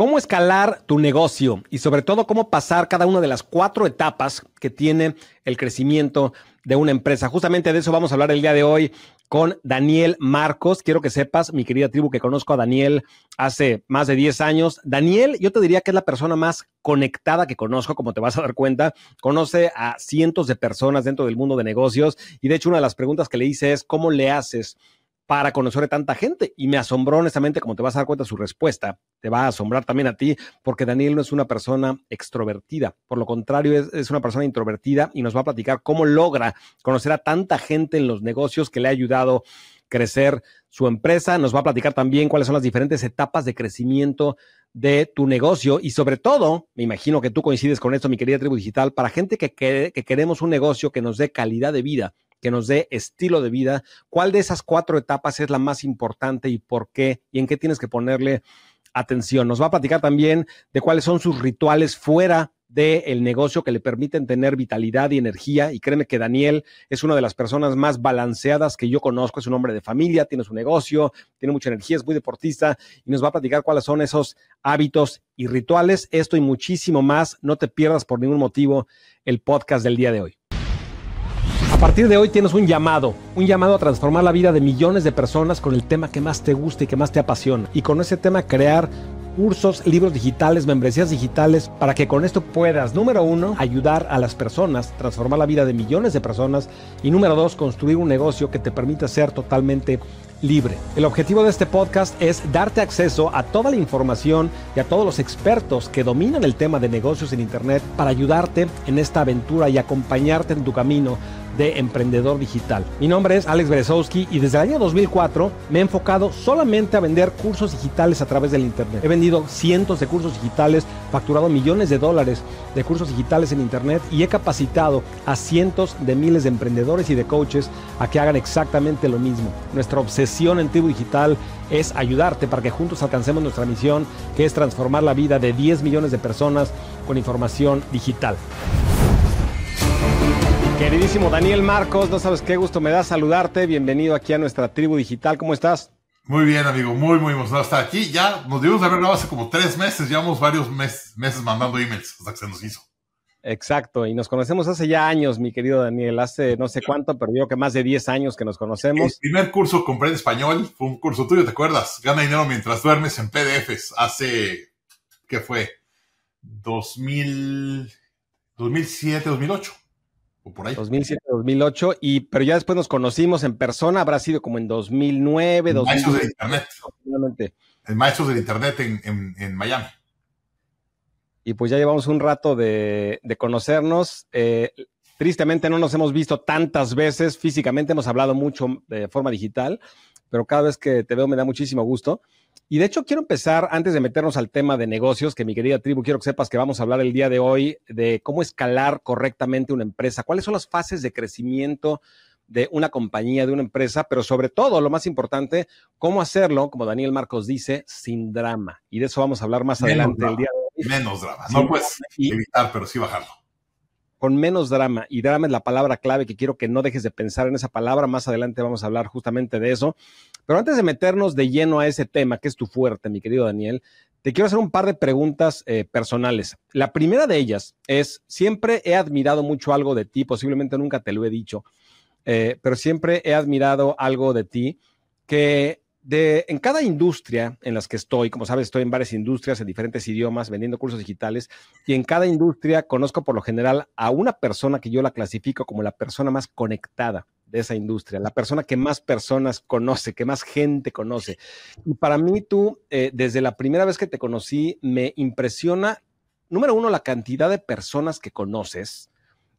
cómo escalar tu negocio y sobre todo cómo pasar cada una de las cuatro etapas que tiene el crecimiento de una empresa. Justamente de eso vamos a hablar el día de hoy con Daniel Marcos. Quiero que sepas, mi querida tribu, que conozco a Daniel hace más de 10 años. Daniel, yo te diría que es la persona más conectada que conozco, como te vas a dar cuenta. Conoce a cientos de personas dentro del mundo de negocios y de hecho una de las preguntas que le hice es, ¿cómo le haces? para conocer a tanta gente. Y me asombró honestamente, como te vas a dar cuenta su respuesta, te va a asombrar también a ti, porque Daniel no es una persona extrovertida, por lo contrario es, una persona introvertida y nos va a platicar cómo logra conocer a tanta gente en los negocios que le ha ayudado crecer su empresa. Nos va a platicar también cuáles son las diferentes etapas de crecimiento de tu negocio y sobre todo, me imagino que tú coincides con esto, mi querida tribu digital, para gente que queremos un negocio que nos dé calidad de vida que nos dé estilo de vida. ¿Cuál de esas cuatro etapas es la más importante y por qué? ¿Y en qué tienes que ponerle atención? Nos va a platicar también de cuáles son sus rituales fuera del negocio que le permiten tener vitalidad y energía. Y créeme que Daniel es una de las personas más balanceadas que yo conozco. Es un hombre de familia, tiene su negocio, tiene mucha energía, es muy deportista y nos va a platicar cuáles son esos hábitos y rituales. Esto y muchísimo más. No te pierdas por ningún motivo el podcast del día de hoy. A partir de hoy tienes un llamado, un llamado a transformar la vida de millones de personas con el tema que más te gusta y que más te apasiona. Y con ese tema crear cursos, libros digitales, membresías digitales, para que con esto puedas, número uno, ayudar a las personas, transformar la vida de millones de personas y número dos, construir un negocio que te permita ser totalmente libre. El objetivo de este podcast es darte acceso a toda la información y a todos los expertos que dominan el tema de negocios en Internet para ayudarte en esta aventura y acompañarte en tu camino de Emprendedor Digital. Mi nombre es Alex Berezowski y desde el año 2004 me he enfocado solamente a vender cursos digitales a través del Internet. He vendido cientos de cursos digitales, facturado millones de dólares de cursos digitales en Internet y he capacitado a cientos de miles de emprendedores y de coaches a que hagan exactamente lo mismo. Nuestra obsesión en Tribu Digital es ayudarte para que juntos alcancemos nuestra misión, que es transformar la vida de 10 millones de personas con información digital. Queridísimo Daniel Marcos, no sabes qué gusto me da saludarte. Bienvenido aquí a nuestra tribu digital. ¿Cómo estás? Muy bien, amigo. Muy, muy emocionado estar aquí. Ya nos debimos de haber grabado hace como tres meses. Llevamos varios meses mandando emails sea, que se nos hizo. Exacto. Y nos conocemos hace ya años, mi querido Daniel. Hace no sé cuánto, pero yo que más de 10 años que nos conocemos. El primer curso compré en español fue un curso tuyo, ¿te acuerdas? Gana dinero mientras duermes en PDFs. Hace, ¿qué fue? 2000, 2007, 2008 por ahí. 2007, 2008, y, pero ya después nos conocimos en persona, habrá sido como en 2009, 2008 Maestros del Internet. El Maestros del Internet en, en, Miami. Y pues ya llevamos un rato de, conocernos. Eh, tristemente no nos hemos visto tantas veces físicamente, hemos hablado mucho eh, de forma digital, pero cada vez que te veo me da muchísimo gusto. Y de hecho, quiero empezar, antes de meternos al tema de negocios, que mi querida tribu, quiero que sepas que vamos a hablar el día de hoy de cómo escalar correctamente una empresa, cuáles son las fases de crecimiento de una compañía, de una empresa, pero sobre todo, lo más importante, cómo hacerlo, como Daniel Marcos dice, sin drama. Y de eso vamos a hablar más adelante el Menos drama. No puedes evitar, pero sí bajarlo. Con menos drama. Y drama es la palabra clave que quiero que no dejes de pensar en esa palabra. Más adelante vamos a hablar justamente de eso. Pero antes de meternos de lleno a ese tema, que es tu fuerte, mi querido Daniel, te quiero hacer un par de preguntas eh, personales. La primera de ellas es, siempre he admirado mucho algo de ti, posiblemente nunca te lo he dicho, eh, pero siempre he admirado algo de ti que en cada industria en las que estoy, como sabes, estoy en varias industrias, en diferentes idiomas, vendiendo cursos digitales, y en cada industria conozco por lo general a una persona que yo la clasifico como la persona más conectada de esa industria, la persona que más personas conoce, que más gente conoce. Y para mí tú, eh, desde la primera vez que te conocí, me impresiona, número uno, la cantidad de personas que conoces,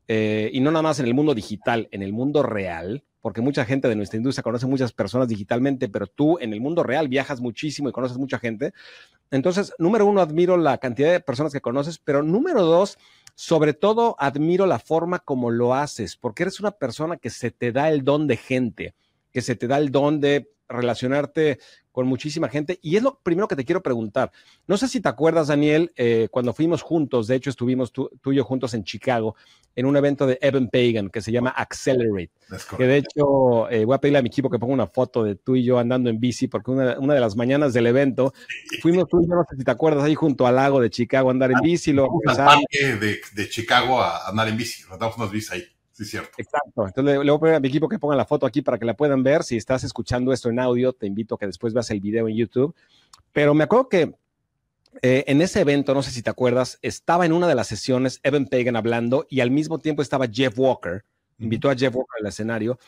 eh, y no nada más en el mundo digital, en el mundo real, porque mucha gente de nuestra industria conoce muchas personas digitalmente, pero tú en el mundo real viajas muchísimo y conoces mucha gente. Entonces, número uno, admiro la cantidad de personas que conoces, pero número dos, sobre todo admiro la forma como lo haces, porque eres una persona que se te da el don de gente, que se te da el don de relacionarte con muchísima gente. Y es lo primero que te quiero preguntar. No sé si te acuerdas, Daniel, eh, cuando fuimos juntos, de hecho estuvimos tú, y yo juntos en Chicago, en un evento de Evan Pagan que se llama Accelerate. Que de hecho eh, voy a pedirle a mi equipo que ponga una foto de tú y yo andando en bici, porque una, de las mañanas del evento fuimos tú y yo, no sé si te acuerdas, ahí junto al lago de Chicago andar en ah, bici. Lo, al parque de, Chicago a andar en bici, nos damos unas ahí. Exacto. Entonces le, voy a pedir a mi equipo que ponga la foto aquí para que la puedan ver. Si estás escuchando esto en audio, te invito a que después veas el video en YouTube. Pero me acuerdo que eh, en ese evento, no sé si te acuerdas, estaba en una de las sesiones Evan Pagan hablando y al mismo tiempo estaba Jeff Walker. Invitó a Jeff Walker al escenario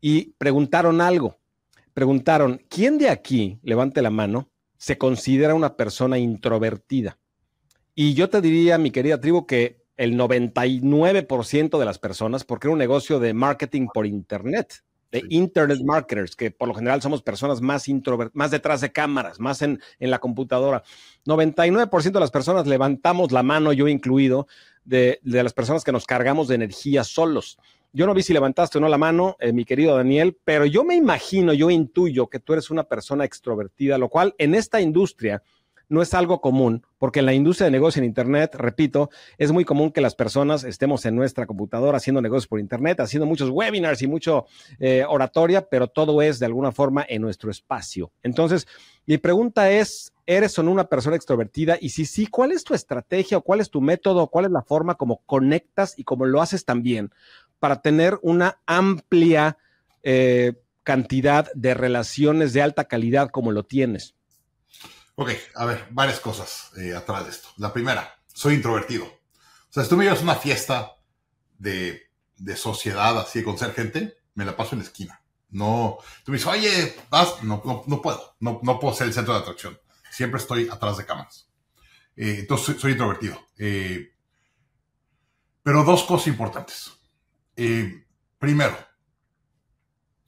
y preguntaron algo. Preguntaron, ¿quién de aquí, levante la mano, se considera una persona introvertida? Y yo te diría, mi querida tribu, que el 99% de las personas porque era un negocio de marketing por Internet, de Internet marketers, que por lo general somos personas más introvertidas, más detrás de cámaras, más en, la computadora. 99% de las personas levantamos la mano, yo incluido, de, las personas que nos cargamos de energía solos. Yo no vi si levantaste o no la mano, eh, mi querido Daniel, pero yo me imagino, yo intuyo que tú eres una persona extrovertida, lo cual en esta industria no es algo común, porque en la industria de negocio en Internet, repito, es muy común que las personas estemos en nuestra computadora haciendo negocios por Internet, haciendo muchos webinars y mucho eh, oratoria, pero todo es de alguna forma en nuestro espacio. Entonces, mi pregunta es, ¿eres o no una persona extrovertida? Y si sí, ¿cuál es tu estrategia o cuál es tu método o cuál es la forma como conectas y cómo lo haces también para tener una amplia... Eh, cantidad de relaciones de alta calidad como lo tienes? Ok, a ver, varias cosas eh, atrás de esto. La primera, soy introvertido. O sea, si tú me llevas a una fiesta de, de sociedad así, de ser gente, me la paso en la esquina. No, tú me dices, oye, vas, no, no, puedo, no, no, puedo ser el centro de atracción. Siempre estoy atrás de cámaras. Eh, entonces, soy, introvertido. Eh, pero dos cosas importantes. primero,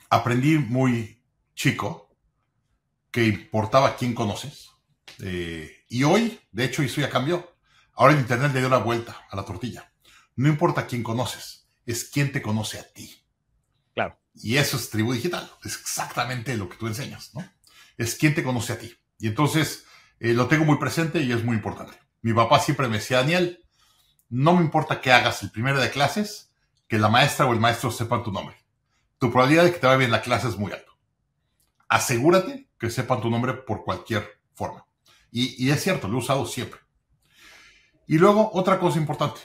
aprendí muy chico que importaba quién conoces eh, y hoy, de hecho, eso ya cambió. Ahora el Internet le dio la vuelta a la tortilla. No importa quién conoces, es quién te conoce a ti. Claro. Y eso es tribu digital, es exactamente lo que tú enseñas, ¿no? Es quién te conoce a ti. Y entonces eh, lo tengo muy presente y es muy importante. Mi papá siempre me decía, Daniel, no me importa que hagas el primero de clases, que la maestra o el maestro sepan tu nombre. Tu probabilidad de que te vaya bien la clase es muy alta. Asegúrate que sepan tu nombre por cualquier forma. Y, es cierto, lo he usado siempre. Y luego, otra cosa importante.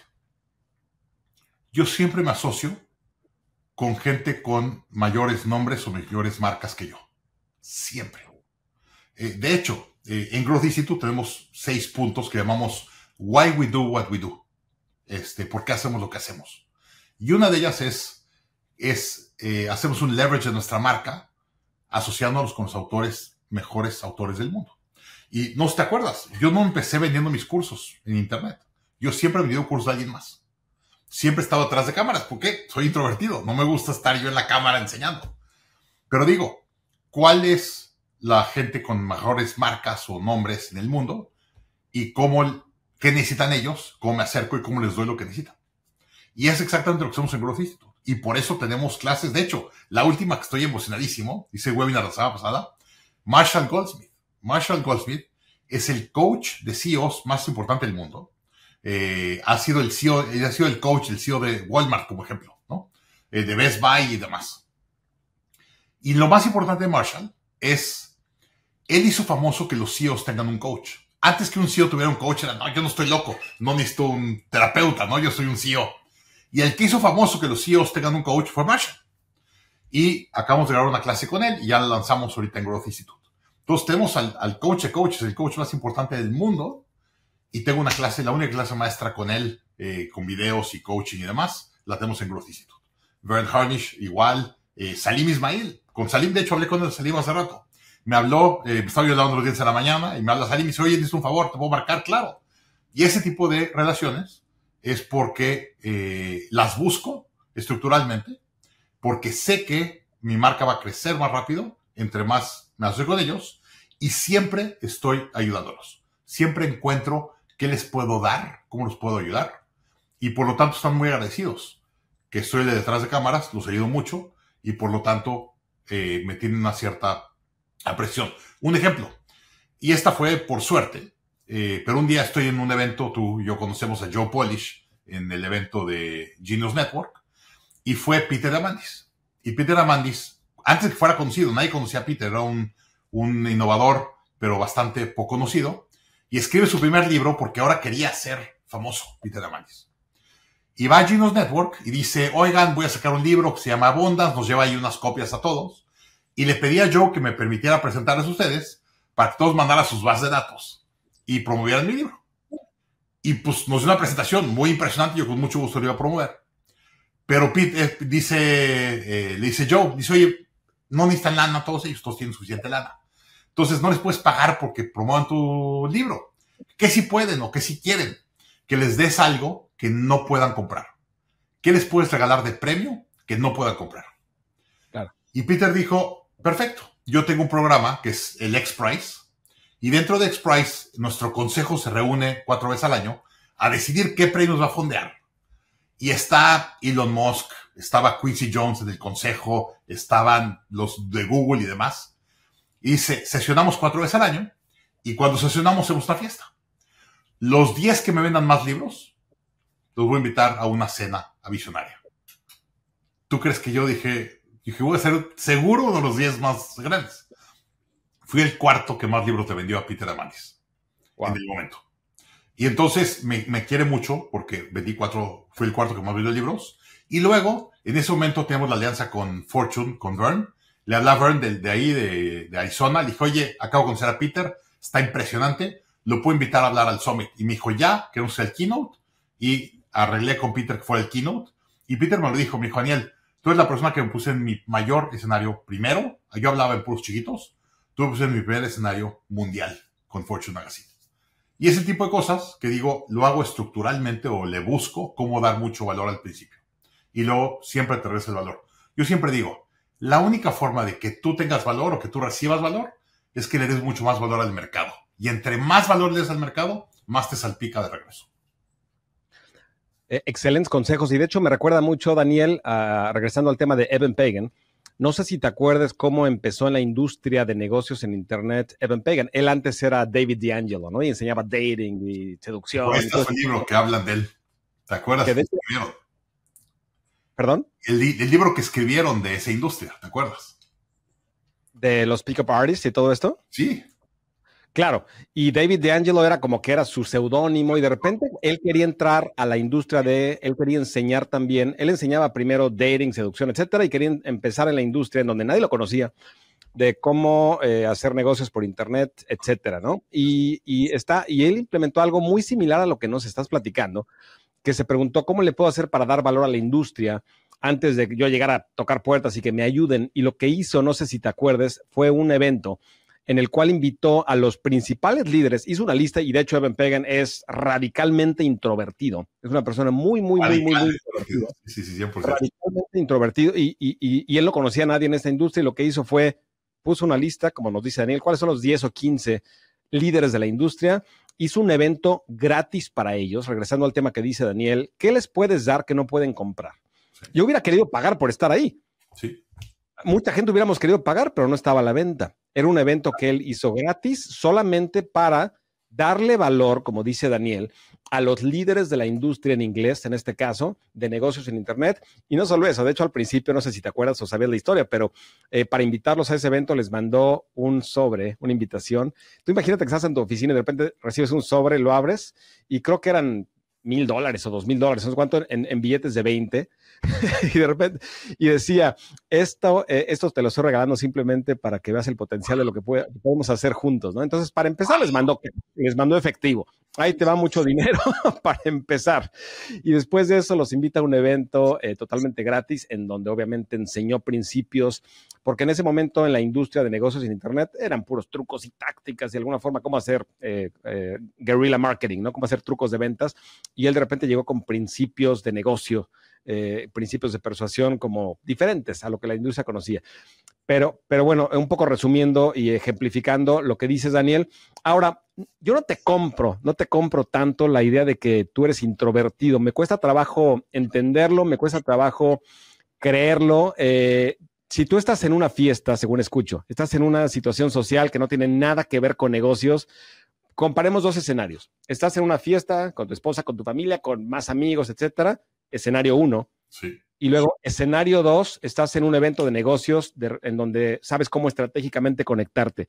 Yo siempre me asocio con gente con mayores nombres o mejores marcas que yo. Siempre. Eh, de hecho, eh, en Growth Institute tenemos seis puntos que llamamos Why We Do What We Do. Este, ¿Por qué hacemos lo que hacemos? Y una de ellas es, es eh, hacemos un leverage de nuestra marca asociándonos con los autores, mejores autores del mundo. Y no te acuerdas, yo no empecé vendiendo mis cursos en internet. Yo siempre he vendido cursos de alguien más. Siempre he estado atrás de cámaras. ¿Por qué? Soy introvertido. No me gusta estar yo en la cámara enseñando. Pero digo, ¿cuál es la gente con mejores marcas o nombres en el mundo? ¿Y cómo, qué necesitan ellos? ¿Cómo me acerco y cómo les doy lo que necesitan? Y es exactamente lo que somos en Growth Y por eso tenemos clases. De hecho, la última que estoy emocionadísimo, hice webinar la semana pasada, Marshall Goldsmith Marshall Goldsmith es el coach de CEOs más importante del mundo. Eh, ha sido el CEO, ha sido el coach, el CEO de Walmart, como ejemplo, ¿no? Eh, de Best Buy y demás. Y lo más importante de Marshall es, él hizo famoso que los CEOs tengan un coach. Antes que un CEO tuviera un coach, era, no, yo no estoy loco, no necesito un terapeuta, no, yo soy un CEO. Y el que hizo famoso que los CEOs tengan un coach fue Marshall. Y acabamos de grabar una clase con él y ya la lanzamos ahorita en Growth Institute. Entonces tenemos al, al coach de el coach más importante del mundo, y tengo una clase, la única clase maestra con él, eh, con videos y coaching y demás, la tenemos en Growth Institute. Harnish, igual. Eh, Salim Ismail, con Salim, de hecho, hablé con él, Salim hace rato. Me habló, eh, estaba yo hablando los 10 de la mañana, y me habla Salim y dice, oye, dice un favor, te puedo marcar, claro. Y ese tipo de relaciones es porque eh, las busco estructuralmente, porque sé que mi marca va a crecer más rápido, entre más me asocio con ellos, y siempre estoy ayudándolos. Siempre encuentro qué les puedo dar, cómo los puedo ayudar. Y por lo tanto están muy agradecidos que estoy de detrás de cámaras, los ayudo mucho y por lo tanto eh, me tienen una cierta apreciación. Un ejemplo, y esta fue por suerte, eh, pero un día estoy en un evento, tú y yo conocemos a Joe Polish en el evento de Genius Network, y fue Peter Amandis. Y Peter Amandis, antes que fuera conocido, nadie conocía a Peter, era un un innovador, pero bastante poco conocido, y escribe su primer libro porque ahora quería ser famoso, Peter Diamandis. Y va a Genos Network y dice, oigan, voy a sacar un libro que se llama Abundance, nos lleva ahí unas copias a todos, y le pedía yo que me permitiera presentarles a ustedes para que todos mandaran sus bases de datos y promovieran mi libro. Y pues nos dio una presentación muy impresionante, yo con mucho gusto lo iba a promover. Pero Pete eh, dice, eh, le dice Joe, dice, oye, no necesitan lana todos ellos, todos tienen suficiente lana. Entonces no les puedes pagar porque promuevan tu libro. Que si pueden o que si quieren, que les des algo que no puedan comprar. ¿Qué les puedes regalar de premio que no puedan comprar? Y Peter dijo, perfecto, yo tengo un programa que es el X-Prize y dentro de X-Prize nuestro consejo se reúne cuatro veces al año a decidir qué premios va a fondear. Y está Elon Musk, estaba Quincy Jones en el consejo, estaban los de Google y demás. Y dice, sesionamos cuatro veces al año y cuando sesionamos hacemos una fiesta. Los 10 que me vendan más libros, los voy a invitar a una cena a visionaria. ¿Tú crees que yo dije, dije, voy a ser seguro de los 10 más grandes? Fui el cuarto que más libros te vendió a Peter Amanis en el momento. Y entonces me, quiere mucho porque vendí cuatro, fui el cuarto que más vendió libros. Y luego, en ese momento, tenemos la alianza con Fortune, con Vern, le hablaba a de, ahí, de, Arizona, le dijo, oye, acabo de conocer a Peter, está impresionante, lo puedo invitar a hablar al Summit. Y me dijo, ya, que no sea el keynote. Y arreglé con Peter que fuera el keynote. Y Peter me lo dijo, me dijo, Daniel, tú eres la persona que me puse en mi mayor escenario primero. Yo hablaba en puros chiquitos. Tú me puse en mi primer escenario mundial con Fortune Magazine. Y ese tipo de cosas que digo, lo hago estructuralmente o le busco cómo dar mucho valor al principio. Y luego siempre te regresa el valor. Yo siempre digo, la única forma de que tú tengas valor o que tú recibas valor es que le des mucho más valor al mercado. Y entre más valor le des al mercado, más te salpica de regreso. E, excelentes consejos. Y de hecho me recuerda mucho, Daniel, regresando al tema de Evan Pagan. No sé si te acuerdas cómo empezó en la industria de negocios en Internet Evan Pagan. Él antes era David D'Angelo, ¿no? Y enseñaba dating y seducción. Pues, este es libro que hablan de él. ¿Te acuerdas? de ¿Perdón? El, libro que escribieron de esa industria, ¿te acuerdas? De los pickup artists y todo esto. Sí. Claro, y David DeAngelo era como que era su seudónimo y de repente él quería entrar a la industria de, él quería enseñar también, él enseñaba primero dating, seducción, etcétera, y quería empezar en la industria en donde nadie lo conocía, de cómo eh, hacer negocios por internet, etcétera, ¿no? Y, y, está, y él implementó algo muy similar a lo que nos estás platicando, que se preguntó cómo le puedo hacer para dar valor a la industria antes de que yo llegara a tocar puertas y que me ayuden. Y lo que hizo, no sé si te acuerdes, fue un evento en el cual invitó a los principales líderes, hizo una lista y de hecho Evan Pagan es radicalmente introvertido. Es una persona muy, muy, muy, muy, muy Sí, sí, 100%. Radicalmente introvertido y, y, y, y, él no conocía a nadie en esta industria y lo que hizo fue, puso una lista, como nos dice Daniel, cuáles son los 10 o 15 líderes de la industria hizo un evento gratis para ellos, regresando al tema que dice Daniel, ¿qué les puedes dar que no pueden comprar? Yo hubiera querido pagar por estar ahí. Sí. Mucha gente hubiéramos querido pagar, pero no estaba a la venta. Era un evento que él hizo gratis solamente para darle valor, como dice Daniel, a los líderes de la industria en inglés, en este caso, de negocios en Internet. Y no solo eso, de hecho al principio, no sé si te acuerdas o sabías la historia, pero eh, para invitarlos a ese evento les mandó un sobre, una invitación. Tú imagínate que estás en tu oficina y de repente recibes un sobre, lo abres y creo que eran mil dólares o dos mil dólares, no sé cuánto, en, billetes de 20 y de repente, y decía, eh, esto, te lo estoy regalando simplemente para que veas el potencial de lo que podemos hacer juntos, ¿no? Entonces, para empezar, les mandó, les efectivo. Ahí te va mucho dinero para empezar. Y después de eso, los invita a un evento eh, totalmente gratis, en donde obviamente enseñó principios, porque en ese momento en la industria de negocios en Internet eran puros trucos y tácticas, de alguna forma, cómo hacer eh, guerrilla marketing, ¿no? Cómo hacer trucos de ventas. Y él de repente llegó con principios de negocio eh, principios de persuasión como diferentes a lo que la industria conocía. Pero, pero bueno, un poco resumiendo y ejemplificando lo que dices, Daniel. Ahora, yo no te compro, no te compro tanto la idea de que tú eres introvertido. Me cuesta trabajo entenderlo, me cuesta trabajo creerlo. Eh, si tú estás en una fiesta, según escucho, estás en una situación social que no tiene nada que ver con negocios, comparemos dos escenarios. Estás en una fiesta con tu esposa, con tu familia, con más amigos, etcétera, escenario 1. Sí. Y luego, escenario 2, estás en un evento de negocios en donde sabes cómo estratégicamente conectarte.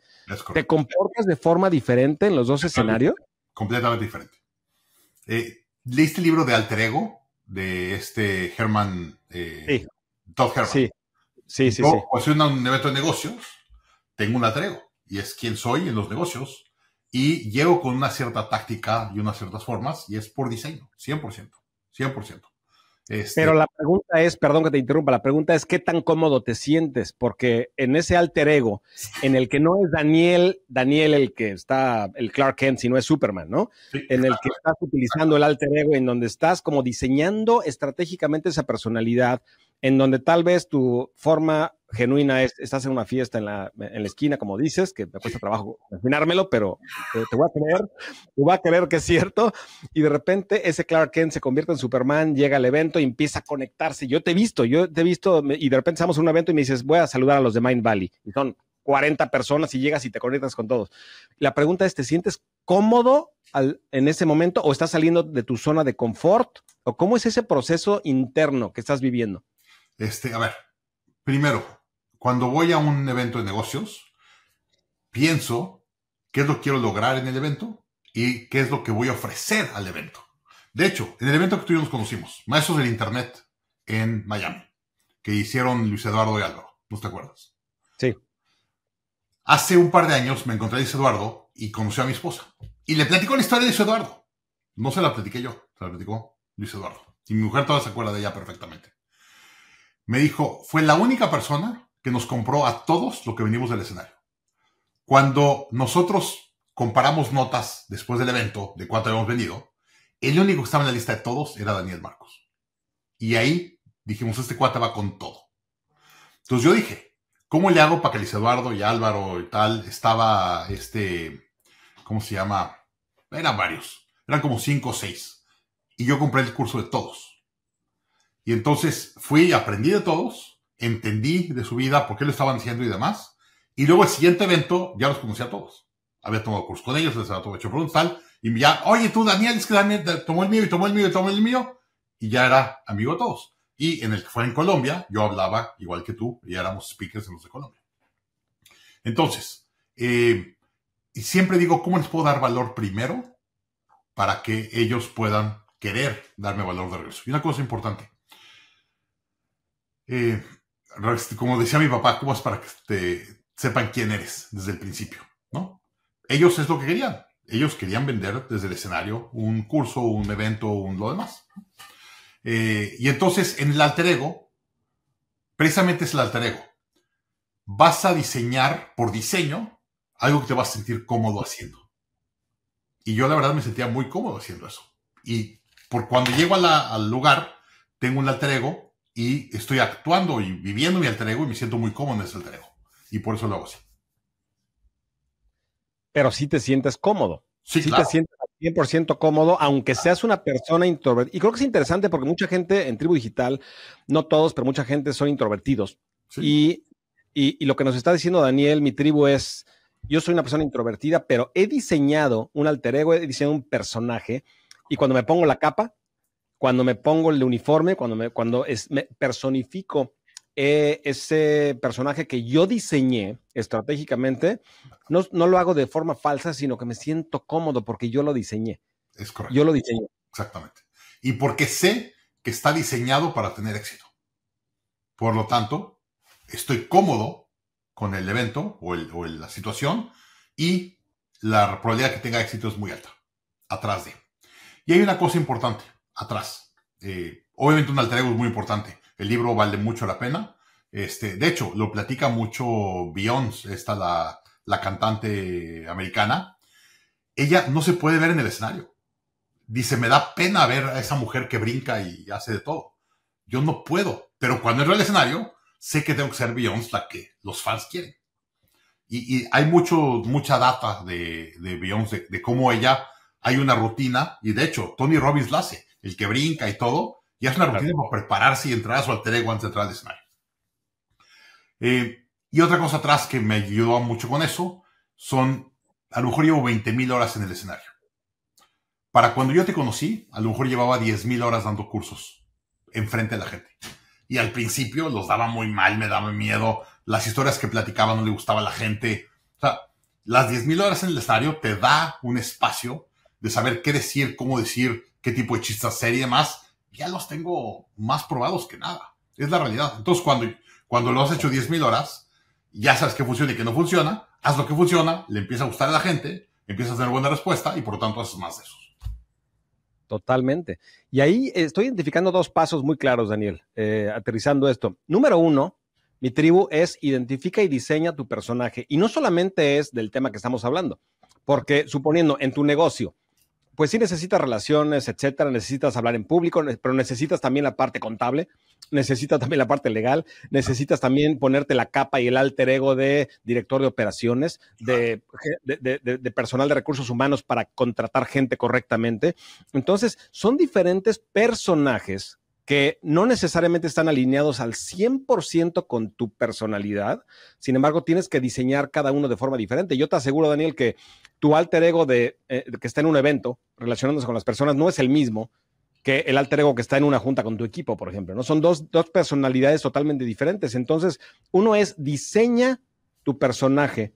¿Te comportas de forma diferente en los dos escenarios? Completamente diferente. Eh, ¿Leíste el libro de Alter Ego de este Herman? Eh, sí. Todd Herman. Sí, sí, sí. en un evento de negocios, tengo un Alter y es quien soy en los negocios y llego con una cierta táctica y unas ciertas formas y es por diseño, 100%, 100%. Este Pero la pregunta es, perdón que te interrumpa, la pregunta es qué tan cómodo te sientes, porque en ese alter ego, en el que no es Daniel, Daniel el que está, el Clark Kent, sino es Superman, ¿no? en el que estás utilizando el alter ego, en donde estás como diseñando estratégicamente esa personalidad, en donde tal vez tu forma genuina es, estás en una fiesta en la, esquina, como dices, que me cuesta trabajo imaginármelo, pero te, voy a creer, te voy a creer que es cierto. Y de repente ese Clark Kent se convierte en Superman, llega al evento y empieza a conectarse. Yo te he visto, yo te he visto, y de repente estamos en un evento y me dices, voy a saludar a los de Mind Valley. Y son 40 personas y llegas y te conectas con todos. La pregunta es, ¿te sientes cómodo en ese momento o estás saliendo de tu zona de confort? ¿O cómo es ese proceso interno que estás viviendo? Este, a ver, primero, cuando voy a un evento de negocios, pienso qué es lo que quiero lograr en el evento y qué es lo que voy a ofrecer al evento. De hecho, en el evento que tú y yo nos conocimos, Maestros del Internet en Miami, que hicieron Luis Eduardo y Álvaro, ¿no te acuerdas? Sí. Hace un par de años me encontré a Luis Eduardo y conoció a mi esposa. Y le platicó la historia de Luis Eduardo. No se la platiqué yo, se la platicó Luis Eduardo. Y mi mujer todavía se acuerda de ella perfectamente. Me dijo, fue la única persona que nos compró a todos lo que venimos del escenario. Cuando nosotros comparamos notas después del evento de cuánto habíamos venido, el único que estaba en la lista de todos era Daniel Marcos. Y ahí dijimos, este cuate va con todo. Entonces yo dije, ¿cómo le hago para que Luis Eduardo y Álvaro y tal estaba este, ¿cómo se llama? Eran varios, eran como cinco o seis. Y yo compré el curso de todos. Y entonces fui, y aprendí de todos, entendí de su vida, por qué lo estaban haciendo y demás. Y luego el siguiente evento ya los conocí a todos. Había tomado curso con ellos, les había hecho preguntas, Y ya, oye tú, Daniel, es que Daniel tomó el mío y tomó el mío y tomó el mío. Y ya era amigo de todos. Y en el que fue en Colombia, yo hablaba igual que tú, y éramos speakers en los de Colombia. Entonces, eh, y siempre digo, ¿cómo les puedo dar valor primero para que ellos puedan querer darme valor de regreso? Y una cosa importante. Eh, como decía mi papá, Cubas para que te sepan quién eres desde el principio, ¿no? Ellos es lo que querían. Ellos querían vender desde el escenario un curso, un evento, un lo demás. Eh, y entonces en el alter ego, precisamente es el alter ego. Vas a diseñar por diseño algo que te vas a sentir cómodo haciendo. Y yo la verdad me sentía muy cómodo haciendo eso. Y por cuando llego al lugar, tengo un alter ego y estoy actuando y viviendo mi alter ego y me siento muy cómodo en ese alter ego. Y por eso lo hago así. Pero sí te sientes cómodo. Sí, sí te sientes 100% cómodo, aunque seas una persona introvertida. Y creo que es interesante porque mucha gente en tribu digital, no todos, pero mucha gente son introvertidos. Y, y, lo que nos está diciendo Daniel, mi tribu es, yo soy una persona introvertida, pero he diseñado un alter ego, he diseñado un personaje, y cuando me pongo la capa, cuando me pongo el uniforme, cuando, me, cuando es, me personifico eh, ese personaje que yo diseñé estratégicamente, no, no, lo hago de forma falsa, sino que me siento cómodo porque yo lo diseñé. Es correcto. Yo lo diseñé. Exactamente. Y porque sé que está diseñado para tener éxito. Por lo tanto, estoy cómodo con el evento o, el, o la situación y la probabilidad de que tenga éxito es muy alta. Atrás de. Y hay una cosa importante atrás. Eh, obviamente un alter ego es muy importante. El libro vale mucho la pena. Este, de hecho, lo platica mucho Beyoncé, esta la, la cantante americana. Ella no se puede ver en el escenario. Dice, me da pena ver a esa mujer que brinca y hace de todo. Yo no puedo. Pero cuando entro el escenario, sé que tengo que ser Beyoncé la que los fans quieren. Y, hay mucho, mucha data de, de Beyoncé, de, de cómo ella hay una rutina. Y de hecho, Tony Robbins la hace el que brinca y todo, y es una rutina para prepararse y entrar a su alter ego antes de entrar al escenario. Eh, y otra cosa atrás que me ayudó mucho con eso son, a lo mejor llevo 20.000 horas en el escenario. Para cuando yo te conocí, a lo mejor llevaba 10.000 horas dando cursos enfrente de la gente. Y al principio los daba muy mal, me daba miedo, las historias que platicaba no le gustaba a la gente. O sea, las 10.000 horas en el escenario te da un espacio de saber qué decir, cómo decir, qué tipo de chistes serie más? ya los tengo más probados que nada. Es la realidad. Entonces, cuando, cuando lo has hecho mil horas, ya sabes qué funciona y qué no funciona, haz lo que funciona, le empieza a gustar a la gente, empieza a tener buena respuesta y por lo tanto haces más de esos. Totalmente. Y ahí eh, estoy identificando dos pasos muy claros, Daniel, eh, aterrizando esto. Número uno, mi tribu es identifica y diseña tu personaje. Y no solamente es del tema que estamos hablando, porque suponiendo en tu negocio, pues sí necesitas relaciones, etcétera, necesitas hablar en público, pero necesitas también la parte contable, necesitas también la parte legal, necesitas también ponerte la capa y el alter ego de director de operaciones, de, de personal de recursos humanos para contratar gente correctamente. Entonces, son diferentes personajes que no necesariamente están alineados al 100% con tu personalidad. Sin embargo, tienes que diseñar cada uno de forma diferente. Yo te aseguro, Daniel, que tu alter ego de, eh, que está en un evento relacionándose con las personas no es el mismo que el alter ego que está en una junta con tu equipo, por ejemplo. No son dos, personalidades totalmente diferentes. Entonces, uno es diseña tu personaje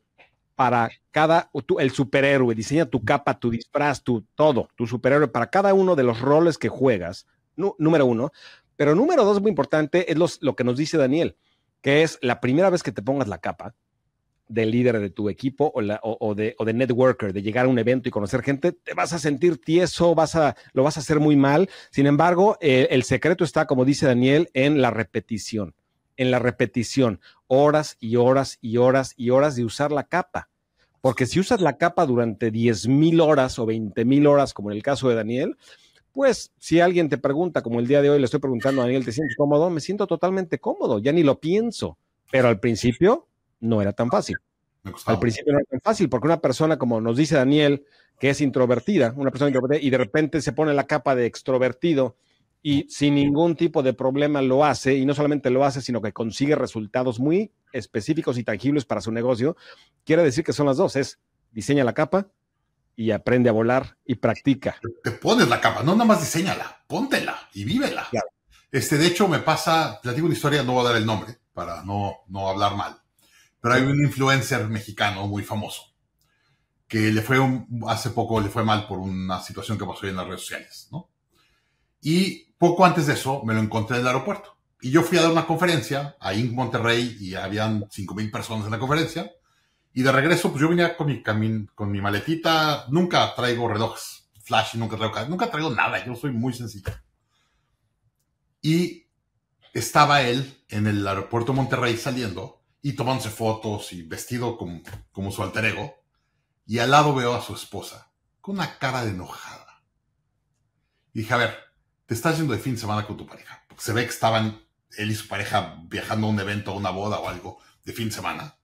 para cada, el superhéroe, diseña tu capa, tu disfraz, tu todo, tu superhéroe, para cada uno de los roles que juegas número uno. Pero número dos, muy importante, es lo que nos dice Daniel, que es la primera vez que te pongas la capa de líder de tu equipo o, de, o, de, networker, de llegar a un evento y conocer gente, te vas a sentir tieso, vas a, lo vas a hacer muy mal. Sin embargo, eh, el secreto está, como dice Daniel, en la repetición, en la repetición, horas y horas y horas y horas de usar la capa. Porque si usas la capa durante 10,000 mil horas o 20,000 mil horas, como en el caso de Daniel, pues si alguien te pregunta, como el día de hoy le estoy preguntando a Daniel, ¿te sientes cómodo? Me siento totalmente cómodo, ya ni lo pienso, pero al principio no era tan fácil. Al principio no era tan fácil, porque una persona, como nos dice Daniel, que es introvertida, una persona introvertida, y de repente se pone la capa de extrovertido y sin ningún tipo de problema lo hace, y no solamente lo hace, sino que consigue resultados muy específicos y tangibles para su negocio, quiere decir que son las dos, es diseña la capa, y aprende a volar y practica. Te pones la capa, no nada más diseñala, póntela y vívela. Este, de hecho, me pasa, te digo una historia, no voy a dar el nombre para no, no hablar mal, pero hay un influencer mexicano muy famoso que le fue hace poco le fue mal por una situación que pasó en las redes sociales, Y poco antes de eso me lo encontré en el aeropuerto. Y yo fui a dar una conferencia ahí en Monterrey y habían 5.000 personas en la conferencia. Y de regreso, pues yo venía con mi, camin con mi maletita. Nunca traigo relojes flash, nunca traigo, nunca traigo nada. Yo soy muy sencillo. Y estaba él en el aeropuerto Monterrey saliendo y tomándose fotos y vestido como, como su alter ego. Y al lado veo a su esposa con una cara de enojada. Y dije, a ver, te estás yendo de fin de semana con tu pareja. Porque se ve que estaban él y su pareja viajando a un evento, a una boda o algo de fin de semana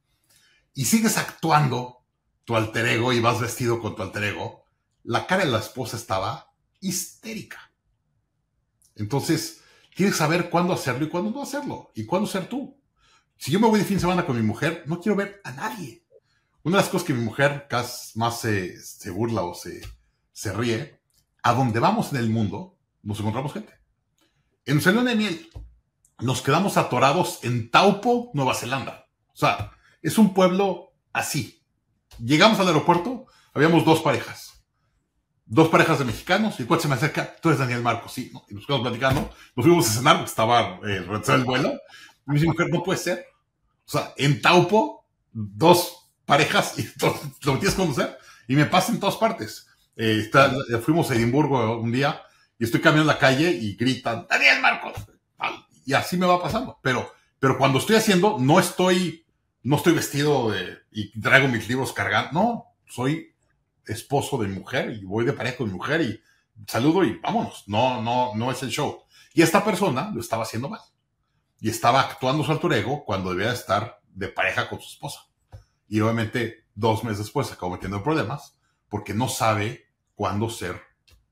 y sigues actuando tu alter ego y vas vestido con tu alter ego, la cara de la esposa estaba histérica. Entonces, tienes que saber cuándo hacerlo y cuándo no hacerlo, y cuándo ser tú. Si yo me voy de fin de semana con mi mujer, no quiero ver a nadie. Una de las cosas que mi mujer más se, burla o se, se ríe, a donde vamos en el mundo, nos encontramos gente. En Salón de Miel, nos quedamos atorados en Taupo, Nueva Zelanda. O sea, es un pueblo así. Llegamos al aeropuerto, habíamos dos parejas. Dos parejas de mexicanos, y cuál se me acerca, tú eres Daniel Marcos, sí, Y nos quedamos platicando, nos fuimos a cenar, estaba eh, el vuelo. Y me dice, mujer, no puede ser. O sea, en Taupo, dos parejas, y lo tienes que conocer, y me pasa en todas partes. Eh, fuimos a Edimburgo un día, y estoy caminando la calle, y gritan, Daniel Marcos, y así me va pasando. Pero, pero cuando estoy haciendo, no estoy no estoy vestido y traigo mis libros cargando. No, soy esposo de mujer y voy de pareja con mujer y saludo y vámonos. No, no, no es el show. Y esta persona lo estaba haciendo mal. Y estaba actuando su alter ego cuando debía estar de pareja con su esposa. Y obviamente dos meses después se acabó metiendo problemas porque no sabe cuándo ser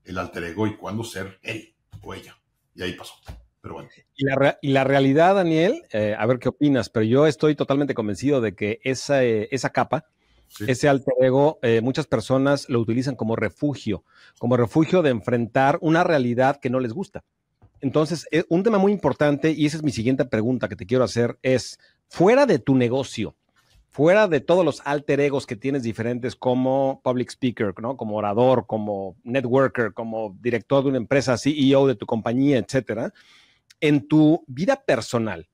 el alter ego y cuándo ser él o ella. Y ahí pasó. Y la, realidad, Daniel, eh, a ver qué opinas, pero yo estoy totalmente convencido de que esa, eh, esa capa, ese alter ego, eh, muchas personas lo utilizan como refugio, como refugio de enfrentar una realidad que no les gusta. Entonces, un tema muy importante, y esa es mi siguiente pregunta que te quiero hacer, es, fuera de tu negocio, fuera de todos los alter egos que tienes diferentes como public speaker, como orador, como networker, como director de una empresa, CEO de tu compañía, etcétera, en tu vida personal,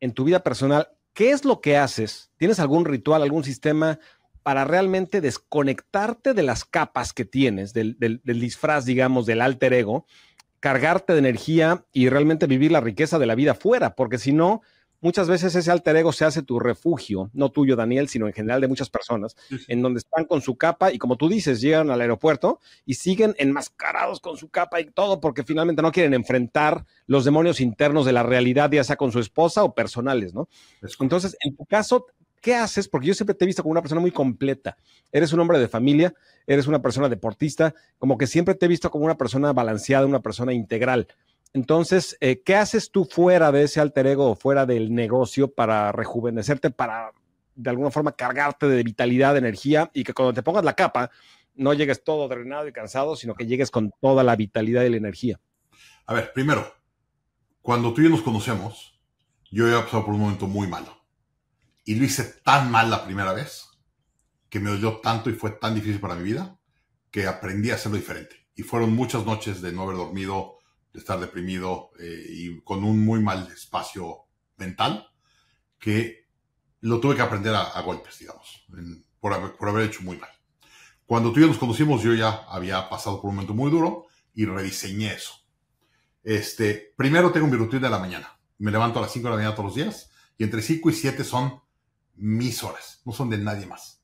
en tu vida personal, ¿qué es lo que haces? ¿Tienes algún ritual, algún sistema para realmente desconectarte de las capas que tienes, del, disfraz, digamos, del alter ego, cargarte de energía y realmente vivir la riqueza de la vida fuera? Porque si no, muchas veces ese alter ego se hace tu refugio, no tuyo, Daniel, sino en general de muchas personas, en donde están con su capa y como tú dices, llegan al aeropuerto y siguen enmascarados con su capa y todo porque finalmente no quieren enfrentar los demonios internos de la realidad, ya sea con su esposa o personales, ¿no? Entonces, en tu caso, ¿qué haces? Porque yo siempre te he visto como una persona muy completa. Eres un hombre de familia, eres una persona deportista, como que siempre te he visto como una persona balanceada, una persona integral. Entonces, eh, ¿qué haces tú fuera de ese alter ego o fuera del negocio para rejuvenecerte, para de alguna forma cargarte de vitalidad, de energía y que cuando te pongas la capa no llegues todo drenado y cansado, sino que llegues con toda la vitalidad y la energía? A ver, primero, cuando tú y yo nos conocemos, yo había pasado por un momento muy malo. Y lo hice tan mal la primera vez, que me dolió tanto y fue tan difícil para mi vida, que aprendí a hacerlo diferente. Y fueron muchas noches de no haber dormido, estar deprimido eh, y con un muy mal espacio mental, que lo tuve que aprender a, golpes, digamos, por, haber, hecho muy mal. Cuando tú y yo nos conocimos, yo ya había pasado por un momento muy duro y rediseñé eso. Este, primero tengo mi rutina de la mañana. Me levanto a las 5 de la mañana todos los días y entre 5 y 7 son mis horas, no son de nadie más.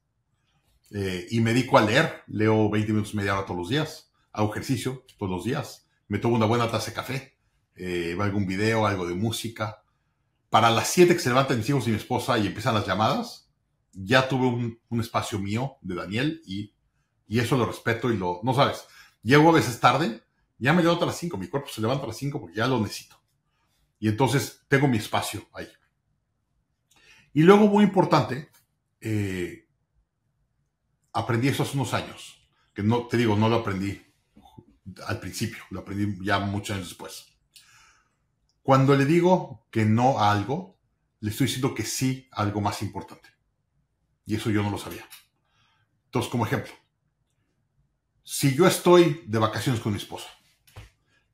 Eh, y me dedico a leer, leo 20 minutos, media hora todos los días, hago ejercicio todos los días, me tomo una buena taza de café, eh, veo algún video, algo de música. Para las 7 que se levantan mis hijos y mi esposa y empiezan las llamadas, ya tuve un, espacio mío de Daniel y, y, eso lo respeto y lo... No sabes, llego a veces tarde, ya me levanto a las 5, mi cuerpo se levanta a las 5 porque ya lo necesito. Y entonces tengo mi espacio ahí. Y luego, muy importante, eh, aprendí eso hace unos años, que no te digo, no lo aprendí al principio, lo aprendí ya muchos años después. Cuando le digo que no a algo, le estoy diciendo que sí a algo más importante. Y eso yo no lo sabía. Entonces, como ejemplo, si yo estoy de vacaciones con mi esposa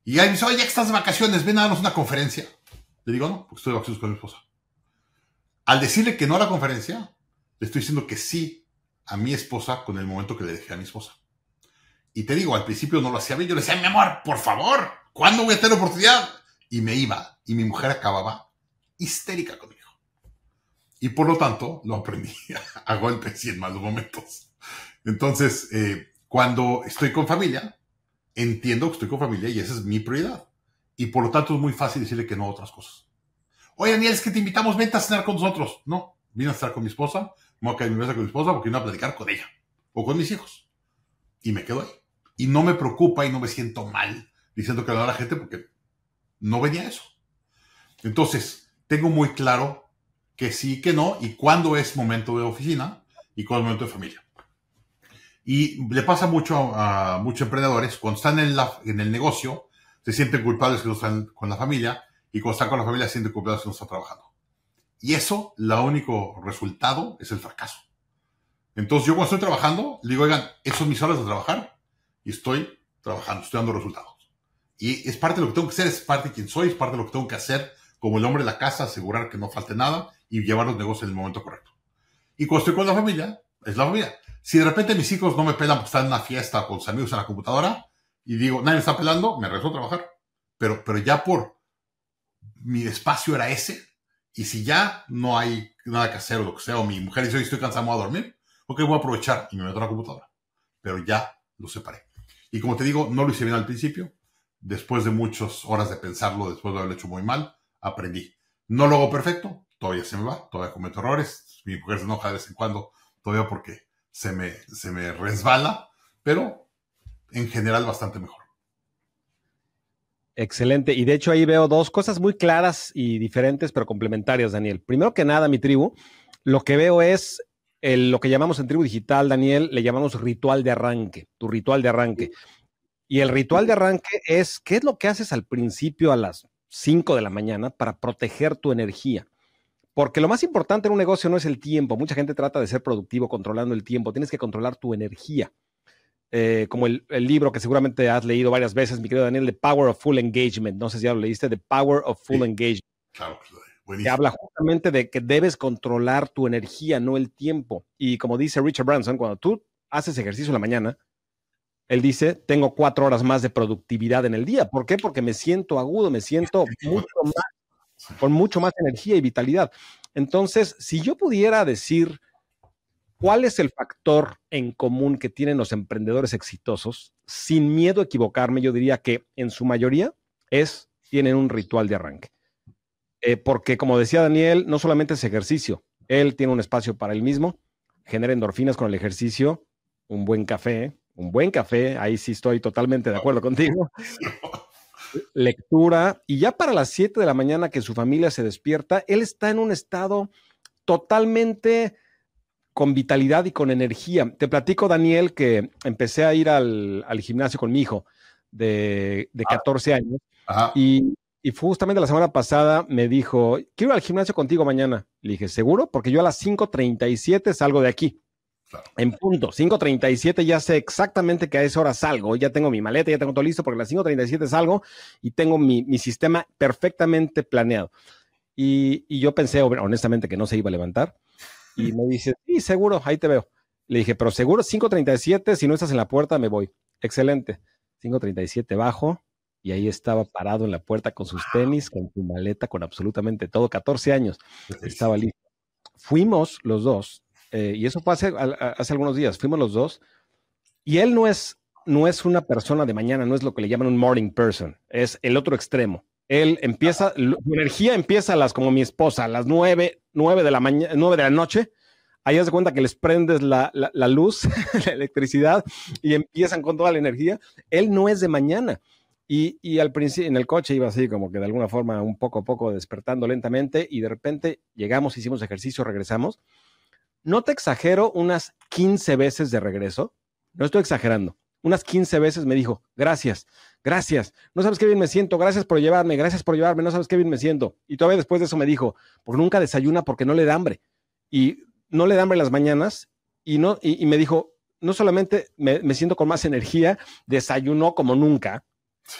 y alguien me dice, oye, estás de vacaciones, ven a darnos una conferencia. Le digo, no, porque estoy de vacaciones con mi esposa. Al decirle que no a la conferencia, le estoy diciendo que sí a mi esposa con el momento que le dejé a mi esposa. Y te digo, al principio no lo hacía bien. Yo le decía, mi amor, por favor, ¿cuándo voy a tener oportunidad? Y me iba. Y mi mujer acababa histérica conmigo. Y por lo tanto, lo aprendí a golpes y en malos momentos. Entonces, eh, cuando estoy con familia, entiendo que estoy con familia y esa es mi prioridad. Y por lo tanto, es muy fácil decirle que no a otras cosas. Oye, Daniel, es que te invitamos, vente a cenar con nosotros. No, vine a cenar con mi esposa, me voy a quedar en mi mesa con mi esposa porque vine a platicar con ella o con mis hijos. Y me quedo ahí y no me preocupa y no me siento mal diciendo que lo da la gente porque no venía eso. Entonces, tengo muy claro que sí, que no, y cuándo es momento de oficina y cuándo es momento de familia. Y le pasa mucho a, muchos emprendedores, cuando están en, el negocio, se sienten culpables que no están con la familia, y cuando están con la familia se sienten culpables que no están trabajando. Y eso, el único resultado es el fracaso. Entonces, yo cuando estoy trabajando, le digo, oigan, ¿esos son mis horas de trabajar? y estoy trabajando, estoy dando resultados. Y es parte de lo que tengo que hacer, es parte de quien soy, es parte de lo que tengo que hacer como el hombre de la casa, asegurar que no falte nada y llevar los negocios en el momento correcto. Y cuando estoy con la familia, es la familia. Si de repente mis hijos no me pelan porque están en una fiesta con sus amigos en la computadora y digo, nadie me está pelando, me regreso a trabajar. Pero, pero ya por mi espacio era ese, y si ya no hay nada que hacer o lo que sea, o mi mujer dice, hoy estoy cansado, a dormir, ok, voy a aprovechar y me meto a la computadora. Pero ya lo separé. Y como te digo, no lo hice bien al principio. Después de muchas horas de pensarlo, después de haberlo hecho muy mal, aprendí. No lo hago perfecto, todavía se me va, todavía cometo errores. Mi mujer se enoja de vez en cuando, todavía porque se me, se me resbala, pero en general bastante mejor. Excelente. Y de hecho ahí veo dos cosas muy claras y diferentes, pero complementarias, Daniel. Primero que nada, mi tribu, lo que veo es lo que llamamos en tribu digital, Daniel, le llamamos ritual de arranque, tu ritual de arranque. Y el ritual de arranque es qué es lo que haces al principio a las 5 de la mañana para proteger tu energía. Porque lo más importante en un negocio no es el tiempo. Mucha gente trata de ser productivo controlando el tiempo. Tienes que controlar tu energía. Eh, como el, libro que seguramente has leído varias veces, mi querido Daniel, The Power of Full Engagement. No sé si ya lo leíste, The Power of Full Engagement. Que habla justamente de que debes controlar tu energía, no el tiempo. Y como dice Richard Branson, cuando tú haces ejercicio en la mañana, él dice, tengo cuatro horas más de productividad en el día. ¿Por qué? Porque me siento agudo, me siento mucho con mucho más energía y vitalidad. Entonces, si yo pudiera decir cuál es el factor en común que tienen los emprendedores exitosos, sin miedo a equivocarme, yo diría que en su mayoría es, tienen un ritual de arranque. Eh, porque como decía Daniel, no solamente es ejercicio, él tiene un espacio para él mismo, genera endorfinas con el ejercicio, un buen café, un buen café, ahí sí estoy totalmente de acuerdo contigo. Lectura, y ya para las 7 de la mañana que su familia se despierta, él está en un estado totalmente con vitalidad y con energía. Te platico, Daniel, que empecé a ir al, gimnasio con mi hijo de, 14 ah. años y y justamente la semana pasada me dijo, quiero ir al gimnasio contigo mañana. Le dije, ¿seguro? Porque yo a las 5.37 salgo de aquí. En punto, 5.37 ya sé exactamente que a esa hora salgo, ya tengo mi maleta, ya tengo todo listo, porque a las 5.37 salgo y tengo mi, sistema perfectamente planeado. Y, y, yo pensé, honestamente, que no se iba a levantar. Y me dice, sí, seguro, ahí te veo. Le dije, pero seguro, 5.37, si no estás en la puerta, me voy. Excelente. 5.37 bajo, y ahí estaba parado en la puerta con sus tenis, con su maleta, con absolutamente todo, 14 años, estaba listo. Fuimos los dos, eh, y eso fue hace, algunos días, fuimos los dos, y él no es, no es una persona de mañana, no es lo que le llaman un morning person, es el otro extremo. Él empieza, su energía empieza las, como mi esposa, a las 9, de la mañana, de la noche, ahí hace cuenta que les prendes la luz, la electricidad, y empiezan con toda la energía. Él no es de mañana, y, al principio, en el coche iba así, como que de alguna forma, un poco a poco, despertando lentamente, y de repente llegamos, hicimos ejercicio, regresamos. No te exagero, unas 15 veces de regreso, no estoy exagerando, unas 15 veces me dijo, gracias, gracias, no sabes qué bien me siento, gracias por llevarme, gracias por llevarme, no sabes qué bien me siento. Y todavía después de eso me dijo, pues nunca desayuna porque no le da hambre. Y no le da hambre las mañanas, y, no, y, me dijo, no solamente me, me siento con más energía, desayunó como nunca,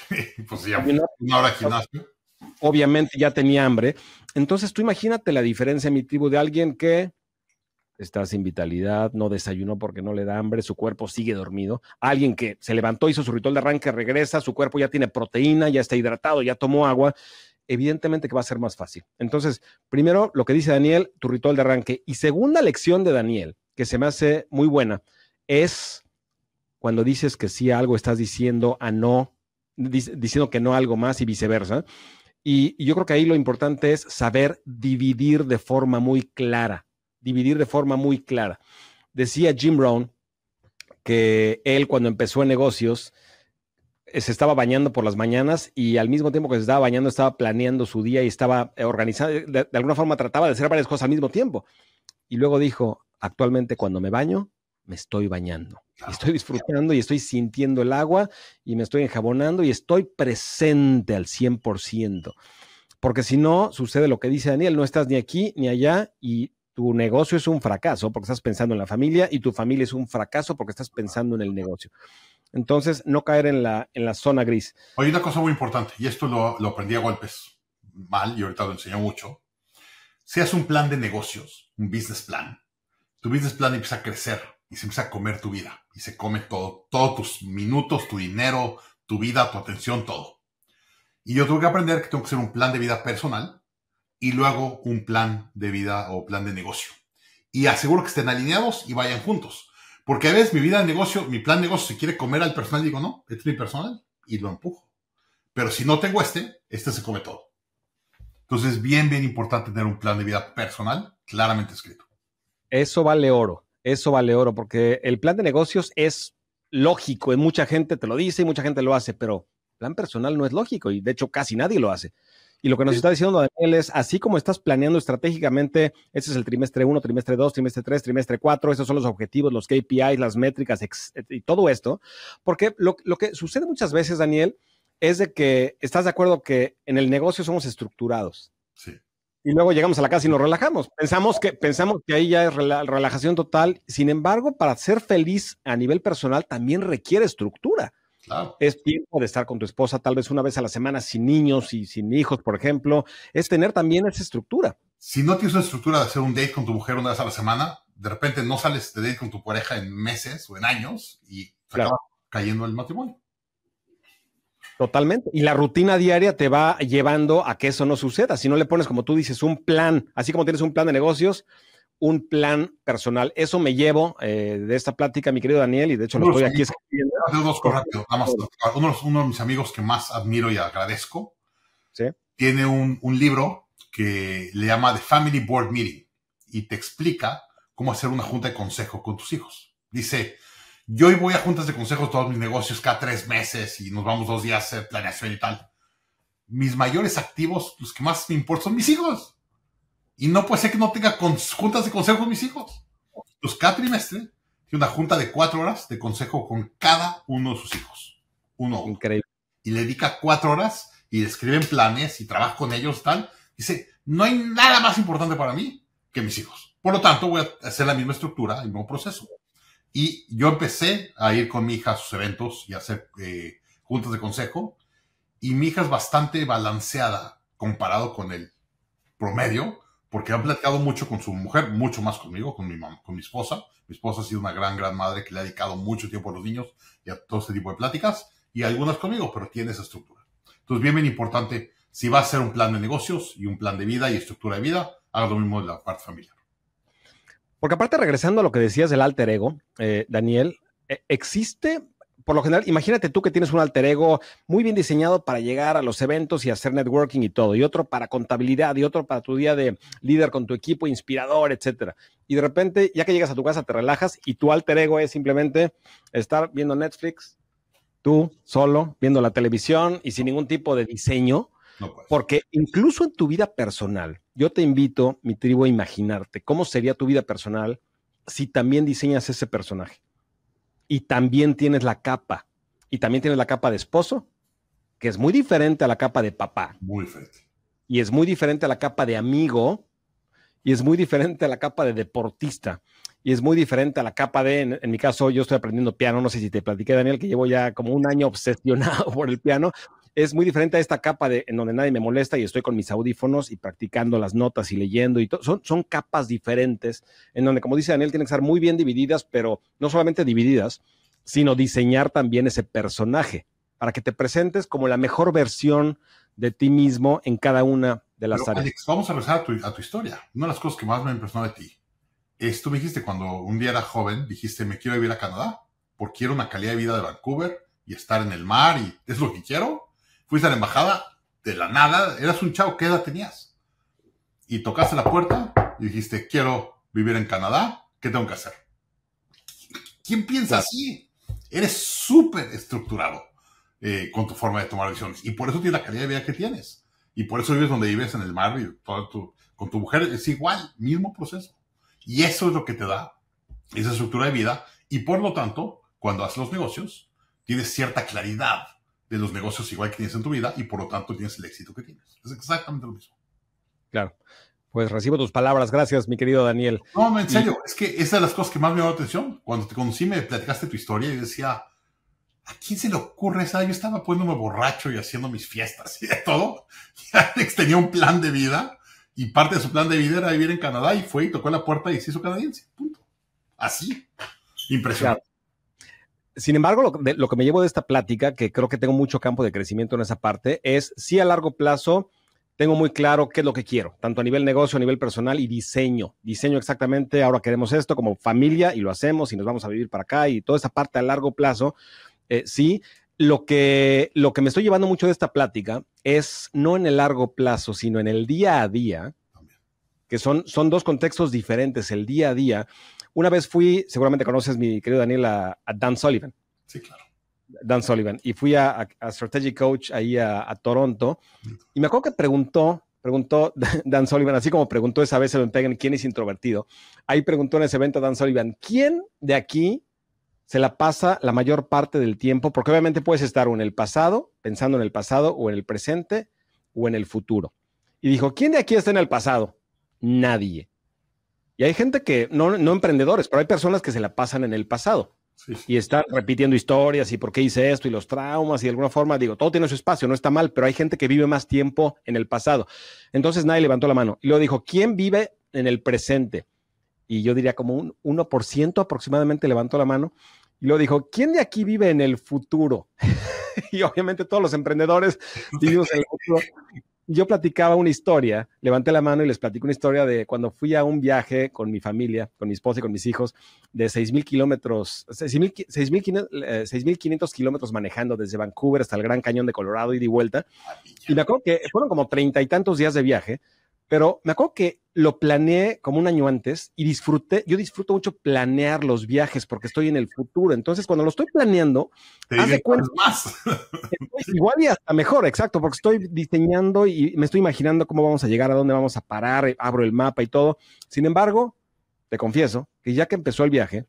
pues ya, gimnasio. Obviamente ya tenía hambre. Entonces tú imagínate la diferencia, en mi tribu, de alguien que está sin vitalidad, no desayunó porque no le da hambre, su cuerpo sigue dormido. Alguien que se levantó, hizo su ritual de arranque, regresa, su cuerpo ya tiene proteína, ya está hidratado, ya tomó agua. Evidentemente que va a ser más fácil. Entonces, primero, lo que dice Daniel, tu ritual de arranque. Y segunda lección de Daniel, que se me hace muy buena, es cuando dices que sí a algo, estás diciendo a ah, no diciendo que no algo más y viceversa. Y, yo creo que ahí lo importante es saber dividir de forma muy clara, dividir de forma muy clara. Decía Jim Brown que él cuando empezó en negocios eh, se estaba bañando por las mañanas y al mismo tiempo que se estaba bañando estaba planeando su día y estaba eh, organizando, eh, de alguna forma trataba de hacer varias cosas al mismo tiempo. Y luego dijo, actualmente cuando me baño, me estoy bañando. estoy disfrutando y estoy sintiendo el agua y me estoy enjabonando y estoy presente al 100%. Porque si no, sucede lo que dice Daniel, no estás ni aquí ni allá y tu negocio es un fracaso porque estás pensando en la familia y tu familia es un fracaso porque estás pensando en el negocio. Entonces, no caer en la, en la zona gris. Hay una cosa muy importante, y esto lo, aprendí a golpes mal y ahorita lo enseño mucho. seas un plan de negocios, un business plan, tu business plan empieza a crecer y se empieza a comer tu vida y se come todo, todos tus minutos, tu dinero, tu vida, tu atención, todo. Y yo tuve que aprender que tengo que hacer un plan de vida personal y luego un plan de vida o plan de negocio. Y aseguro que estén alineados y vayan juntos. Porque a veces mi vida de negocio, mi plan de negocio, si quiere comer al personal, digo, no, este es mi personal y lo empujo. Pero si no tengo este, este se come todo. Entonces, bien, bien importante tener un plan de vida personal claramente escrito. Eso vale oro. Eso vale oro, porque el plan de negocios es lógico, y mucha gente te lo dice y mucha gente lo hace, pero plan personal no es lógico y de hecho casi nadie lo hace. Y lo que nos está diciendo Daniel es, así como estás planeando estratégicamente, ese es el trimestre 1, trimestre 2, trimestre 3, trimestre 4, esos son los objetivos, los KPIs, las métricas y todo esto, porque lo, lo, que sucede muchas veces, Daniel, es de que estás de acuerdo que en el negocio somos estructurados. Sí y luego llegamos a la casa y nos relajamos. Pensamos que, pensamos que ahí ya es relajación total. Sin embargo, para ser feliz a nivel personal también requiere estructura. Es tiempo de estar con tu esposa tal vez una vez a la semana sin niños y sin hijos, por ejemplo. Es tener también esa estructura. Si no tienes una estructura de hacer un date con tu mujer una vez a la semana, de repente no sales de date con tu pareja en meses o en años y acaba cayendo el matrimonio. Totalmente. Y la rutina diaria te va llevando a que eso no suceda. Si no le pones, como tú dices, un plan, así como tienes un plan de negocios, un plan personal. Eso me llevo eh, de esta plática, mi querido Daniel, y de hecho lo voy aquí escribiendo. uno, de mis amigos que más admiro y agradezco tiene un, un libro que le llama The Family Board Meeting y te explica cómo hacer una junta de consejo con tus hijos. Dice, yo hoy voy a juntas de consejos todos mis negocios cada tres meses y nos vamos dos días a hacer planeación y tal. Mis mayores activos, los que más me importan, son mis hijos. Y no puede ser que no tenga juntas de consejo con mis hijos. Los cada trimestre tiene una junta de cuatro horas de consejo con cada uno de sus hijos. Uno. Increíble. Y le dedica cuatro horas y escriben planes y trabaja con ellos, tal. Dice, no hay nada más importante para mí que mis hijos. Por lo tanto, voy a hacer la misma estructura, el mismo proceso. Y yo empecé a ir con mi hija a sus eventos y a hacer eh, juntas de consejo. Y mi hija es bastante balanceada comparado con el promedio, porque ha platicado mucho con su mujer, mucho más conmigo, con mi mamá, con mi esposa. Mi esposa ha sido una gran, gran madre que le ha dedicado mucho tiempo a los niños y a todo este tipo de pláticas, y algunas conmigo, pero tiene esa estructura. Entonces, bien, bien importante, si va a ser un plan de negocios y un plan de vida y estructura de vida, haga lo mismo de la parte familiar. Porque aparte, regresando a lo que decías del alter ego, eh, Daniel, e, existe, por lo general, imagínate tú que tienes un alter ego muy bien diseñado para llegar a los eventos y hacer networking y todo, y otro para contabilidad, y otro para tu día de líder con tu equipo, inspirador, etcétera. Y de repente, ya que llegas a tu casa, te relajas y tu alter ego es simplemente estar viendo Netflix, tú solo, viendo la televisión y sin ningún tipo de diseño. Pues. Porque incluso en tu vida personal, yo te invito, mi tribu, a imaginarte cómo sería tu vida personal si también diseñas ese personaje. Y también tienes la capa. Y también tienes la capa de esposo, que es muy diferente a la capa de papá. Muy diferente. Y es muy diferente a la capa de amigo. Y es muy diferente a la capa de deportista. Y es muy diferente a la capa de, en, en mi caso, yo estoy aprendiendo piano. No sé si te platiqué, Daniel, que llevo ya como un año obsesionado por el piano es muy diferente a esta capa de, en donde nadie me molesta y estoy con mis audífonos y practicando las notas y leyendo y Son, son capas diferentes en donde, como dice Daniel, tienen que estar muy bien divididas, pero no solamente divididas, sino diseñar también ese personaje para que te presentes como la mejor versión de ti mismo en cada una de las áreas. Alex, vamos a regresar a tu, historia. Una de las cosas que más me impresionó de ti es, tú me dijiste cuando un día era joven, dijiste, me quiero vivir a Canadá porque quiero una calidad de vida de Vancouver y estar en el mar y es lo que quiero Fuiste a la embajada de la nada, eras un chavo, ¿qué edad tenías? Y tocaste la puerta y dijiste, quiero vivir en Canadá, ¿qué tengo que hacer? ¿Quién piensa así? Eres súper estructurado eh, con tu forma de tomar decisiones y por eso tienes la calidad de vida que tienes. Y por eso vives donde vives en el mar y con tu mujer es igual, mismo proceso. Y eso es lo que te da esa estructura de vida y por lo tanto, cuando haces los negocios, tienes cierta claridad de los negocios igual que tienes en tu vida y por lo tanto tienes el éxito que tienes. Es exactamente lo mismo. Claro. Pues recibo tus palabras. Gracias, mi querido Daniel. No, no en serio. Es que esa es de las cosas que más me llamó la atención. Cuando te conocí, me platicaste tu historia y decía, ¿a quién se le ocurre esa? Yo estaba poniéndome borracho y haciendo mis fiestas y de todo. Y Alex tenía un plan de vida y parte de su plan de vida era vivir en Canadá y fue y tocó la puerta y se hizo canadiense. Punto. Así. Impresionante. Sin embargo, lo, que me llevo de esta plática, que creo que tengo mucho campo de crecimiento en esa parte, es si a largo plazo tengo muy claro qué es lo que quiero, tanto a nivel negocio, a nivel personal y diseño. Diseño exactamente, ahora queremos esto como familia y lo hacemos y nos vamos a vivir para acá y toda esa parte a largo plazo. Eh, sí, lo que, lo que me estoy llevando mucho de esta plática es no en el largo plazo, sino en el día a día, que son, son dos contextos diferentes, el día a día una vez fui, seguramente conoces mi querido Daniel, a, Dan Sullivan. Sí, claro. Dan Sullivan. Y fui a, Strategic Coach ahí a, Toronto. Y me acuerdo que preguntó, preguntó Dan Sullivan, así como preguntó esa vez en quién es introvertido. Ahí preguntó en ese evento Dan Sullivan, ¿quién de aquí se la pasa la mayor parte del tiempo, porque obviamente puedes estar o en el pasado, pensando en el pasado, o en el presente, o en el futuro. Y dijo, ¿quién de aquí está en el pasado? Nadie. Y hay gente que, no, emprendedores, pero hay personas que se la pasan en el pasado y están repitiendo historias y por qué hice esto y los traumas y de alguna forma, digo, todo tiene su espacio, no está mal, pero hay gente que vive más tiempo en el pasado. Entonces nadie levantó la mano y luego dijo, ¿quién vive en el presente? Y yo diría como un 1% aproximadamente levantó la mano y luego dijo, ¿quién de aquí vive en el futuro? y obviamente todos los emprendedores vivimos en el futuro yo platicaba una historia, levanté la mano y les platico una historia de cuando fui a un viaje con mi familia, con mi esposa y con mis hijos, de 6.000 kilómetros, 6.500 eh, kilómetros manejando desde Vancouver hasta el Gran Cañón de Colorado y de vuelta. Ah, y me acuerdo que fueron como treinta y tantos días de viaje pero me acuerdo que lo planeé como un año antes y disfruté, yo disfruto mucho planear los viajes porque estoy en el futuro. Entonces, cuando lo estoy planeando, Te haz cuenta más. igual y hasta mejor, exacto, porque estoy diseñando y me estoy imaginando cómo vamos a llegar, a dónde vamos a parar, eh, abro el mapa y todo. Sin embargo, te confieso que ya que empezó el viaje,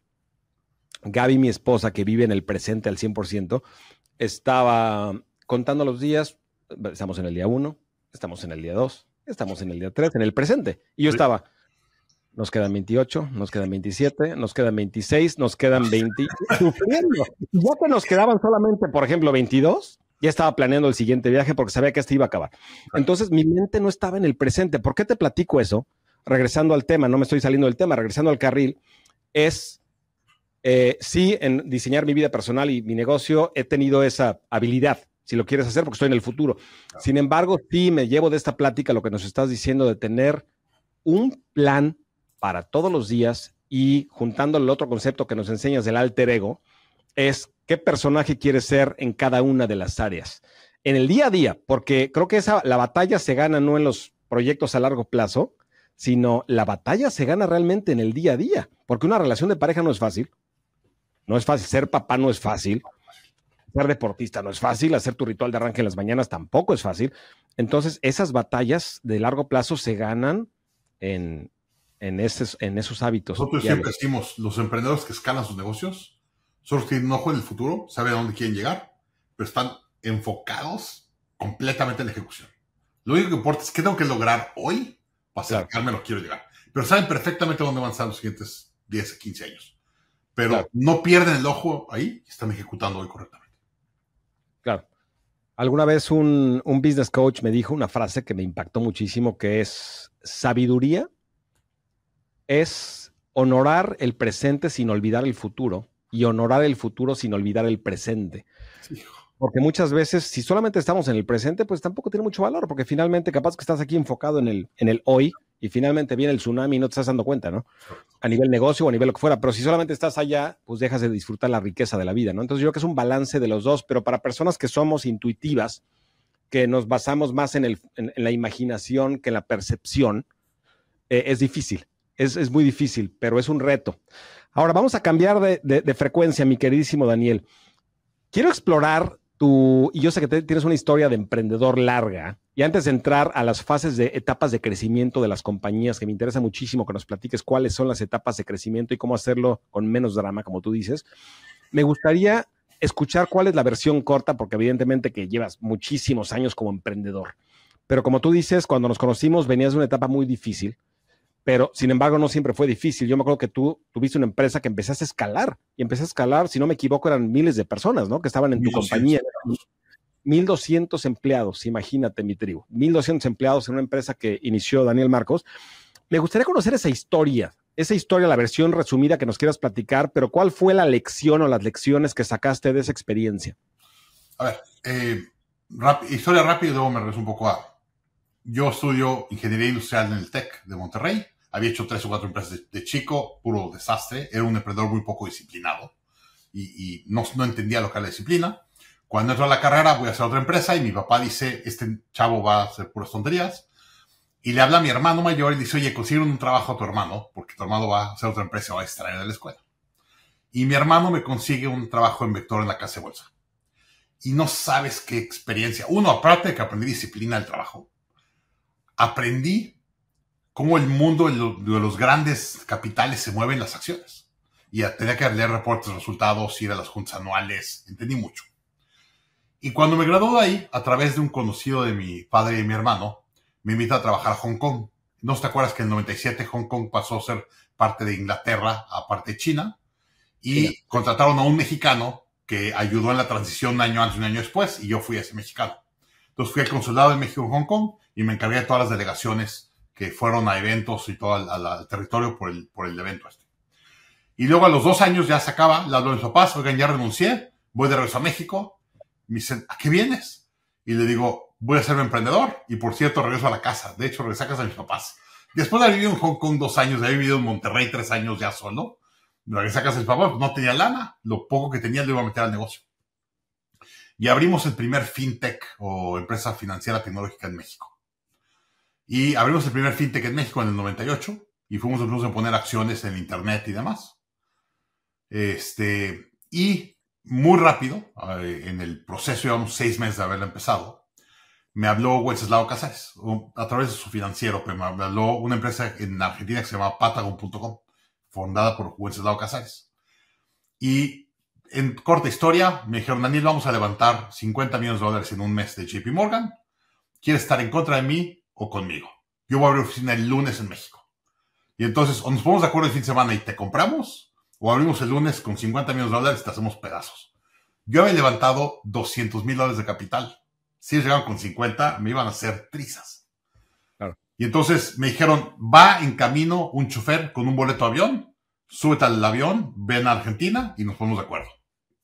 Gaby, mi esposa, que vive en el presente al 100%, estaba contando los días, eh, estamos en el día 1, estamos en el día 2, Estamos en el día 3, en el presente. Y yo estaba, nos quedan 28, nos quedan 27, nos quedan 26, nos quedan 20. sufriendo. Ya que nos quedaban solamente, por ejemplo, 22, ya estaba planeando el siguiente viaje porque sabía que este iba a acabar. Entonces mi mente no estaba en el presente. ¿Por qué te platico eso? Regresando al tema, no me estoy saliendo del tema, regresando al carril, es, si eh, sí, en diseñar mi vida personal y mi negocio he tenido esa habilidad si lo quieres hacer, porque estoy en el futuro. Sin embargo, sí me llevo de esta plática lo que nos estás diciendo de tener un plan para todos los días y juntando el otro concepto que nos enseñas del alter ego, es qué personaje quieres ser en cada una de las áreas. En el día a día, porque creo que esa, la batalla se gana no en los proyectos a largo plazo, sino la batalla se gana realmente en el día a día, porque una relación de pareja no es fácil. No es fácil, ser papá no es fácil, ser deportista no es fácil, hacer tu ritual de arranque en las mañanas tampoco es fácil. Entonces, esas batallas de largo plazo se ganan en, en, esos, hábitos. Nosotros siempre decimos, los emprendedores que escalan sus negocios son los que tienen un ojo en el futuro, saben a dónde quieren llegar, pero están enfocados completamente en la ejecución. Lo único que importa es qué tengo que lograr hoy para acercarme a lo que quiero llegar. Pero saben perfectamente dónde van a estar los siguientes 10, 15 años. Pero no pierden el ojo ahí están ejecutando hoy correctamente. Claro. Alguna vez un, un, business coach me dijo una frase que me impactó muchísimo, que es, sabiduría es honorar el presente sin olvidar el futuro y honorar el futuro sin olvidar el presente. Porque muchas veces, si solamente estamos en el presente, pues tampoco tiene mucho valor, porque finalmente capaz que estás aquí enfocado en el, en el hoy y finalmente viene el tsunami y no te estás dando cuenta, ¿no? A nivel negocio o a nivel lo que fuera, pero si solamente estás allá, pues dejas de disfrutar la riqueza de la vida, ¿no? Entonces yo creo que es un balance de los dos, pero para personas que somos intuitivas, que nos basamos más en, el, la imaginación que en la percepción, eh, es difícil, es, muy difícil, pero es un reto. Ahora vamos a cambiar de frecuencia, mi queridísimo Daniel. Quiero explorar Tú y yo sé que tienes una historia de emprendedor larga, y antes de entrar a las fases de etapas de crecimiento de las compañías, que me interesa muchísimo que nos platiques cuáles son las etapas de crecimiento y cómo hacerlo con menos drama, como tú dices, me gustaría escuchar cuál es la versión corta, porque evidentemente que llevas muchísimos años como emprendedor. Pero como tú dices, cuando nos conocimos venías de una etapa muy difícil pero sin embargo no siempre fue difícil. Yo me acuerdo que tú tuviste una empresa que empezaste a escalar y empezaste a escalar, si no me equivoco, eran miles de personas, ¿no? Que estaban en tu compañía. 1200 empleados, imagínate mi tribu, 1200 empleados en una empresa que inició Daniel Marcos. Me gustaría conocer esa historia, esa historia, la versión resumida que nos quieras platicar, pero ¿cuál fue la lección o las lecciones que sacaste de esa experiencia? A ver, eh, historia rápida y luego me resumo un poco a, yo estudio ingeniería industrial en el TEC de Monterrey. Había hecho tres o cuatro empresas de, chico, puro desastre. Era un emprendedor muy poco disciplinado y, no, entendía lo que era la disciplina. Cuando entró a la carrera voy a hacer otra empresa y mi papá dice, este chavo va a hacer puras tonterías. Y le habla a mi hermano mayor y dice, oye, consigue un trabajo a tu hermano porque tu hermano va a hacer otra empresa y va a extraer de la escuela. Y mi hermano me consigue un trabajo en Vector en la casa de bolsa. Y no sabes qué experiencia. Uno, aparte de que aprendí disciplina del trabajo aprendí cómo el mundo de los grandes capitales se mueven las acciones. Y tenía que leer reportes resultados, ir a las juntas anuales, entendí mucho. Y cuando me graduó de ahí, a través de un conocido de mi padre y mi hermano, me invita a trabajar a Hong Kong. ¿No te acuerdas que en el 97 Hong Kong pasó a ser parte de Inglaterra a parte de China? Y contrataron a un mexicano que ayudó en la transición un año antes, y un año después, y yo fui a ese mexicano. Entonces fui al consulado de México en Hong Kong y me encargué de todas las delegaciones que fueron a eventos y todo al, territorio por el, por el evento este. Y luego a los dos años ya se acaba, la habló a mis papás, oigan, ya renuncié, voy de regreso a México. Me dicen, ¿a qué vienes? Y le digo, voy a ser un emprendedor. Y por cierto, regreso a la casa. De hecho, regresas a mis papás. Después de haber vivido en Hong Kong dos años, de haber vivido en Monterrey tres años ya solo, regresé a casa de mis papás, no tenía lana. Lo poco que tenía lo iba a meter al negocio. Y abrimos el primer fintech o empresa financiera tecnológica en México. Y abrimos el primer fintech en México en el 98 y fuimos los primeros en poner acciones en Internet y demás. Este, y muy rápido, eh, en el proceso llevamos seis meses de haberlo empezado, me habló Wenceslao Casas, a través de su financiero, pero me habló una empresa en Argentina que se llama Patagon.com, fundada por Wenceslao Casas. Y en corta historia, me dijeron, Daniel, vamos a levantar 50 millones de dólares en un mes de JP Morgan. quiere estar en contra de mí? o conmigo. Yo voy a abrir oficina el lunes en México. Y entonces, o nos ponemos de acuerdo el fin de semana y te compramos, o abrimos el lunes con 50 millones de dólares y te hacemos pedazos. Yo había levantado 200 mil dólares de capital. Si llegaban con 50, me iban a hacer trizas. Y entonces me dijeron, va en camino un chofer con un boleto de avión, súbete al avión, ven a Argentina y nos ponemos de acuerdo.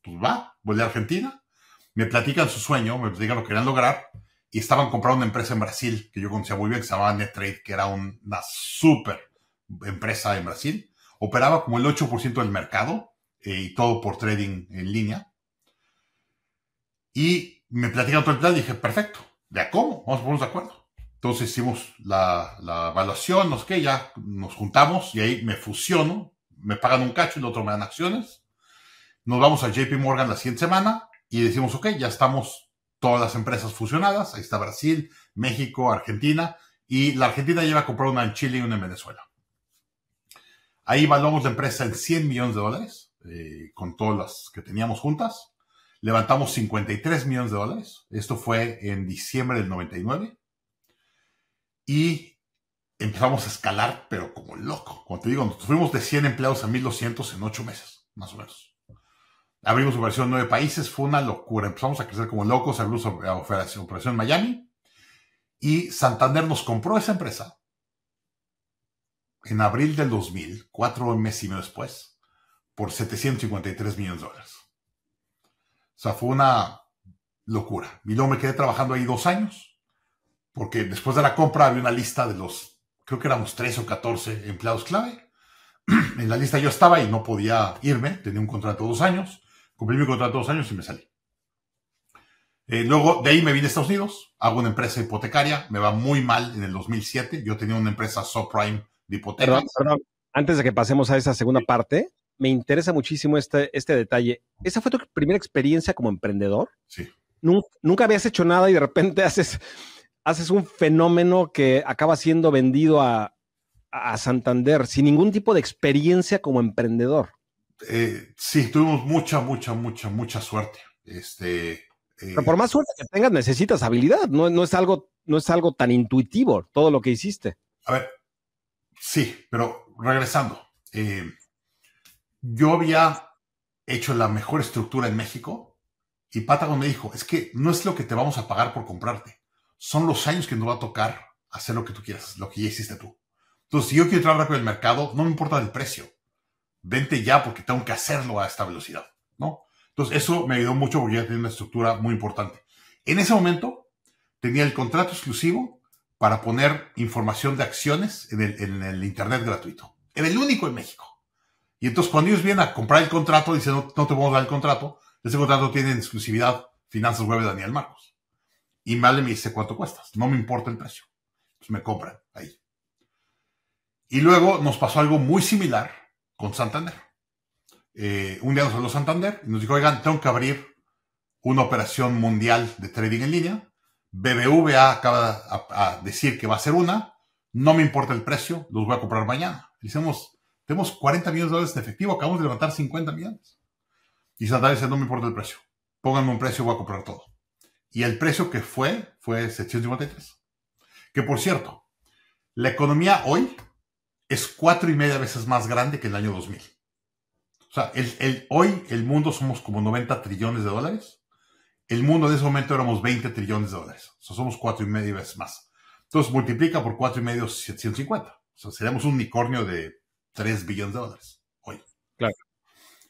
Pues va, voy a Argentina, me platican su sueño, me platican lo que querían lograr y estaban comprando una empresa en Brasil que yo conocía muy bien, que se llamaba NetTrade, que era una súper empresa en Brasil. Operaba como el 8% del mercado eh, y todo por trading en línea. Y me platicaron todo el plan y dije, perfecto, de cómo? Vamos a ponernos de acuerdo. Entonces hicimos la, evaluación, no sé ya nos juntamos y ahí me fusiono, me pagan un cacho y el otro me dan acciones. Nos vamos a JP Morgan la siguiente semana y decimos, ok, ya estamos todas las empresas fusionadas. Ahí está Brasil, México, Argentina. Y la Argentina lleva a comprar una en Chile y una en Venezuela. Ahí evaluamos la empresa en 100 millones de dólares, eh, con todas las que teníamos juntas. Levantamos 53 millones de dólares. Esto fue en diciembre del 99. Y empezamos a escalar, pero como loco. cuando te digo, nos fuimos de 100 empleados a 1200 en 8 meses, más o menos. Abrimos operación nueve países, fue una locura. Empezamos a crecer como locos, abrimos eh, operación, en Miami y Santander nos compró esa empresa en abril del 2000, cuatro meses y medio después, por 753 millones de dólares. O sea, fue una locura. Y luego me quedé trabajando ahí dos años, porque después de la compra había una lista de los, creo que éramos tres o 14 empleados clave. En la lista yo estaba y no podía irme, tenía un contrato de dos años. Cumplí mi contrato dos años y me salí. Eh, luego de ahí me vine a Estados Unidos, hago una empresa hipotecaria, me va muy mal en el 2007. Yo tenía una empresa subprime de hipotecas. Antes de que pasemos a esa segunda parte, me interesa muchísimo este, este detalle. ¿Esa fue tu primera experiencia como emprendedor? Sí. Nunca, nunca habías hecho nada y de repente haces, haces un fenómeno que acaba siendo vendido a Santander sin ningún tipo de experiencia como emprendedor. Eh, sí, tuvimos mucha, mucha, mucha, mucha suerte. Este, Pero eh, por más suerte que tengas, necesitas habilidad. No, es algo, no es algo tan intuitivo todo lo que hiciste. A ver, sí, pero regresando. Eh, yo había hecho la mejor estructura en México y Patagon me dijo, es que no es lo que te vamos a pagar por comprarte, son los años que nos va a tocar hacer lo que tú quieras, lo que ya hiciste tú. Entonces, si yo quiero entrar rápido el mercado, no me importa el precio vente ya porque tengo que hacerlo a esta velocidad, ¿no? Entonces, eso me ayudó mucho porque ya tenía una estructura muy importante. En ese momento, tenía el contrato exclusivo para poner información de acciones en el, Internet gratuito. Era el único en México. Y entonces, cuando ellos vienen a comprar el contrato, dicen, no, no te vamos a dar el contrato. Ese contrato tiene en exclusividad Finanzas Web de Daniel Marcos. Y Male me dice, ¿cuánto cuestas? No me importa el precio. Entonces, me compran ahí. Y luego nos pasó algo muy similar con Santander. Eh, un día nos habló Santander y nos dijo, oigan, tengo que abrir una operación mundial de trading en línea. BBVA acaba a, decir que va a ser una. No me importa el precio, los voy a comprar mañana. Dicemos, tenemos 40 millones de dólares de efectivo, acabamos de levantar 50 millones. Y Santander dice, no me importa el precio. Pónganme un precio, voy a comprar todo. Y el precio que fue, fue 753. Que por cierto, la economía hoy es cuatro y media veces más grande que el año 2000. O sea, el, hoy el mundo somos como 90 trillones de dólares. El mundo en ese momento éramos 20 trillones de dólares. O sea, somos cuatro y media veces más. Entonces multiplica por cuatro y medio 750. O sea, seríamos un unicornio de 3 billones de dólares hoy. Claro.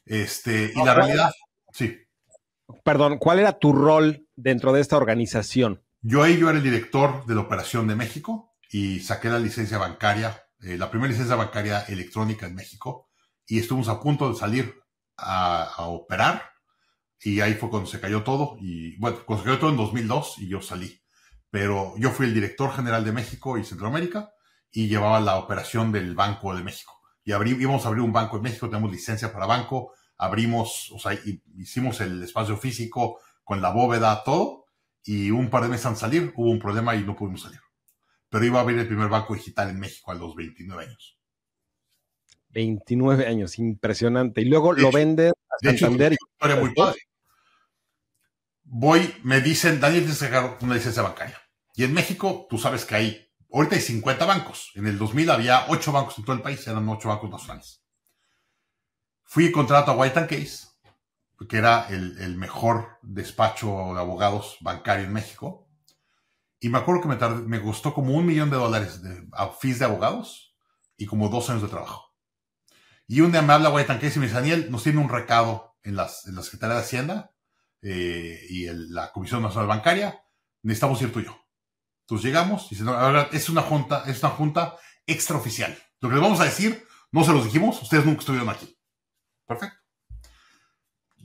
Este, y la realidad, sí. Perdón, ¿cuál era tu rol dentro de esta organización? Yo ahí yo era el director de la operación de México y saqué la licencia bancaria eh, la primera licencia bancaria electrónica en México y estuvimos a punto de salir a, operar y ahí fue cuando se cayó todo y bueno, cuando se cayó todo en 2002 y yo salí. Pero yo fui el director general de México y Centroamérica y llevaba la operación del Banco de México. Y abrí, íbamos a abrir un banco en México, tenemos licencia para banco, abrimos, o sea, hicimos el espacio físico con la bóveda, todo, y un par de meses antes de salir hubo un problema y no pudimos salir pero iba a abrir el primer banco digital en México a los 29 años. 29 años, impresionante. Y luego lo vende historia muy Voy, me dicen, Daniel, tienes que sacar una licencia bancaria. Y en México, tú sabes que hay, ahorita hay 50 bancos. En el 2000 había 8 bancos en todo el país, eran 8 bancos nacionales. Fui y contrato a White Case, que era el, el mejor despacho de abogados bancario en México y me acuerdo que me, tardé, costó como un millón de dólares de a fees de abogados y como dos años de trabajo. Y un día me habla Guaytanque y me dice, Daniel, nos tiene un recado en, las, en la Secretaría de Hacienda eh, y en la Comisión Nacional Bancaria, necesitamos ir tú y yo. Entonces llegamos y dice, es una junta, es una junta extraoficial. Lo que les vamos a decir, no se los dijimos, ustedes nunca estuvieron aquí. Perfecto.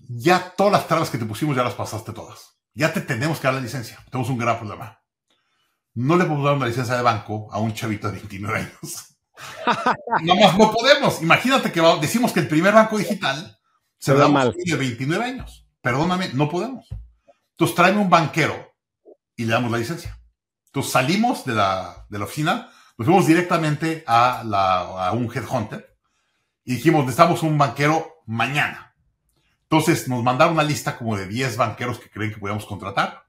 Ya todas las trabas que te pusimos ya las pasaste todas. Ya te tenemos que dar la licencia. Tenemos un gran problema no le podemos dar una licencia de banco a un chavito de 29 años. no más no podemos. Imagínate que decimos que el primer banco digital se, se da mal. de 29 años. Perdóname, no podemos. Entonces tráeme un banquero y le damos la licencia. Entonces salimos de la, oficina, nos fuimos directamente a, a un headhunter y dijimos, necesitamos un banquero mañana. Entonces nos mandaron una lista como de 10 banqueros que creen que podíamos contratar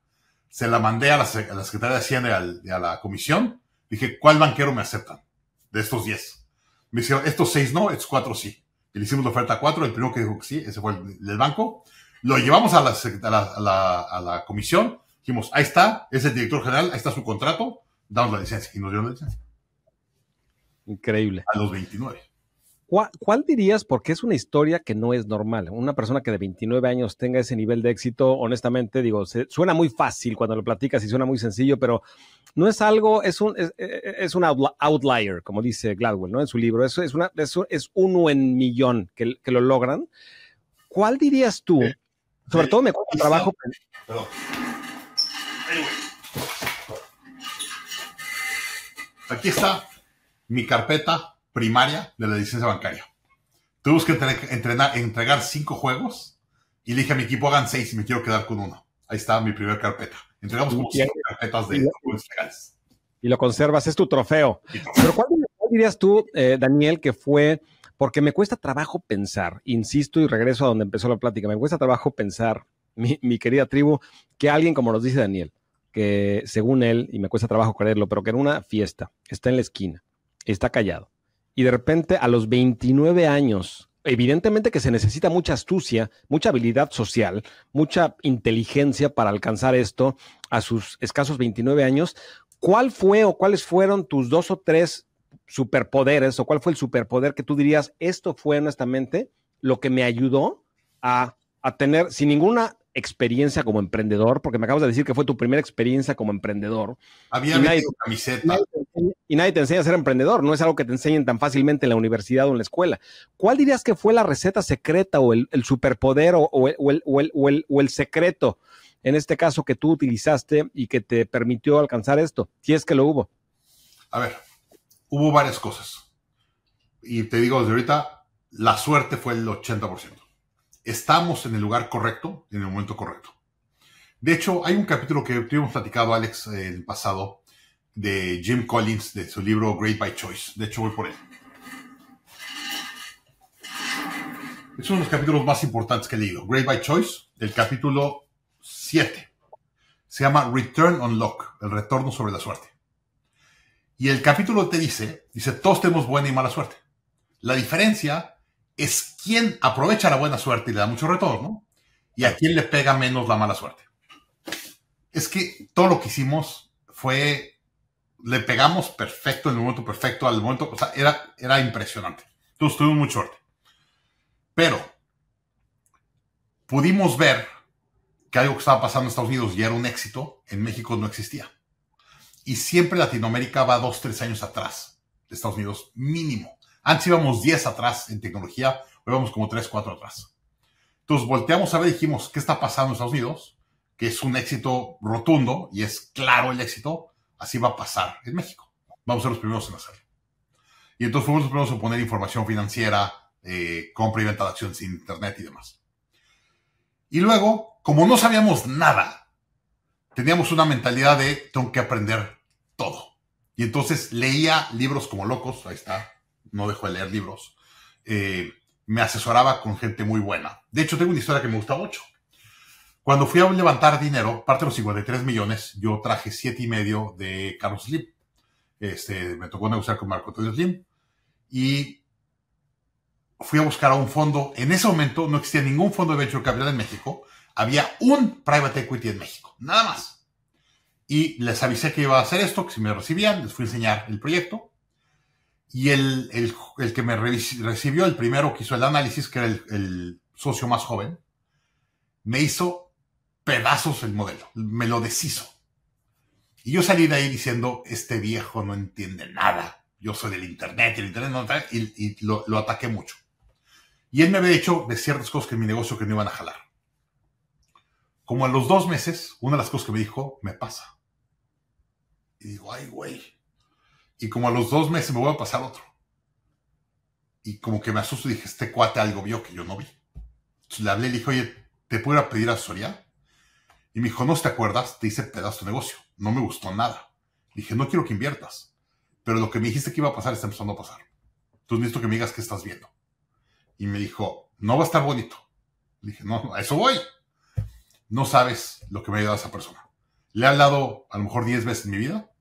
se la mandé a la, secretaria Secretaría de Hacienda y, a la comisión. Dije, ¿cuál banquero me aceptan? De estos 10. Me dijeron, estos 6 no, estos 4 sí. le hicimos la oferta a 4, el primero que dijo que sí, ese fue el, banco. Lo llevamos a la, a, la, a, la, a comisión, dijimos, ahí está, es el director general, ahí está su contrato, damos la licencia. Y nos dieron la licencia. Increíble. A los 29. ¿Cuál, dirías, porque es una historia que no es normal, una persona que de 29 años tenga ese nivel de éxito, honestamente, digo, suena muy fácil cuando lo platicas y suena muy sencillo, pero no es algo, es un, es, e, e, outlier, como dice Gladwell, ¿no? En su libro, es, es, una, es, es uno en millón que, que, lo logran. ¿Cuál dirías tú? Eh, Sobre eh, todo me cuesta trabajo. Aquí está mi carpeta primaria de la licencia bancaria. Tuvimos que entrenar, entregar cinco juegos y le dije a mi equipo, hagan seis y me quiero quedar con uno. Ahí está mi primera carpeta. Entregamos como carpetas de juegos legales. Y lo conservas, es tu trofeo. Pero ¿cuál, dirías tú, eh, Daniel, que fue, porque me cuesta trabajo pensar, insisto y regreso a donde empezó la plática, me cuesta trabajo pensar, mi, mi querida tribu, que alguien, como nos dice Daniel, que según él, y me cuesta trabajo creerlo, pero que en una fiesta está en la esquina, está callado, y de repente a los 29 años, evidentemente que se necesita mucha astucia, mucha habilidad social, mucha inteligencia para alcanzar esto a sus escasos 29 años. ¿Cuál fue o cuáles fueron tus dos o tres superpoderes o cuál fue el superpoder que tú dirías, esto fue honestamente lo que me ayudó a, tener sin ninguna experiencia como emprendedor, porque me acabas de decir que fue tu primera experiencia como emprendedor. Había camiseta y nadie te enseña a ser emprendedor, no es algo que te enseñen tan fácilmente en la universidad o en la escuela. ¿Cuál dirías que fue la receta secreta o el, superpoder o, el, secreto, en este caso, que tú utilizaste y que te permitió alcanzar esto, si es que lo hubo? A ver, hubo varias cosas. Y te digo desde ahorita, la suerte fue el 80%. Estamos en el lugar correcto, en el momento correcto. De hecho, hay un capítulo que tuvimos platicado, Alex, el pasado, de Jim Collins de su libro Great by Choice. De hecho, voy por él. Es uno de los capítulos más importantes que he leído. Great by Choice, el capítulo 7. Se llama Return on Luck, el retorno sobre la suerte. Y el capítulo te dice, dice, todos tenemos buena y mala suerte. La diferencia es quién aprovecha la buena suerte y le da mucho retorno y a quién le pega menos la mala suerte. Es que todo lo que hicimos fue le pegamos perfecto en el momento perfecto, al momento, o sea, era, era impresionante. Entonces tuvimos mucha suerte. Pero pudimos ver que algo que estaba pasando en Estados Unidos ya era un éxito, en México no existía. Y siempre Latinoamérica va dos, tres años atrás de Estados Unidos, mínimo. Antes íbamos 10 atrás en tecnología, hoy vamos como tres cuatro atrás. Entonces volteamos a ver dijimos, ¿qué está pasando en Estados Unidos? Que es un éxito rotundo y es claro el éxito así va a pasar en México. Vamos a ser los primeros en hacerlo. Y entonces fuimos los primeros en poner información financiera, eh, compra y venta de acciones en Internet y demás. Y luego, como no sabíamos nada, teníamos una mentalidad de tengo que aprender todo. Y entonces leía libros como locos, ahí está, no dejo de leer libros. Eh, me asesoraba con gente muy buena. De hecho, tengo una historia que me gusta mucho. Cuando fui a levantar dinero, parte de los 53 millones, yo traje siete y medio de Carlos Slim. Este, me tocó negociar con Marco Antonio Slim. Y fui a buscar a un fondo. En ese momento no existía ningún fondo de venture capital en México. Había un private equity en México, nada más. Y les avisé que iba a hacer esto, que si me recibían, les fui a enseñar el proyecto. Y el, el, el que me recibió, el primero que hizo el análisis, que era el, el socio más joven, me hizo pedazos el modelo, me lo deshizo. Y yo salí de ahí diciendo, este viejo no entiende nada, yo soy del Internet, el Internet no y, y lo, ataqué mucho. Y él me había hecho de ciertas cosas que en mi negocio que no iban a jalar. Como a los dos meses, una de las cosas que me dijo, me pasa. Y digo, ay, güey. Y como a los dos meses me voy a pasar otro. Y como que me asusto y dije, este cuate algo vio que yo no vi. le hablé y le dije, oye, ¿te puedo pedir asesoría? Y me dijo, no, ¿te acuerdas? Te hice pedazo tu negocio. No me gustó nada. dije, no quiero que inviertas. Pero lo que me dijiste que iba a pasar está empezando a pasar. Entonces necesito que me digas qué estás viendo. Y me dijo, no va a estar bonito. dije, no, a eso voy. No sabes lo que me ha ayudado esa persona. Le he hablado a lo mejor 10 veces en mi vida.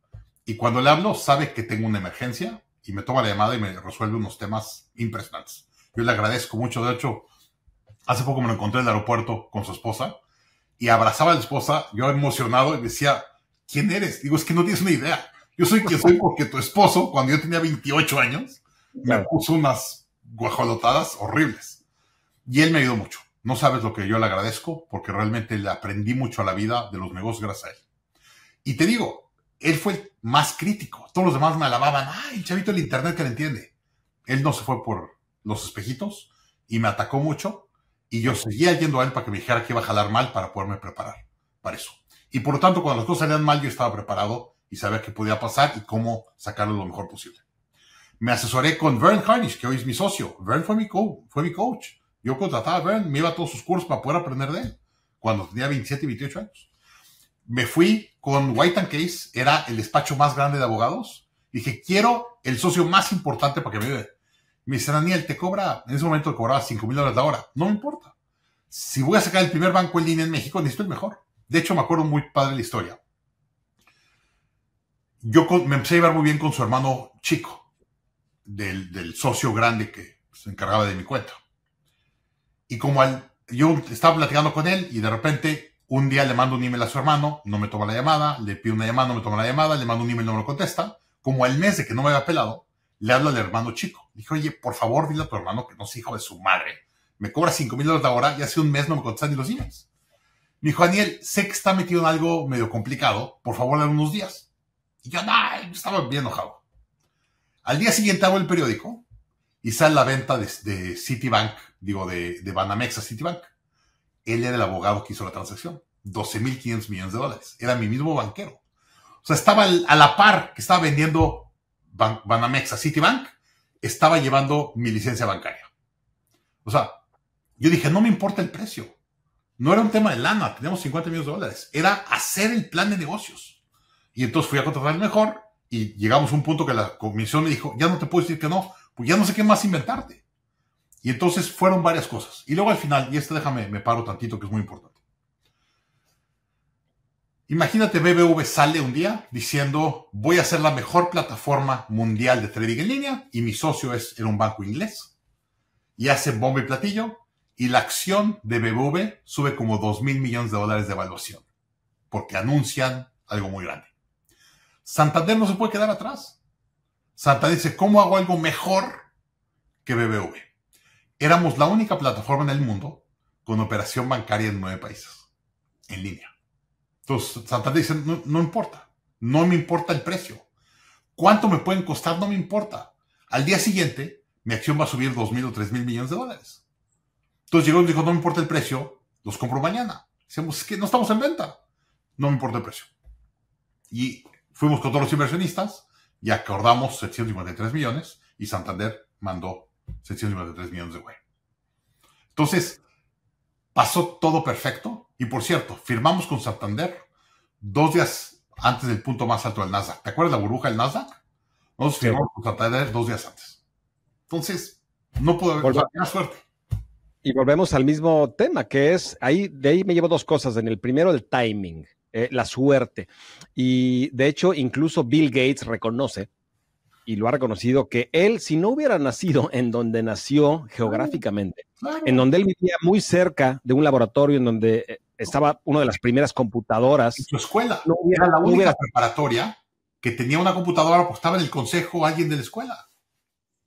Y cuando le hablo, sabe que tengo una emergencia y me toma la llamada y me resuelve unos temas impresionantes. Yo le agradezco mucho. De hecho, hace poco me lo encontré en el aeropuerto con su esposa y abrazaba a la esposa, yo emocionado, y decía, ¿quién eres? Digo, es que no tienes una idea. Yo soy quien soy porque tu esposo, cuando yo tenía 28 años, me puso unas guajolotadas horribles. Y él me ayudó mucho. No sabes lo que yo le agradezco porque realmente le aprendí mucho a la vida de los negocios gracias a él. Y te digo, él fue el más crítico. Todos los demás me alababan. Ay, chavito, el internet que le entiende. Él no se fue por los espejitos y me atacó mucho y yo seguía yendo a él para que me dijera que iba a jalar mal para poderme preparar para eso. Y por lo tanto, cuando las cosas salían mal, yo estaba preparado y sabía qué podía pasar y cómo sacarlo lo mejor posible. Me asesoré con Vern Harnish, que hoy es mi socio. Vern fue mi, mi coach. Yo contrataba a Vern, me iba a todos sus cursos para poder aprender de él, cuando tenía 27 y 28 años. Me fui con White and Case, era el despacho más grande de abogados. Dije, quiero el socio más importante para que me ayude. Me dice, Daniel, te cobra, en ese momento te cobraba 5 mil dólares la hora. No me importa. Si voy a sacar el primer banco en línea en México, necesito el mejor. De hecho, me acuerdo muy padre la historia. Yo me empecé a llevar muy bien con su hermano chico, del, socio grande que se encargaba de mi cuenta. Y como yo estaba platicando con él y de repente un día le mando un email a su hermano, no me toma la llamada, le pido una llamada, no me toma la llamada, le mando un email, no me lo contesta. Como al mes de que no me había pelado, le habla al hermano chico. Dijo, oye, por favor, dile a tu hermano que no es hijo de su madre. Me cobra cinco mil dólares la hora y hace un mes no me contestan ni los emails. Me dijo, Daniel, sé que está metido en algo medio complicado, por favor, dale unos días. Y yo, no, estaba bien enojado. Al día siguiente hago el periódico y sale la venta de, Citibank, digo, de, de, Banamex a Citibank. Él era el abogado que hizo la transacción. mil 12.500 millones de dólares. Era mi mismo banquero. O sea, estaba a la par que estaba vendiendo Banamex a Citibank, estaba llevando mi licencia bancaria. O sea, yo dije, no me importa el precio. No era un tema de lana, teníamos 50 millones de dólares. Era hacer el plan de negocios. Y entonces fui a contratar el mejor y llegamos a un punto que la comisión me dijo, ya no te puedo decir que no, pues ya no sé qué más inventarte. Y entonces fueron varias cosas. Y luego al final, y este déjame, me paro tantito que es muy importante. Imagínate BBV sale un día diciendo, voy a ser la mejor plataforma mundial de trading en línea y mi socio es en un banco inglés. Y hace bomba y platillo y la acción de BBV sube como 2 mil millones de dólares de evaluación porque anuncian algo muy grande. Santander no se puede quedar atrás. Santander dice, ¿cómo hago algo mejor que BBV? Éramos la única plataforma en el mundo con operación bancaria en nueve países, en línea. Entonces, Santander dice, no, importa, no me importa el precio. ¿Cuánto me pueden costar? No me importa. Al día siguiente, mi acción va a subir 2.000 o 3.000 millones de dólares. Entonces llegó y dijo, no me importa el precio, los compro mañana. Decíamos, es que no estamos en venta, no me importa el precio. Y fuimos con todos los inversionistas y acordamos 753 millones y Santander mandó 753 millones de güey. Entonces, pasó todo perfecto y por cierto, firmamos con Santander dos días antes del punto más alto del Nasdaq. ¿Te acuerdas la burbuja del Nasdaq? Nos firmamos con Santander dos días antes. Entonces, no puedo. haber más suerte. Y volvemos al mismo tema, que es, ahí, de ahí me llevo dos cosas. En el primero, el timing, eh, la suerte. Y de hecho, incluso Bill Gates reconoce y lo ha reconocido que él, si no hubiera nacido en donde nació geográficamente, en donde él vivía muy cerca de un laboratorio en donde eh, estaba una de las primeras computadoras. En su escuela no hubiera, era la única preparatoria que tenía una computadora, pues estaba en el consejo alguien de la escuela.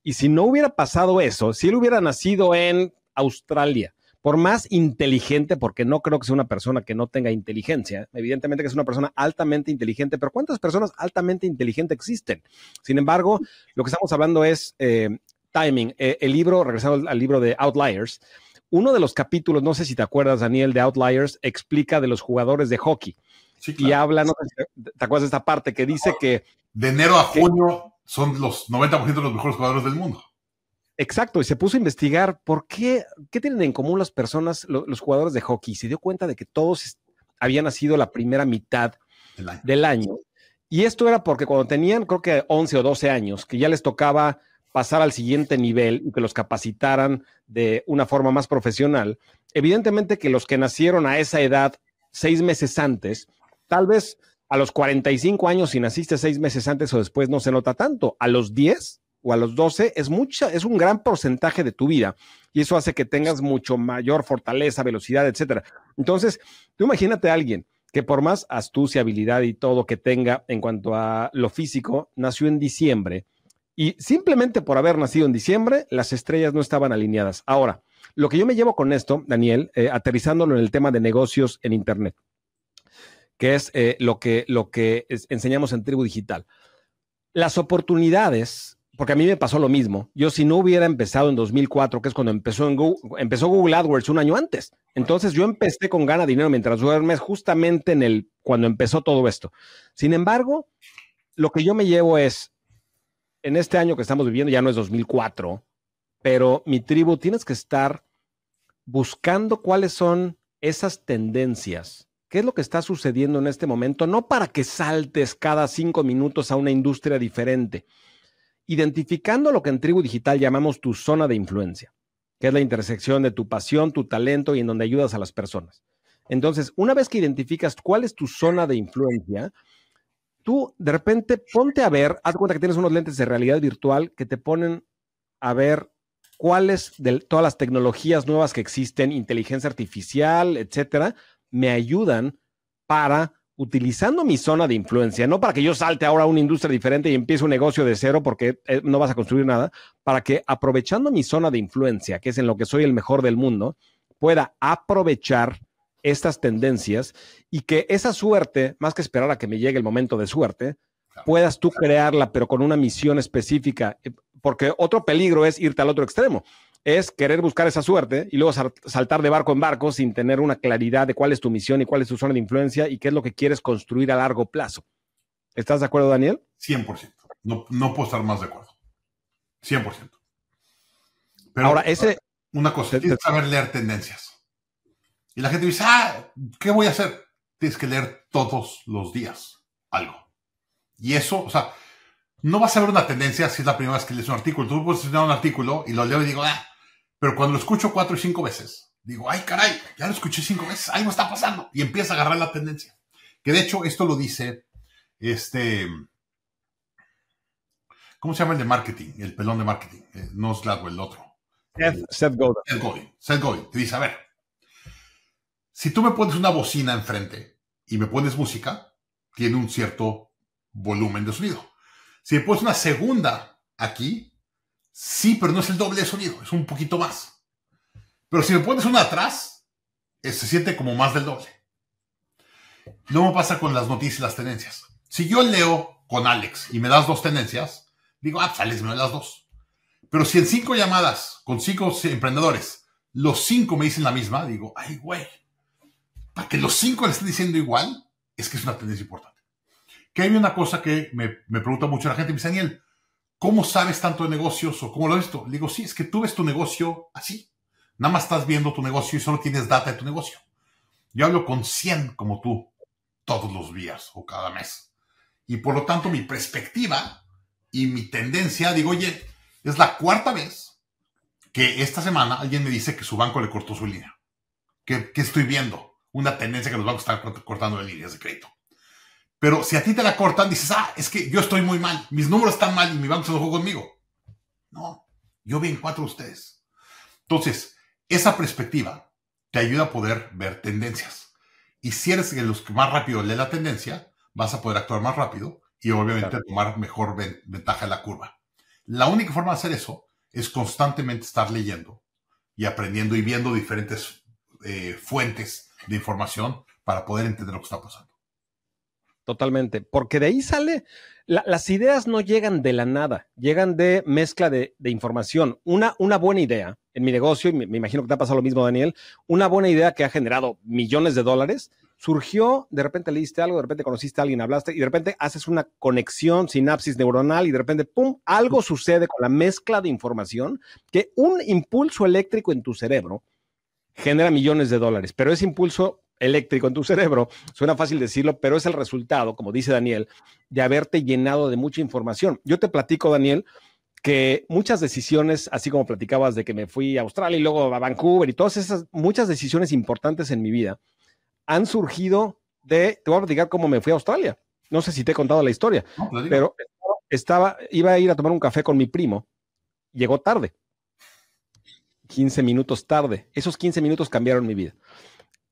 Y si no hubiera pasado eso, si él hubiera nacido en Australia, por más inteligente, porque no creo que sea una persona que no tenga inteligencia, evidentemente que es una persona altamente inteligente, pero ¿cuántas personas altamente inteligentes existen? Sin embargo, lo que estamos hablando es eh, timing. Eh, el libro, regresando al, libro de Outliers, uno de los capítulos, no sé si te acuerdas, Daniel, de Outliers, explica de los jugadores de hockey. Y habla, te acuerdas de esta parte que dice que... De enero a junio son los 90% de los mejores jugadores del mundo. Exacto, y se puso a investigar por qué, qué tienen en común las personas, los jugadores de hockey. se dio cuenta de que todos habían nacido la primera mitad del año. Y esto era porque cuando tenían, creo que 11 o 12 años, que ya les tocaba pasar al siguiente nivel y que los capacitaran de una forma más profesional, evidentemente que los que nacieron a esa edad, seis meses antes, tal vez a los 45 años, si naciste seis meses antes o después, no se nota tanto. A los 10, o a los 12 es, mucha, es un gran porcentaje de tu vida y eso hace que tengas mucho mayor fortaleza, velocidad, etcétera. Entonces, tú imagínate a alguien que por más astucia, habilidad y todo que tenga en cuanto a lo físico, nació en diciembre y simplemente por haber nacido en diciembre, las estrellas no estaban alineadas. Ahora, lo que yo me llevo con esto, Daniel, eh, aterrizándolo en el tema de negocios en Internet, que es eh, lo que, lo que enseñamos en Tribu Digital. Las oportunidades porque a mí me pasó lo mismo. Yo si no hubiera empezado en 2004, que es cuando empezó, en Google, empezó Google AdWords un año antes. Entonces yo empecé con gana dinero mientras duermes justamente en el cuando empezó todo esto. Sin embargo, lo que yo me llevo es en este año que estamos viviendo ya no es 2004, pero mi tribu tienes que estar buscando cuáles son esas tendencias ¿Qué es lo que está sucediendo en este momento? No para que saltes cada cinco minutos a una industria diferente, identificando lo que en Tribu Digital llamamos tu zona de influencia, que es la intersección de tu pasión, tu talento y en donde ayudas a las personas. Entonces, una vez que identificas cuál es tu zona de influencia, tú de repente ponte a ver, haz cuenta que tienes unos lentes de realidad virtual que te ponen a ver cuáles de todas las tecnologías nuevas que existen, inteligencia artificial, etcétera, me ayudan para utilizando mi zona de influencia, no para que yo salte ahora a una industria diferente y empiece un negocio de cero porque eh, no vas a construir nada, para que aprovechando mi zona de influencia, que es en lo que soy el mejor del mundo, pueda aprovechar estas tendencias y que esa suerte, más que esperar a que me llegue el momento de suerte, puedas tú crearla, pero con una misión específica, eh, porque otro peligro es irte al otro extremo es querer buscar esa suerte y luego saltar de barco en barco sin tener una claridad de cuál es tu misión y cuál es tu zona de influencia y qué es lo que quieres construir a largo plazo. ¿Estás de acuerdo, Daniel? 100%. No, no puedo estar más de acuerdo. 100%. Pero Ahora, ese... Una cosa, tienes saber leer tendencias. Y la gente dice, ah, ¿qué voy a hacer? Tienes que leer todos los días algo. Y eso, o sea, no vas a ver una tendencia si es la primera vez que lees un artículo. Tú puedes leer un artículo y lo leo y digo, ah, pero cuando lo escucho cuatro o cinco veces, digo, ay caray, ya lo escuché cinco veces, algo está pasando. Y empieza a agarrar la tendencia. Que de hecho esto lo dice este... ¿Cómo se llama el de marketing? El pelón de marketing. Eh, no es largo el otro. Seth, Godin. Seth Godin. Seth Te dice, a ver, si tú me pones una bocina enfrente y me pones música, tiene un cierto volumen de sonido. Si me pones una segunda aquí, Sí, pero no es el doble de sonido, es un poquito más. Pero si me pones uno atrás, eh, se siente como más del doble. Lo mismo pasa con las noticias y las tendencias. Si yo leo con Alex y me das dos tendencias, digo, ah, pues, Alex me las dos. Pero si en cinco llamadas con cinco emprendedores, los cinco me dicen la misma, digo, ay, güey, para que los cinco le estén diciendo igual, es que es una tendencia importante. Que hay una cosa que me, me pregunta mucho la gente, me dice, Daniel, ¿cómo sabes tanto de negocios o cómo lo ves tú? Le digo, sí, es que tú ves tu negocio así. Nada más estás viendo tu negocio y solo tienes data de tu negocio. Yo hablo con 100 como tú todos los días o cada mes. Y por lo tanto, mi perspectiva y mi tendencia, digo, oye, es la cuarta vez que esta semana alguien me dice que su banco le cortó su línea. ¿Qué, estoy viendo? Una tendencia que los bancos están cortando las líneas de crédito. Pero si a ti te la cortan, dices, ah, es que yo estoy muy mal, mis números están mal y mi banco se enojó conmigo. No, yo vi en cuatro de ustedes. Entonces, esa perspectiva te ayuda a poder ver tendencias. Y si eres de los que más rápido lee la tendencia, vas a poder actuar más rápido y obviamente tomar mejor ventaja de la curva. La única forma de hacer eso es constantemente estar leyendo y aprendiendo y viendo diferentes eh, fuentes de información para poder entender lo que está pasando. Totalmente, porque de ahí sale, las ideas no llegan de la nada, llegan de mezcla de, información. Una, una, buena idea en mi negocio, y me, me, imagino que te ha pasado lo mismo, Daniel, una buena idea que ha generado millones de dólares, surgió, de repente leíste algo, de repente conociste a alguien, hablaste, y de repente haces una conexión, sinapsis neuronal, y de repente, ¡pum!, algo sucede con la mezcla de información, que un impulso eléctrico en tu cerebro genera millones de dólares, pero ese impulso eléctrico en tu cerebro. Suena fácil decirlo, pero es el resultado, como dice Daniel, de haberte llenado de mucha información. Yo te platico, Daniel, que muchas decisiones, así como platicabas de que me fui a Australia y luego a Vancouver y todas esas, muchas decisiones importantes en mi vida han surgido de, te voy a platicar cómo me fui a Australia. No sé si te he contado la historia, pero estaba, iba a ir a tomar un café con mi primo, llegó tarde, 15 minutos tarde. Esos 15 minutos cambiaron mi vida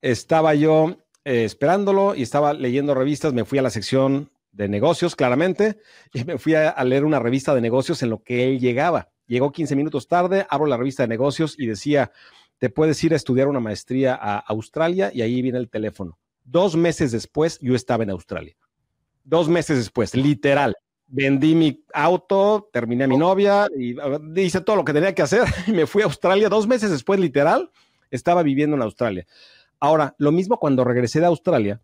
estaba yo eh, esperándolo y estaba leyendo revistas, me fui a la sección de negocios, claramente, y me fui a, leer una revista de negocios en lo que él llegaba. Llegó 15 minutos tarde, abro la revista de negocios y decía, te puedes ir a estudiar una maestría a Australia y ahí viene el teléfono. Dos meses después yo estaba en Australia. Dos meses después, literal. Vendí mi auto, terminé a mi oh. novia y ah, hice todo lo que tenía que hacer y me fui a Australia. Dos meses después, literal, estaba viviendo en Australia. Ahora, lo mismo cuando regresé de Australia,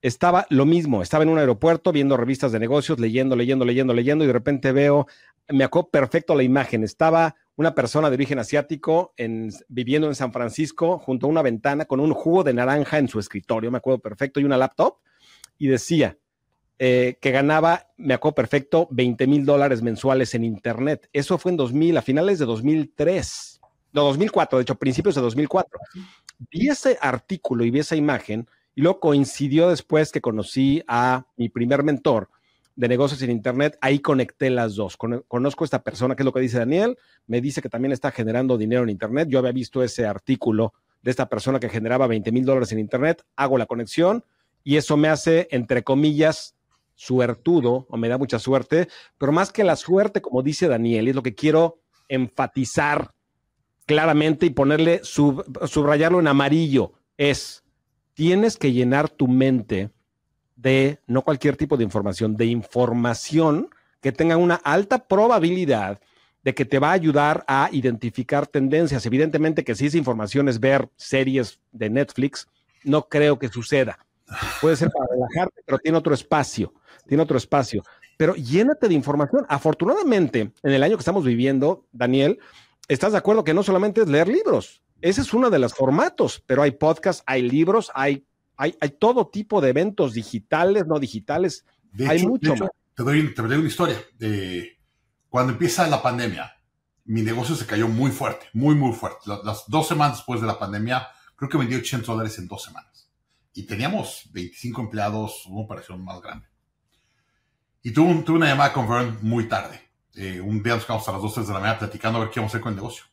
estaba lo mismo, estaba en un aeropuerto viendo revistas de negocios, leyendo, leyendo, leyendo, leyendo, y de repente veo, me acuerdo perfecto la imagen, estaba una persona de origen asiático en, viviendo en San Francisco junto a una ventana con un jugo de naranja en su escritorio, me acuerdo perfecto, y una laptop, y decía eh, que ganaba, me acuerdo perfecto, 20 mil dólares mensuales en Internet. Eso fue en 2000, a finales de 2003, no, 2004, de hecho, principios de 2004 vi ese artículo y vi esa imagen, y luego coincidió después que conocí a mi primer mentor de negocios en Internet, ahí conecté las dos. Conozco a esta persona, que es lo que dice Daniel, me dice que también está generando dinero en Internet. Yo había visto ese artículo de esta persona que generaba 20 mil dólares en Internet, hago la conexión y eso me hace, entre comillas, suertudo o me da mucha suerte, pero más que la suerte, como dice Daniel, es lo que quiero enfatizar claramente y ponerle, subrayarlo en amarillo, es, tienes que llenar tu mente de no cualquier tipo de información, de información que tenga una alta probabilidad de que te va a ayudar a identificar tendencias. Evidentemente que si esa información es ver series de Netflix, no creo que suceda. Puede ser para relajarte, pero tiene otro espacio, tiene otro espacio. Pero llénate de información. Afortunadamente, en el año que estamos viviendo, Daniel, estás de acuerdo que no solamente es leer libros, ese es uno de los formatos, pero hay podcasts, hay libros, hay, hay, todo tipo de eventos digitales, no digitales, hay hecho, mucho te, doy, una historia. cuando empieza la pandemia, mi negocio se cayó muy fuerte, muy, muy fuerte. Las, dos semanas después de la pandemia, creo que vendí 800 dólares en dos semanas. Y teníamos 25 empleados, una operación más grande. Y tuve, tuve una llamada con muy tarde eh, un día nos quedamos a las 2, 3 de la mañana platicando a ver qué vamos a hacer con el negocio.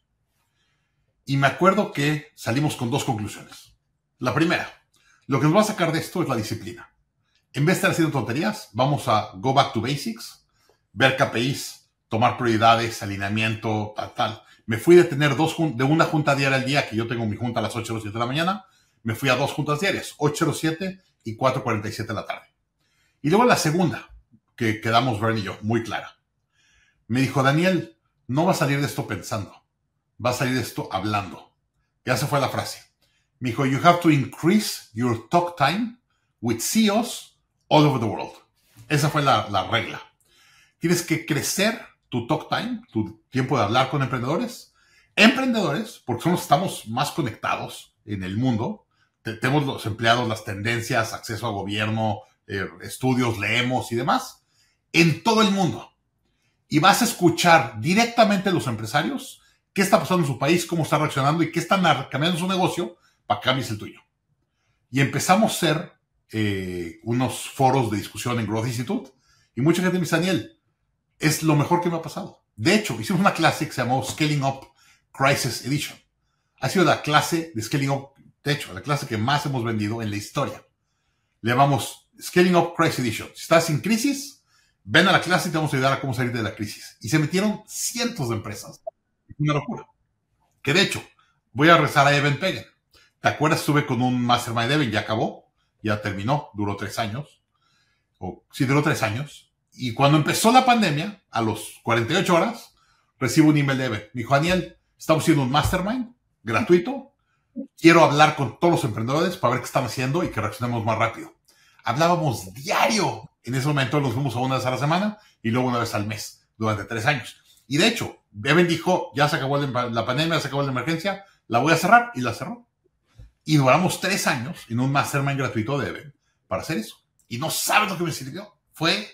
Y me acuerdo que salimos con dos conclusiones. La primera, lo que nos va a sacar de esto es la disciplina. En vez de estar haciendo tonterías, vamos a go back to basics, ver KPIs, tomar prioridades, alineamiento, tal, tal. Me fui de tener dos, de una junta diaria al día, que yo tengo mi junta a las 8 o 7 de la mañana, me fui a dos juntas diarias, 8.07 y 4.47 de la tarde. Y luego la segunda, que quedamos Bernie y yo, muy clara. Me dijo, Daniel, no va a salir de esto pensando, va a salir de esto hablando. Ya se fue la frase. Me dijo, you have to increase your talk time with CEOs all over the world. Esa fue la, regla. Tienes que crecer tu talk time, tu tiempo de hablar con emprendedores. Emprendedores, porque somos, estamos más conectados en el mundo. Tenemos los empleados, las tendencias, acceso a gobierno, eh, estudios, leemos y demás. En todo el mundo y vas a escuchar directamente a los empresarios qué está pasando en su país, cómo está reaccionando y qué están cambiando su negocio para que cambies el tuyo. Y empezamos a ser eh, unos foros de discusión en Growth Institute y mucha gente me dice, Daniel, es lo mejor que me ha pasado. De hecho, hicimos una clase que se llamó Scaling Up Crisis Edition. Ha sido la clase de Scaling Up, de hecho, la clase que más hemos vendido en la historia. Le llamamos Scaling Up Crisis Edition. Si estás en crisis, ven a la clase y te vamos a ayudar a cómo salir de la crisis. Y se metieron cientos de empresas. Es una locura. Que de hecho, voy a rezar a Evan pegan ¿Te acuerdas? Estuve con un Mastermind de Evan, ya acabó, ya terminó, duró tres años. O sí, duró tres años. Y cuando empezó la pandemia, a los 48 horas, recibo un email de Evan. dijo, Daniel, estamos haciendo un Mastermind gratuito. Quiero hablar con todos los emprendedores para ver qué están haciendo y que reaccionemos más rápido. Hablábamos diario en ese momento nos fuimos a una vez a la semana y luego una vez al mes, durante tres años. Y de hecho, Beben dijo, ya se acabó la pandemia, se acabó la emergencia, la voy a cerrar y la cerró. Y duramos tres años en un mastermind gratuito de Beben para hacer eso. Y no sabes lo que me sirvió. Fue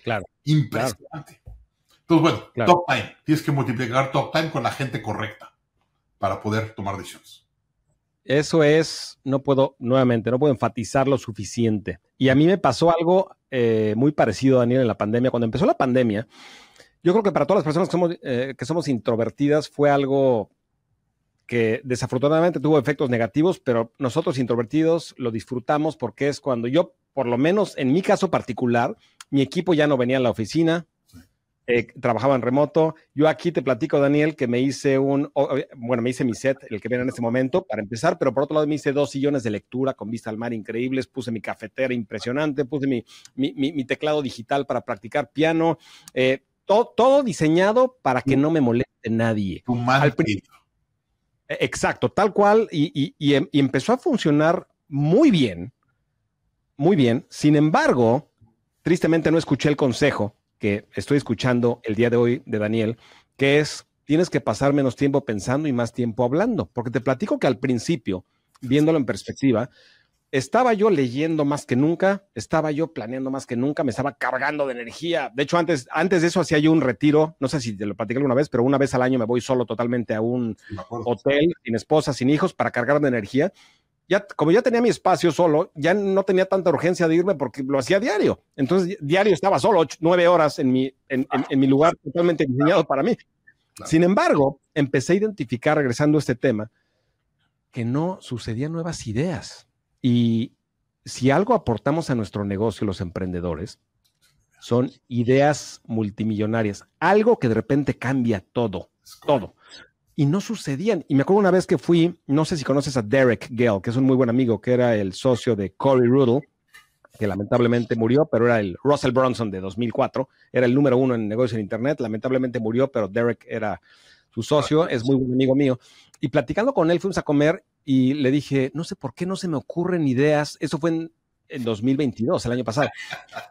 impresionante. Entonces, bueno, top time. Tienes que multiplicar top time con la gente correcta para poder tomar decisiones. Eso es, no puedo, nuevamente, no puedo enfatizar lo suficiente. Y a mí me pasó algo eh, muy parecido, Daniel, en la pandemia. Cuando empezó la pandemia, yo creo que para todas las personas eh, que somos introvertidas fue algo que desafortunadamente tuvo efectos negativos, pero nosotros introvertidos lo disfrutamos porque es cuando yo, por lo menos en mi caso particular, mi equipo ya no venía a la oficina, eh, trabajaba en remoto. Yo aquí te platico, Daniel, que me hice un, eh, bueno, me hice mi set, el que ven en este momento, para empezar, pero por otro lado me hice dos sillones de lectura con vista al mar increíbles, puse mi cafetera impresionante, puse mi, teclado digital para practicar piano, eh, todo, diseñado para que no me moleste nadie. Al e, Exacto, tal cual, em, y empezó a funcionar muy bien, muy bien. Sin embargo, tristemente no escuché el consejo que estoy escuchando el día de hoy de Daniel, que es, tienes que pasar menos tiempo pensando y más tiempo hablando, porque te platico que al principio, viéndolo en perspectiva, estaba yo leyendo más que nunca, estaba yo planeando más que nunca, me estaba cargando de energía. De hecho, antes, antes de eso hacía yo un retiro, no sé si te lo platicé alguna vez, pero una vez al año me voy solo totalmente a un hotel, sin esposa, sin hijos, para cargar de energía ya, como ya tenía mi espacio solo, ya no tenía tanta urgencia de irme porque lo hacía diario. Entonces, diario estaba solo nueve horas en mi, en, mi lugar totalmente diseñado para mí. Sin embargo, empecé a identificar, regresando a este tema, que no sucedían nuevas ideas. Y si algo aportamos a nuestro negocio los emprendedores, son ideas multimillonarias, algo que de repente cambia todo, todo y no sucedían. Y me acuerdo una vez que fui, no sé si conoces a Derek Gale, que es un muy buen amigo, que era el socio de Corey Ruddle, que lamentablemente murió, pero era el Russell Bronson de 2004, era el número uno en negocios en Internet, lamentablemente murió, pero Derek era su socio, es muy buen amigo mío. Y platicando con él fuimos a comer y le dije, no sé por qué no se me ocurren ideas, eso fue en en 2022, el año pasado.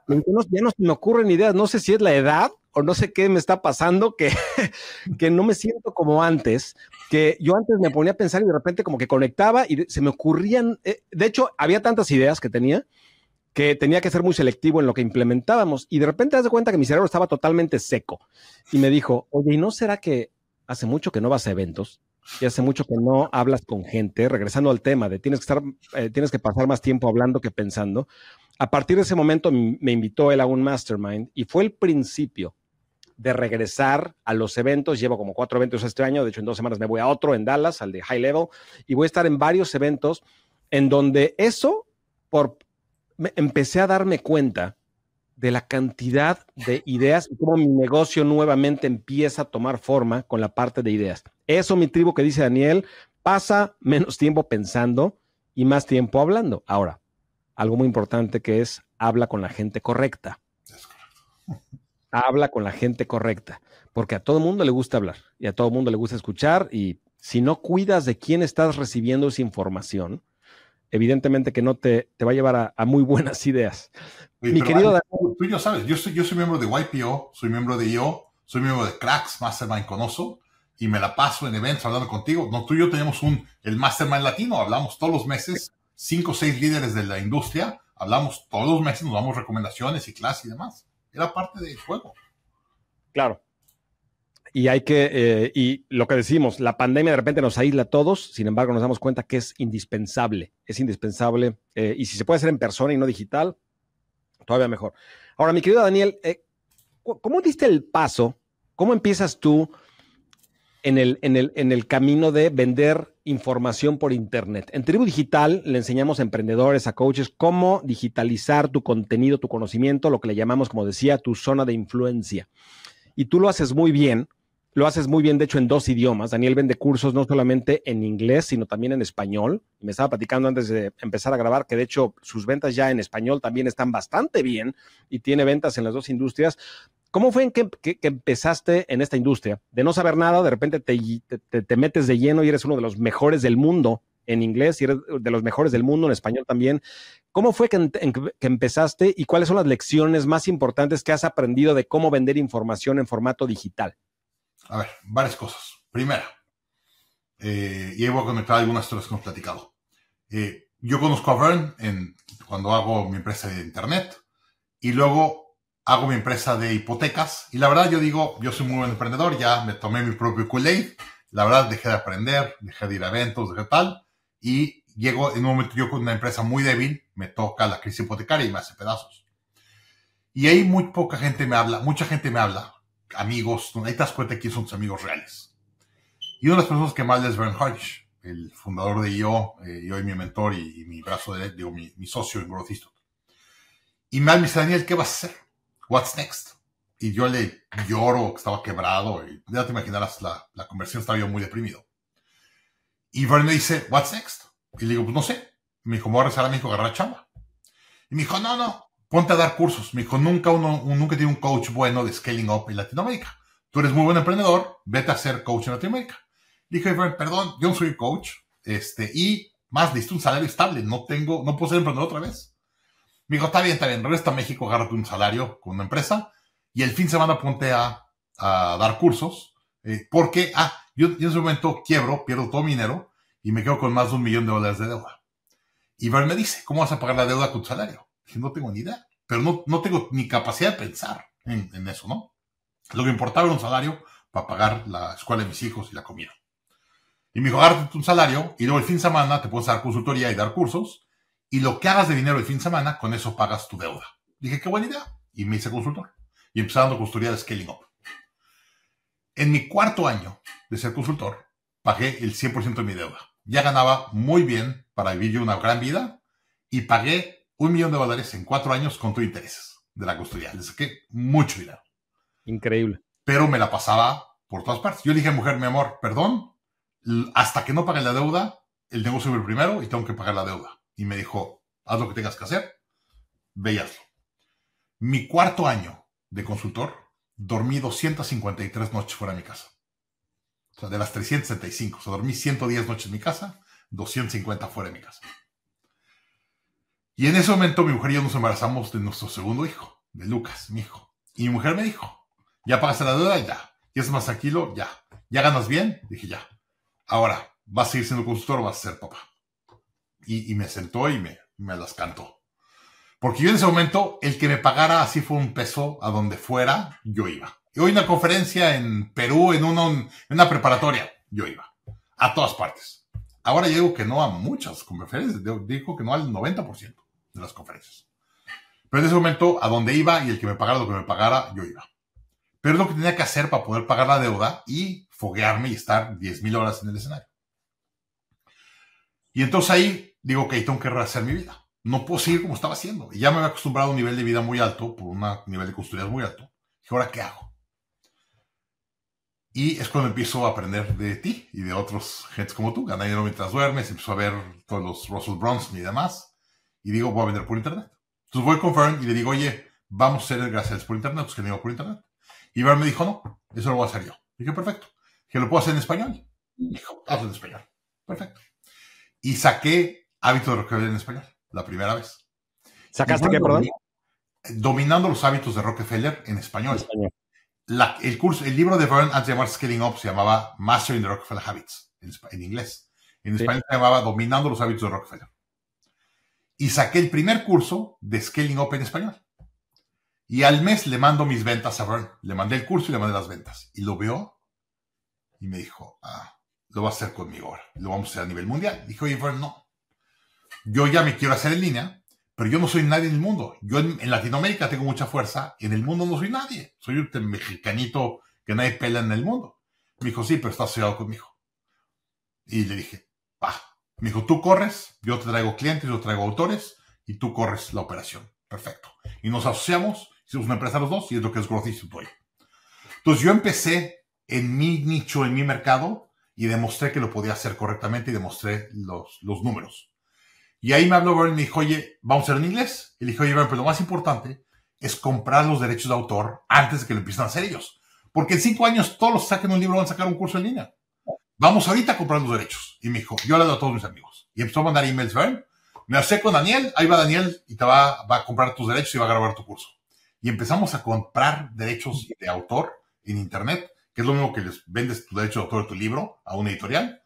ya no se me ocurren ideas, no sé si es la edad o no sé qué me está pasando, que, que no me siento como antes, que yo antes me ponía a pensar y de repente como que conectaba y se me ocurrían, eh, de hecho, había tantas ideas que tenía que tenía que ser muy selectivo en lo que implementábamos y de repente das cuenta que mi cerebro estaba totalmente seco y me dijo, oye, ¿y no será que hace mucho que no vas a eventos? y hace mucho que no hablas con gente, regresando al tema de tienes que, estar, eh, tienes que pasar más tiempo hablando que pensando, a partir de ese momento me invitó él a un mastermind y fue el principio de regresar a los eventos. Llevo como cuatro eventos este año, de hecho en dos semanas me voy a otro en Dallas, al de High Level, y voy a estar en varios eventos en donde eso, por, empecé a darme cuenta de la cantidad de ideas y cómo mi negocio nuevamente empieza a tomar forma con la parte de ideas. Eso, mi tribu que dice Daniel, pasa menos tiempo pensando y más tiempo hablando. Ahora, algo muy importante que es habla con la gente correcta. Habla con la gente correcta, porque a todo mundo le gusta hablar y a todo mundo le gusta escuchar y si no cuidas de quién estás recibiendo esa información, evidentemente que no te, te va a llevar a, muy buenas ideas. Mi querido Daniel, tú, ya sabes, yo soy, yo soy miembro de YPO, soy miembro de IO, soy miembro de Cracks, Mastermind conoso y me la paso en eventos hablando contigo. No, tú y yo tenemos un, el Mastermind Latino, hablamos todos los meses, cinco o seis líderes de la industria, hablamos todos los meses, nos damos recomendaciones y clases y demás. Era parte del juego. Claro, y hay que, eh, y lo que decimos, la pandemia de repente nos aísla a todos, sin embargo nos damos cuenta que es indispensable, es indispensable, eh, y si se puede hacer en persona y no digital, todavía mejor. Ahora, mi querido Daniel, eh, ¿cómo diste el paso? ¿Cómo empiezas tú en el, en el, en el camino de vender información por Internet? En Tribu Digital le enseñamos a emprendedores, a coaches, cómo digitalizar tu contenido, tu conocimiento, lo que le llamamos, como decía, tu zona de influencia. Y tú lo haces muy bien lo haces muy bien, de hecho, en dos idiomas. Daniel vende cursos no solamente en inglés, sino también en español. Me estaba platicando antes de empezar a grabar que, de hecho, sus ventas ya en español también están bastante bien y tiene ventas en las dos industrias. ¿Cómo fue en que, empezaste en esta industria? De no saber nada, de repente te, te, metes de lleno y eres uno de los mejores del mundo en inglés y eres de los mejores del mundo en español también. ¿Cómo fue que empezaste y cuáles son las lecciones más importantes que has aprendido de cómo vender información en formato digital? A ver, varias cosas. Primera, eh, y ahí voy a conectar algunas cosas que hemos platicado. Eh, yo conozco a Vern en, cuando hago mi empresa de internet y luego hago mi empresa de hipotecas. Y la verdad, yo digo, yo soy muy buen emprendedor, ya me tomé mi propio kool La verdad, dejé de aprender, dejé de ir a eventos, dejé tal. Y llego en un momento yo con una empresa muy débil, me toca la crisis hipotecaria y me hace pedazos. Y ahí muy poca gente me habla, mucha gente me habla amigos, ahí te das cuenta de quiénes son tus amigos reales. Y una de las personas que más es Bern Hodge, el fundador de IO, yo eh, y mi mentor y, mi brazo de, digo, mi, socio en Growth Y me dice, Daniel, ¿qué vas a hacer? What's next? Y yo le lloro, que estaba quebrado, y ya te imaginarás, la, la conversión estaba yo muy deprimido. Y Bern me dice, what's next? Y le digo, pues no sé. me dijo, me voy a rezar a México hijo agarrar chamba. Y me dijo, no, no, ponte a dar cursos. Me dijo, nunca uno, nunca tiene un coach bueno de Scaling Up en Latinoamérica. Tú eres muy buen emprendedor, vete a ser coach en Latinoamérica. Dije, perdón, yo no soy coach, este, y más, necesito un salario estable, no tengo, no puedo ser emprendedor otra vez. Me dijo, está bien, está bien, regresa a México, agárrate un salario con una empresa, y el fin de semana ponte a, a dar cursos, eh, porque, ah, yo, en ese momento quiebro, pierdo todo mi dinero, y me quedo con más de un millón de dólares de deuda. Y me dice, ¿cómo vas a pagar la deuda con tu salario? no tengo ni idea, pero no, tengo ni capacidad de pensar en, eso, ¿no? Lo que importaba era un salario para pagar la escuela de mis hijos y la comida. Y me dijo, agárrate un salario y luego el fin de semana te puedes dar consultoría y dar cursos y lo que hagas de dinero el fin de semana, con eso pagas tu deuda. Dije, qué buena idea. Y me hice consultor. Y empecé dando consultoría de Scaling Up. En mi cuarto año de ser consultor, pagué el 100% de mi deuda. Ya ganaba muy bien para vivir yo una gran vida y pagué un millón de dólares en cuatro años con tu intereses de la custodia. Le saqué mucho dinero. Increíble. Pero me la pasaba por todas partes. Yo le dije mujer, mi amor, perdón, hasta que no pague la deuda, el negocio es el primero y tengo que pagar la deuda. Y me dijo, haz lo que tengas que hacer, ve y hazlo. Mi cuarto año de consultor, dormí 253 noches fuera de mi casa. O sea, de las 375. O sea, dormí 110 noches en mi casa, 250 fuera de mi casa. Y en ese momento mi mujer y yo nos embarazamos de nuestro segundo hijo, de Lucas, mi hijo. Y mi mujer me dijo, ya pagaste la deuda, ya. Y es más tranquilo, ya. ¿Ya ganas bien? Dije, ya. Ahora, ¿vas a seguir siendo consultor o vas a ser papá? Y, me sentó y me, me las cantó. Porque yo en ese momento, el que me pagara así fue un peso a donde fuera, yo iba. Y hoy una conferencia en Perú, en, en una preparatoria, yo iba. A todas partes. Ahora yo digo que no a muchas conferencias, dijo que no al 90% de las conferencias. Pero en ese momento, a donde iba y el que me pagara lo que me pagara, yo iba. Pero es lo que tenía que hacer para poder pagar la deuda y foguearme y estar 10.000 mil horas en el escenario. Y entonces ahí digo, ok, tengo que rehacer mi vida. No puedo seguir como estaba haciendo. Y ya me había acostumbrado a un nivel de vida muy alto, por un nivel de custodia muy alto. y ¿ahora qué hago? Y es cuando empiezo a aprender de ti y de otros gentes como tú. Ganar dinero mientras duermes, empiezo a ver todos los Russell Bronson y demás y digo, voy a vender por internet. Entonces voy con Fern y le digo, oye, vamos a hacer el gracias por internet, pues que por internet. Y Verne me dijo, no, eso lo voy a hacer yo. Dije, perfecto. Que lo puedo hacer en español. Dijo, hazlo en español. Perfecto. Y saqué hábitos de Rockefeller en español, la primera vez. ¿Sacaste qué, perdón? Dominando los hábitos de Rockefeller en español. el, curso, el libro de Vern antes de llamar Scaling Up se llamaba Mastering the Rockefeller Habits, en, inglés. En español se llamaba Dominando los hábitos de Rockefeller y saqué el primer curso de Scaling Open Español. Y al mes le mando mis ventas a Vern. Le mandé el curso y le mandé las ventas. Y lo veo y me dijo, ah, lo va a hacer conmigo ahora. Lo vamos a hacer a nivel mundial. Dijo, oye, Vern, no. Yo ya me quiero hacer en línea, pero yo no soy nadie en el mundo. Yo en, Latinoamérica tengo mucha fuerza y en el mundo no soy nadie. Soy un mexicanito que nadie pela en el mundo. Me dijo, sí, pero está asociado conmigo. Y le dije, va, me dijo, tú corres, yo te traigo clientes, yo traigo autores y tú corres la operación. Perfecto. Y nos asociamos, hicimos una empresa los dos y es lo que es Growth Institute Entonces yo empecé en mi nicho, en mi mercado y demostré que lo podía hacer correctamente y demostré los, los números. Y ahí me habló Bernie y me dijo, oye, vamos a hacer en inglés. Y le dije, oye, pero pues lo más importante es comprar los derechos de autor antes de que lo empiecen a hacer ellos. Porque en cinco años todos los que saquen un libro van a sacar un curso en línea. Vamos ahorita a comprar los derechos. Y me dijo, yo le doy a todos mis amigos. Y empezó a mandar emails, ¿verdad? Me acerco con Daniel, ahí va Daniel y te va, a comprar tus derechos y va a grabar tu curso. Y empezamos a comprar derechos de autor en Internet, que es lo mismo que les vendes tu derecho de autor de tu libro a una editorial.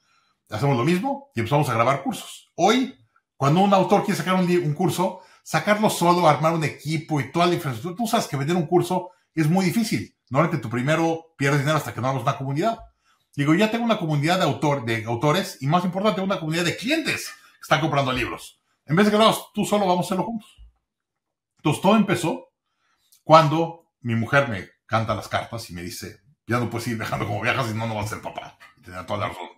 Hacemos lo mismo y empezamos a grabar cursos. Hoy, cuando un autor quiere sacar un, curso, sacarlo solo, armar un equipo y toda la infraestructura, tú sabes que vender un curso es muy difícil. no Normalmente tu primero pierdes dinero hasta que no hagas una comunidad. Digo, ya tengo una comunidad de, autor, de autores y más importante, una comunidad de clientes que están comprando libros. En vez de que lo hagas tú solo, vamos a hacerlo juntos. Entonces todo empezó cuando mi mujer me canta las cartas y me dice, ya no puedes ir viajando como viajas y no, no vas a ser papá. Y tenía toda la razón.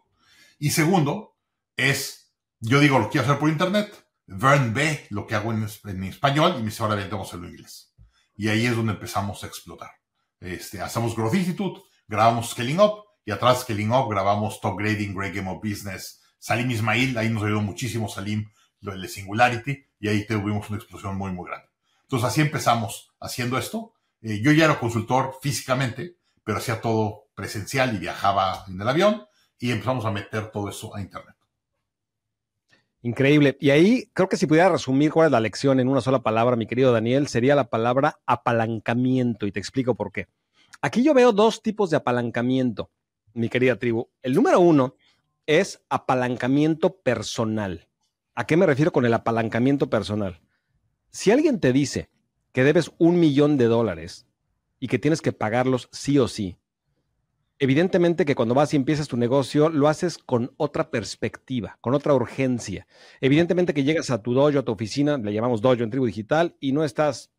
Y segundo, es, yo digo, lo quiero hacer por internet. Vern ve lo que hago en, español y me dice, ahora bien, tengo que hacerlo en inglés. Y ahí es donde empezamos a explotar. Este, hacemos Growth Institute, grabamos Scaling Up y atrás que Up grabamos Top Grading, Great Game of Business, Salim Ismail, ahí nos ayudó muchísimo Salim, lo de Singularity, y ahí tuvimos una explosión muy, muy grande. Entonces así empezamos haciendo esto. Eh, yo ya era consultor físicamente, pero hacía todo presencial y viajaba en el avión y empezamos a meter todo eso a Internet. Increíble. Y ahí creo que si pudiera resumir cuál es la lección en una sola palabra, mi querido Daniel, sería la palabra apalancamiento y te explico por qué. Aquí yo veo dos tipos de apalancamiento mi querida tribu. El número uno es apalancamiento personal. ¿A qué me refiero con el apalancamiento personal? Si alguien te dice que debes un millón de dólares y que tienes que pagarlos sí o sí, evidentemente que cuando vas y empiezas tu negocio, lo haces con otra perspectiva, con otra urgencia. Evidentemente que llegas a tu dojo, a tu oficina, le llamamos dojo en tribu digital, y no estás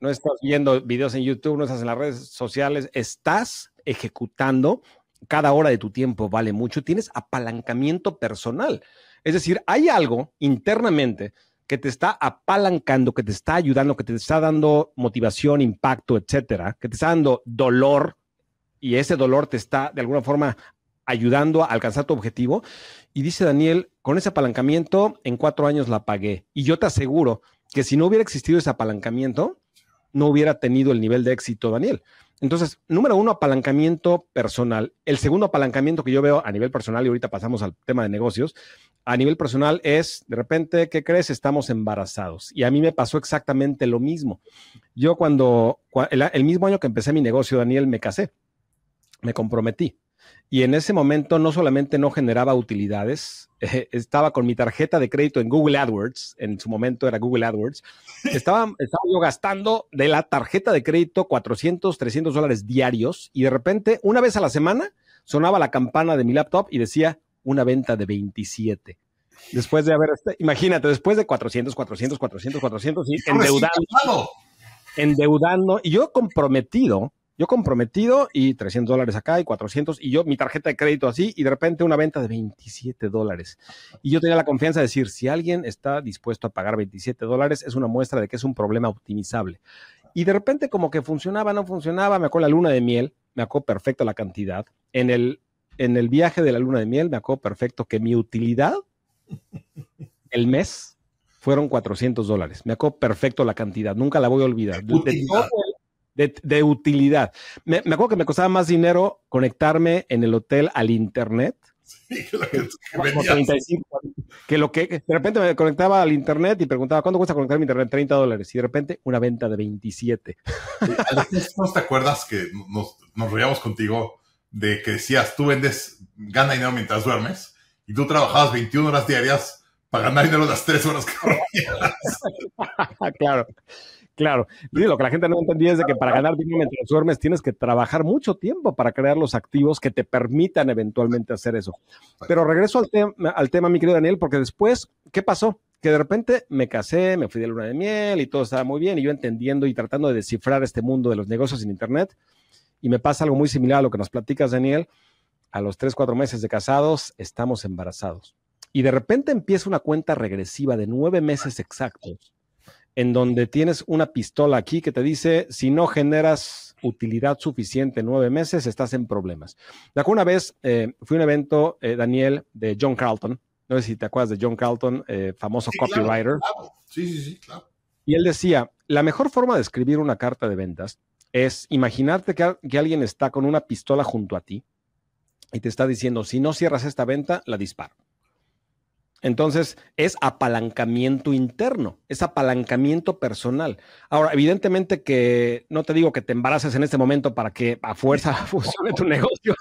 no estás viendo videos en YouTube, no estás en las redes sociales, estás ejecutando. Cada hora de tu tiempo vale mucho. Tienes apalancamiento personal. Es decir, hay algo internamente que te está apalancando, que te está ayudando, que te está dando motivación, impacto, etcétera, que te está dando dolor y ese dolor te está de alguna forma ayudando a alcanzar tu objetivo. Y dice Daniel, con ese apalancamiento en cuatro años la pagué. Y yo te aseguro que si no hubiera existido ese apalancamiento, no hubiera tenido el nivel de éxito Daniel. Entonces, número uno, apalancamiento personal. El segundo apalancamiento que yo veo a nivel personal, y ahorita pasamos al tema de negocios, a nivel personal es, de repente, ¿qué crees? Estamos embarazados. Y a mí me pasó exactamente lo mismo. Yo cuando, el mismo año que empecé mi negocio, Daniel, me casé, me comprometí y en ese momento no solamente no generaba utilidades, eh, estaba con mi tarjeta de crédito en Google AdWords, en su momento era Google AdWords, estaba, yo gastando de la tarjeta de crédito 400, 300 dólares diarios y de repente una vez a la semana sonaba la campana de mi laptop y decía una venta de 27. Después de haber, este, imagínate, después de 400, 400, 400, 400 y endeudando, endeudando y yo comprometido yo comprometido y 300 dólares acá y 400 y yo mi tarjeta de crédito así y de repente una venta de 27 dólares. Y yo tenía la confianza de decir, si alguien está dispuesto a pagar 27 dólares, es una muestra de que es un problema optimizable. Y de repente como que funcionaba, no funcionaba, me acuerdo la luna de miel, me acuerdo perfecto la cantidad. En el, en el viaje de la luna de miel, me acuerdo perfecto que mi utilidad, el mes, fueron 400 dólares. Me acuerdo perfecto la cantidad, nunca la voy a olvidar de, utilidad. Me, acuerdo que me costaba más dinero conectarme en el hotel al internet. Sí, lo que, que lo que de repente me conectaba al internet y preguntaba cuánto cuesta conectar mi internet 30 dólares y de repente una venta de 27 ¿no te acuerdas que nos, nos reíamos contigo de que decías tú vendes gana dinero mientras duermes y tú trabajabas 21 horas diarias para ganar dinero las 3 horas que dormías claro Claro, lo que la gente no entendía es que para ganar dinero mientras duermes tienes que trabajar mucho tiempo para crear los activos que te permitan eventualmente hacer eso. Pero regreso al, tema, al tema, mi querido Daniel, porque después, ¿qué pasó? Que de repente me casé, me fui de luna de miel y todo estaba muy bien y yo entendiendo y tratando de descifrar este mundo de los negocios en Internet. Y me pasa algo muy similar a lo que nos platicas, Daniel. A los tres, cuatro meses de casados, estamos embarazados. Y de repente empieza una cuenta regresiva de nueve meses exactos en donde tienes una pistola aquí que te dice, si no generas utilidad suficiente en nueve meses, estás en problemas. De acuerdo, una vez eh, fui a un evento, eh, Daniel, de John Carlton, no sé si te acuerdas de John Carlton, eh, famoso copywriter. Sí, sí, sí, claro. Y él decía, la mejor forma de escribir una carta de ventas es imaginarte que alguien está con una pistola junto a ti y te está diciendo, si no cierras esta venta, la disparo. Entonces, es apalancamiento interno, es apalancamiento personal. Ahora, evidentemente que no te digo que te embaraces en este momento para que a fuerza funcione tu negocio.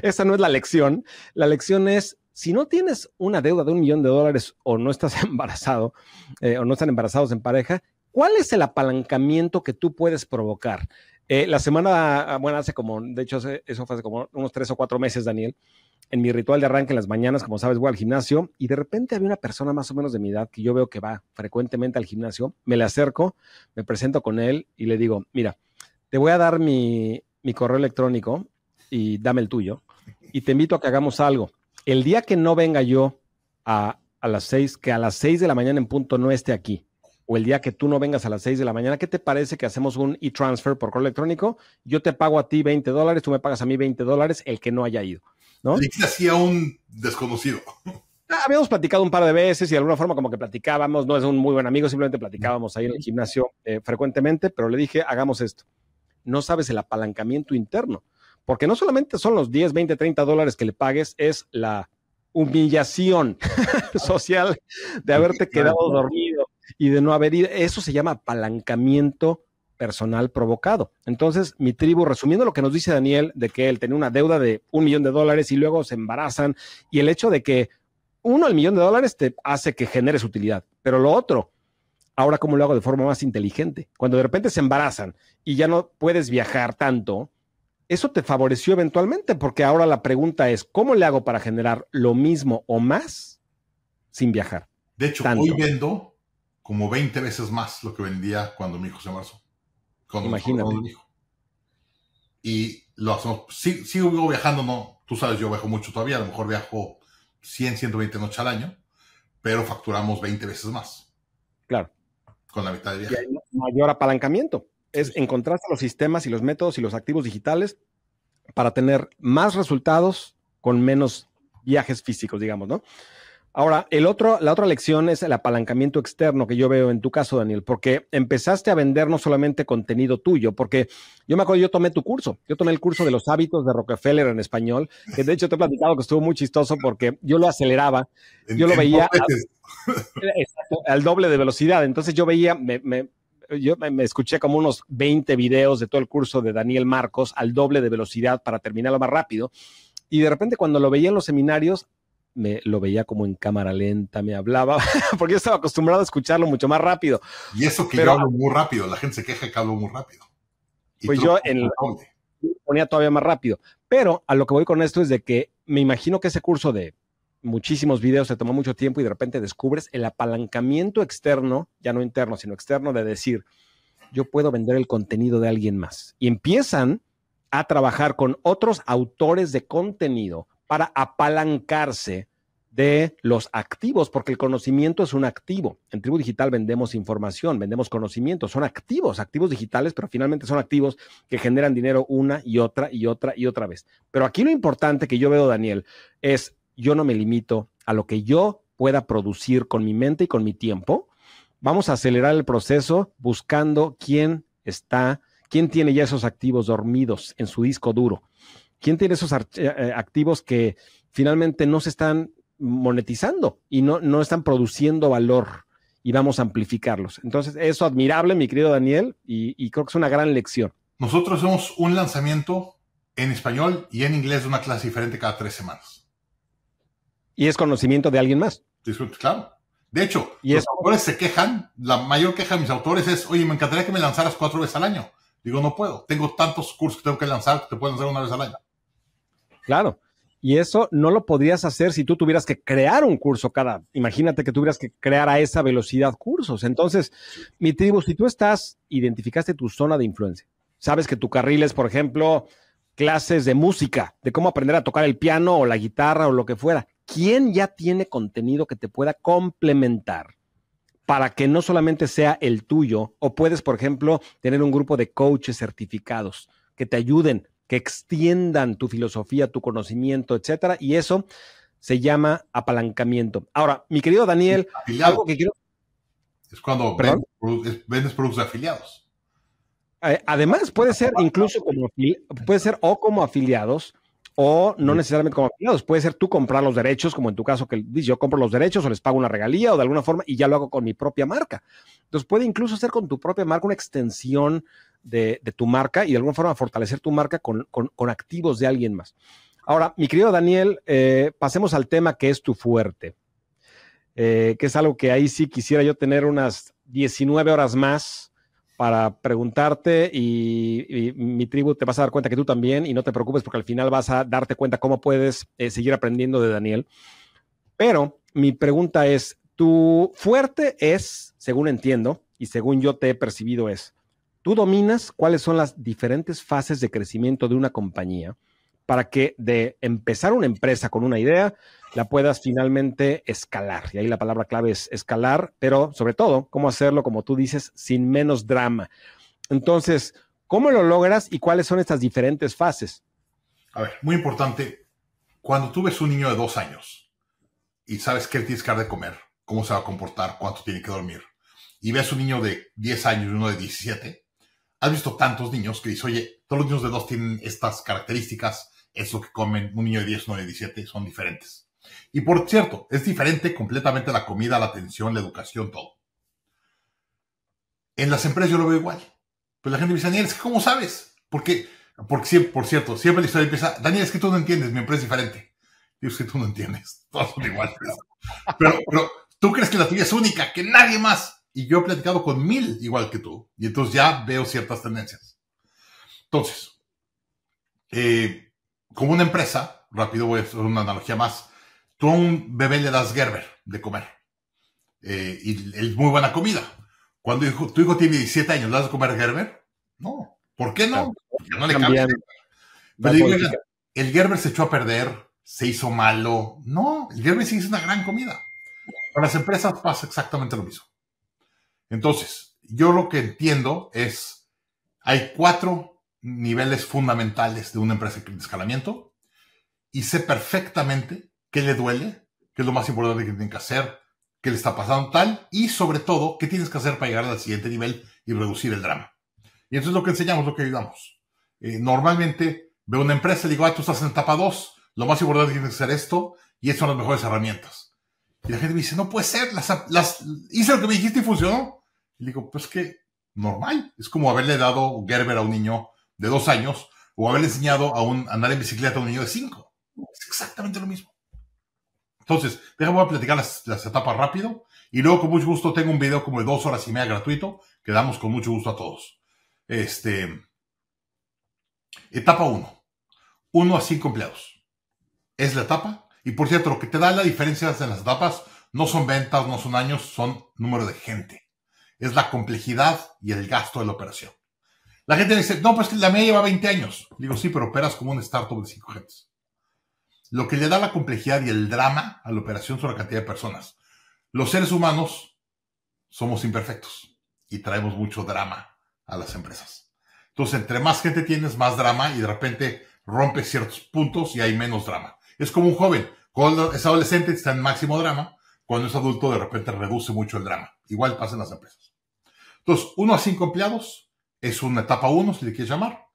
Esa no es la lección. La lección es, si no tienes una deuda de un millón de dólares o no estás embarazado eh, o no están embarazados en pareja, ¿cuál es el apalancamiento que tú puedes provocar? Eh, la semana, ah, bueno, hace como, de hecho, eso fue hace como unos tres o cuatro meses, Daniel en mi ritual de arranque en las mañanas, como sabes, voy al gimnasio y de repente había una persona más o menos de mi edad que yo veo que va frecuentemente al gimnasio, me le acerco, me presento con él y le digo, mira, te voy a dar mi, correo electrónico y dame el tuyo y te invito a que hagamos algo. El día que no venga yo a, las seis, que a las seis de la mañana en punto no esté aquí, o el día que tú no vengas a las seis de la mañana, ¿qué te parece que hacemos un e-transfer por correo electrónico? Yo te pago a ti 20 dólares, tú me pagas a mí 20 dólares, el que no haya ido. ¿no? hacía un desconocido. Ah, habíamos platicado un par de veces y de alguna forma como que platicábamos, no es un muy buen amigo, simplemente platicábamos ahí en el gimnasio eh, frecuentemente, pero le dije, hagamos esto. No sabes el apalancamiento interno, porque no solamente son los 10, 20, 30 dólares que le pagues, es la humillación ah. social de haberte quedado dormido y de no haber ido. Eso se llama apalancamiento personal provocado. Entonces, mi tribu, resumiendo lo que nos dice Daniel, de que él tenía una deuda de un millón de dólares y luego se embarazan, y el hecho de que uno, el millón de dólares te hace que generes utilidad, pero lo otro, ahora cómo lo hago de forma más inteligente. Cuando de repente se embarazan y ya no puedes viajar tanto, eso te favoreció eventualmente, porque ahora la pregunta es, ¿cómo le hago para generar lo mismo o más sin viajar? De hecho, hoy vendo como 20 veces más lo que vendía cuando mi hijo se embarazó con, un hijo. Y lo hacemos, sigo viajando, no, tú sabes, yo viajo mucho todavía, a lo mejor viajo 100, 120 noches al año, pero facturamos 20 veces más. Claro. Con la mitad de viaje. Y hay mayor apalancamiento. Es encontrarse los sistemas y los métodos y los activos digitales para tener más resultados con menos viajes físicos, digamos, ¿no? Ahora, el otro, la otra lección es el apalancamiento externo que yo veo en tu caso, Daniel, porque empezaste a vender no solamente contenido tuyo, porque yo me acuerdo, yo tomé tu curso, yo tomé el curso de los hábitos de Rockefeller en español, que de hecho te he platicado que estuvo muy chistoso porque yo lo aceleraba, yo lo veía al doble de velocidad, entonces yo veía, yo me, escuché como unos 20 videos de todo el curso de Daniel Marcos al doble de velocidad para terminarlo más rápido. Y de repente cuando lo veía en los seminarios, me lo veía como en cámara lenta, me hablaba, porque yo estaba acostumbrado a escucharlo mucho más rápido. Y eso que yo hablo muy rápido, la gente se queja que hablo muy rápido. pues yo en ponía todavía más rápido. Pero a lo que voy con esto es de que me imagino que ese curso de muchísimos videos se tomó mucho tiempo y de repente descubres el apalancamiento externo, ya no interno, sino externo, de decir, yo puedo vender el contenido de alguien más. Y empiezan a trabajar con otros autores de contenido para apalancarse de los activos, porque el conocimiento es un activo. En Tribu Digital vendemos información, vendemos conocimiento, son activos, activos digitales, pero finalmente son activos que generan dinero una y otra y otra y otra vez. Pero aquí lo importante que yo veo, Daniel, es yo no me limito a lo que yo pueda producir con mi mente y con mi tiempo. Vamos a acelerar el proceso buscando quién está, quién tiene ya esos activos dormidos en su disco duro ¿Quién tiene esos eh, eh, activos que finalmente no se están monetizando y no, no están produciendo valor? Y vamos a amplificarlos. Entonces, eso admirable, mi querido Daniel, y, creo que es una gran lección. Nosotros hacemos un lanzamiento en español y en inglés de una clase diferente cada tres semanas. ¿Y es conocimiento de alguien más? Claro. De hecho, los autores se quejan, la mayor queja de mis autores es, oye, me encantaría que me lanzaras cuatro veces al año. Digo, no puedo, tengo tantos cursos que tengo que lanzar que te puedo lanzar una vez al año. Claro. Y eso no lo podrías hacer si tú tuvieras que crear un curso cada. Imagínate que tuvieras que crear a esa velocidad cursos. Entonces, mi tribu, si tú estás, identificaste tu zona de influencia. Sabes que tu carril es, por ejemplo, clases de música, de cómo aprender a tocar el piano o la guitarra o lo que fuera. ¿Quién ya tiene contenido que te pueda complementar para que no solamente sea el tuyo? O puedes, por ejemplo, tener un grupo de coaches certificados que te ayuden que extiendan tu filosofía, tu conocimiento, etcétera. Y eso se llama apalancamiento. Ahora, mi querido Daniel, algo que quiero. Es cuando vendes, productos productos afiliados. Eh, además, puede ser incluso como puede ser o como afiliados o no necesariamente como afiliados. Puede ser tú comprar los derechos, como en tu caso que dices, yo compro los derechos o les pago una regalía o de alguna forma y ya lo hago con mi propia marca. Entonces puede incluso hacer con tu propia marca una extensión de, tu marca y de alguna forma fortalecer tu marca con, activos de alguien más. Ahora, mi querido Daniel, eh, pasemos al tema que es tu fuerte, eh, que es algo que ahí sí quisiera yo tener unas 19 horas más para preguntarte y, mi tribu te vas a dar cuenta que tú también y no te preocupes porque al final vas a darte cuenta cómo puedes eh, seguir aprendiendo de Daniel. Pero mi pregunta es, tu fuerte es, según entiendo y según yo te he percibido, es Tú dominas cuáles son las diferentes fases de crecimiento de una compañía para que de empezar una empresa con una idea, la puedas finalmente escalar. Y ahí la palabra clave es escalar, pero sobre todo, cómo hacerlo, como tú dices, sin menos drama. Entonces, ¿cómo lo logras y cuáles son estas diferentes fases? A ver, muy importante, cuando tú ves un niño de dos años y sabes que él tiene que dar de comer, cómo se va a comportar, cuánto tiene que dormir, y ves un niño de 10 años y uno de 17, has visto tantos niños que dices, oye, todos los niños de dos tienen estas características, es lo que comen un niño de 10, uno de 17, son diferentes. Y por cierto, es diferente completamente la comida, la atención, la educación, todo. En las empresas yo lo veo igual. Pues la gente me dice, Daniel, ¿cómo sabes? Porque, porque por cierto, siempre la historia empieza, Daniel, es que tú no entiendes, mi empresa es diferente. Digo, es que tú no entiendes, todos son iguales. Pero, pero tú crees que la tuya es única, que nadie más y yo he platicado con mil igual que tú, y entonces ya veo ciertas tendencias. Entonces, eh, como una empresa, rápido voy a hacer una analogía más, tú a un bebé le das Gerber de comer, eh, y es muy buena comida. Cuando tu hijo tiene 17 años, ¿le das comer Gerber? No. ¿Por qué no? Porque no le cambia el Gerber se echó a perder, se hizo malo. No, el Gerber sí es una gran comida. Para las empresas pasa exactamente lo mismo. Entonces, yo lo que entiendo es, hay cuatro niveles fundamentales de una empresa de escalamiento y sé perfectamente qué le duele, qué es lo más importante que tiene que hacer, qué le está pasando tal y sobre todo qué tienes que hacer para llegar al siguiente nivel y reducir el drama. Y eso es lo que enseñamos, lo que ayudamos. Eh, normalmente veo una empresa y digo, ah, tú estás en etapa 2, lo más importante que tienes que hacer esto y estas son las mejores herramientas. Y la gente me dice, no puede ser, las, hice lo que me dijiste y funcionó. Y le digo, pues que normal, es como haberle dado Gerber a un niño de dos años o haberle enseñado a, un, andar en bicicleta a un niño de cinco. Es exactamente lo mismo. Entonces, déjame platicar las, etapas rápido y luego con mucho gusto tengo un video como de dos horas y media gratuito que damos con mucho gusto a todos. Este, etapa 1. 1 a 5 empleados. Es la etapa. Y por cierto, lo que te da la diferencia en las etapas no son ventas, no son años, son número de gente es la complejidad y el gasto de la operación. La gente dice, no, pues la mía lleva 20 años. Digo, sí, pero operas como un startup de 5 gentes. Lo que le da la complejidad y el drama a la operación son la cantidad de personas. Los seres humanos somos imperfectos y traemos mucho drama a las empresas. Entonces, entre más gente tienes, más drama y de repente rompes ciertos puntos y hay menos drama. Es como un joven. Cuando es adolescente está en máximo drama. Cuando es adulto, de repente reduce mucho el drama. Igual pasa en las empresas. Entonces, uno a cinco empleados es una etapa 1, si le quieres llamar.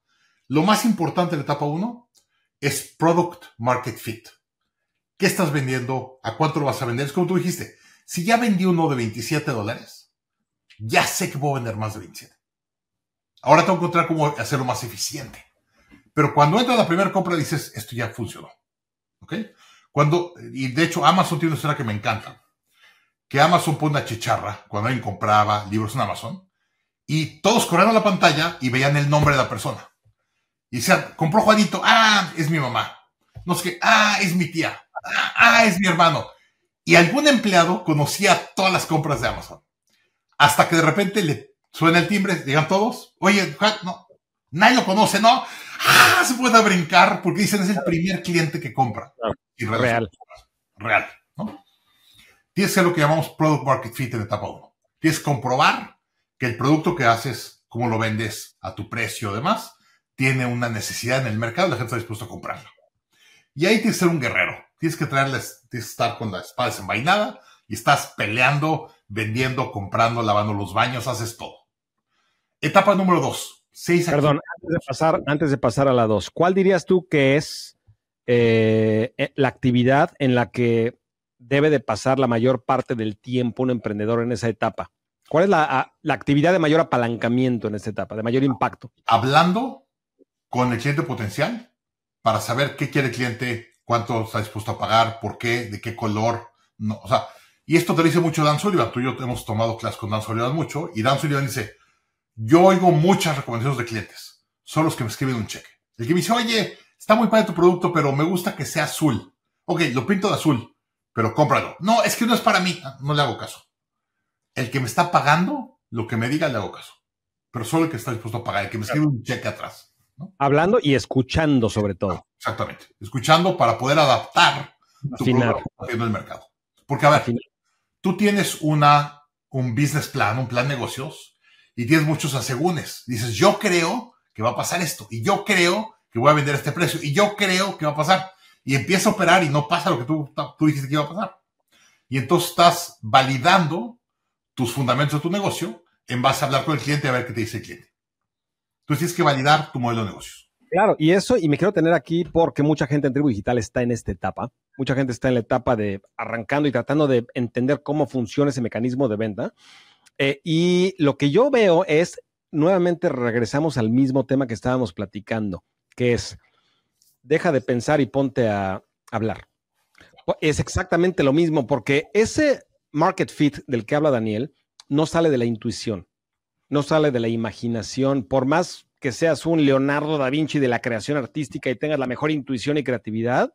Lo más importante de la etapa 1 es Product Market Fit. ¿Qué estás vendiendo? ¿A cuánto lo vas a vender? Es como tú dijiste, si ya vendí uno de 27 dólares, ya sé que a vender más de 27. Ahora tengo que encontrar cómo hacerlo más eficiente. Pero cuando entra la primera compra dices, esto ya funcionó. ¿Ok? Cuando, y de hecho Amazon tiene una escena que me encanta. Amazon pone una chicharra cuando alguien compraba libros en Amazon y todos corrieron a la pantalla y veían el nombre de la persona. Y decían, compró Juanito, ah, es mi mamá. No sé qué, ah, es mi tía, ah, ah es mi hermano. Y algún empleado conocía todas las compras de Amazon. Hasta que de repente le suena el timbre, llegan todos, oye, no, nadie lo conoce, ¿no? Ah, se puede brincar porque dicen es el primer cliente que compra. y real. Real. Tienes que hacer lo que llamamos product market fit en etapa 1. Tienes que comprobar que el producto que haces, cómo lo vendes, a tu precio, además, tiene una necesidad en el mercado, y la gente está dispuesta a comprarlo. Y ahí tienes que ser un guerrero. Tienes que traerles, estar con la espada desenvainada y estás peleando, vendiendo, comprando, lavando los baños, haces todo. Etapa número 2. Perdón, antes de, pasar, antes de pasar a la 2, ¿cuál dirías tú que es eh, eh, la actividad en la que debe de pasar la mayor parte del tiempo un emprendedor en esa etapa? ¿Cuál es la, actividad de mayor apalancamiento en esta etapa, de mayor impacto? Hablando con el cliente potencial para saber qué quiere el cliente, cuánto está dispuesto a pagar, por qué, de qué color. No, y esto te dice mucho Dan Sullivan. Tú y yo hemos tomado clases con Dan Sullivan mucho. Y Dan Sullivan dice, yo oigo muchas recomendaciones de clientes. Son los que me escriben un cheque. El que me dice, oye, está muy padre tu producto, pero me gusta que sea azul. Ok, lo pinto de azul pero cómpralo. No, es que no es para mí. Ah, no le hago caso. El que me está pagando, lo que me diga, le hago caso. Pero solo el que está dispuesto a pagar, el que me escribe un cheque atrás. Hablando y escuchando, sobre todo. exactamente. Escuchando para poder adaptar tu programa al mercado. Porque, a ver, tú tienes una, un business plan, un plan de negocios, y tienes muchos asegúnes. Dices, yo creo que va a pasar esto, y yo creo que voy a vender este precio, y yo creo que va a pasar y empieza a operar y no pasa lo que tú, tú dijiste que iba a pasar. Y entonces estás validando tus fundamentos de tu negocio en vas a hablar con el cliente a ver qué te dice el cliente. Entonces tienes que validar tu modelo de negocios. Claro, y eso, y me quiero tener aquí porque mucha gente en Tribu Digital está en esta etapa. Mucha gente está en la etapa de arrancando y tratando de entender cómo funciona ese mecanismo de venta. Eh, y lo que yo veo es, nuevamente regresamos al mismo tema que estábamos platicando, que es deja de pensar y ponte a hablar. Es exactamente lo mismo, porque ese market fit del que habla Daniel no sale de la intuición, no sale de la imaginación, por más que seas un Leonardo da Vinci de la creación artística y tengas la mejor intuición y creatividad,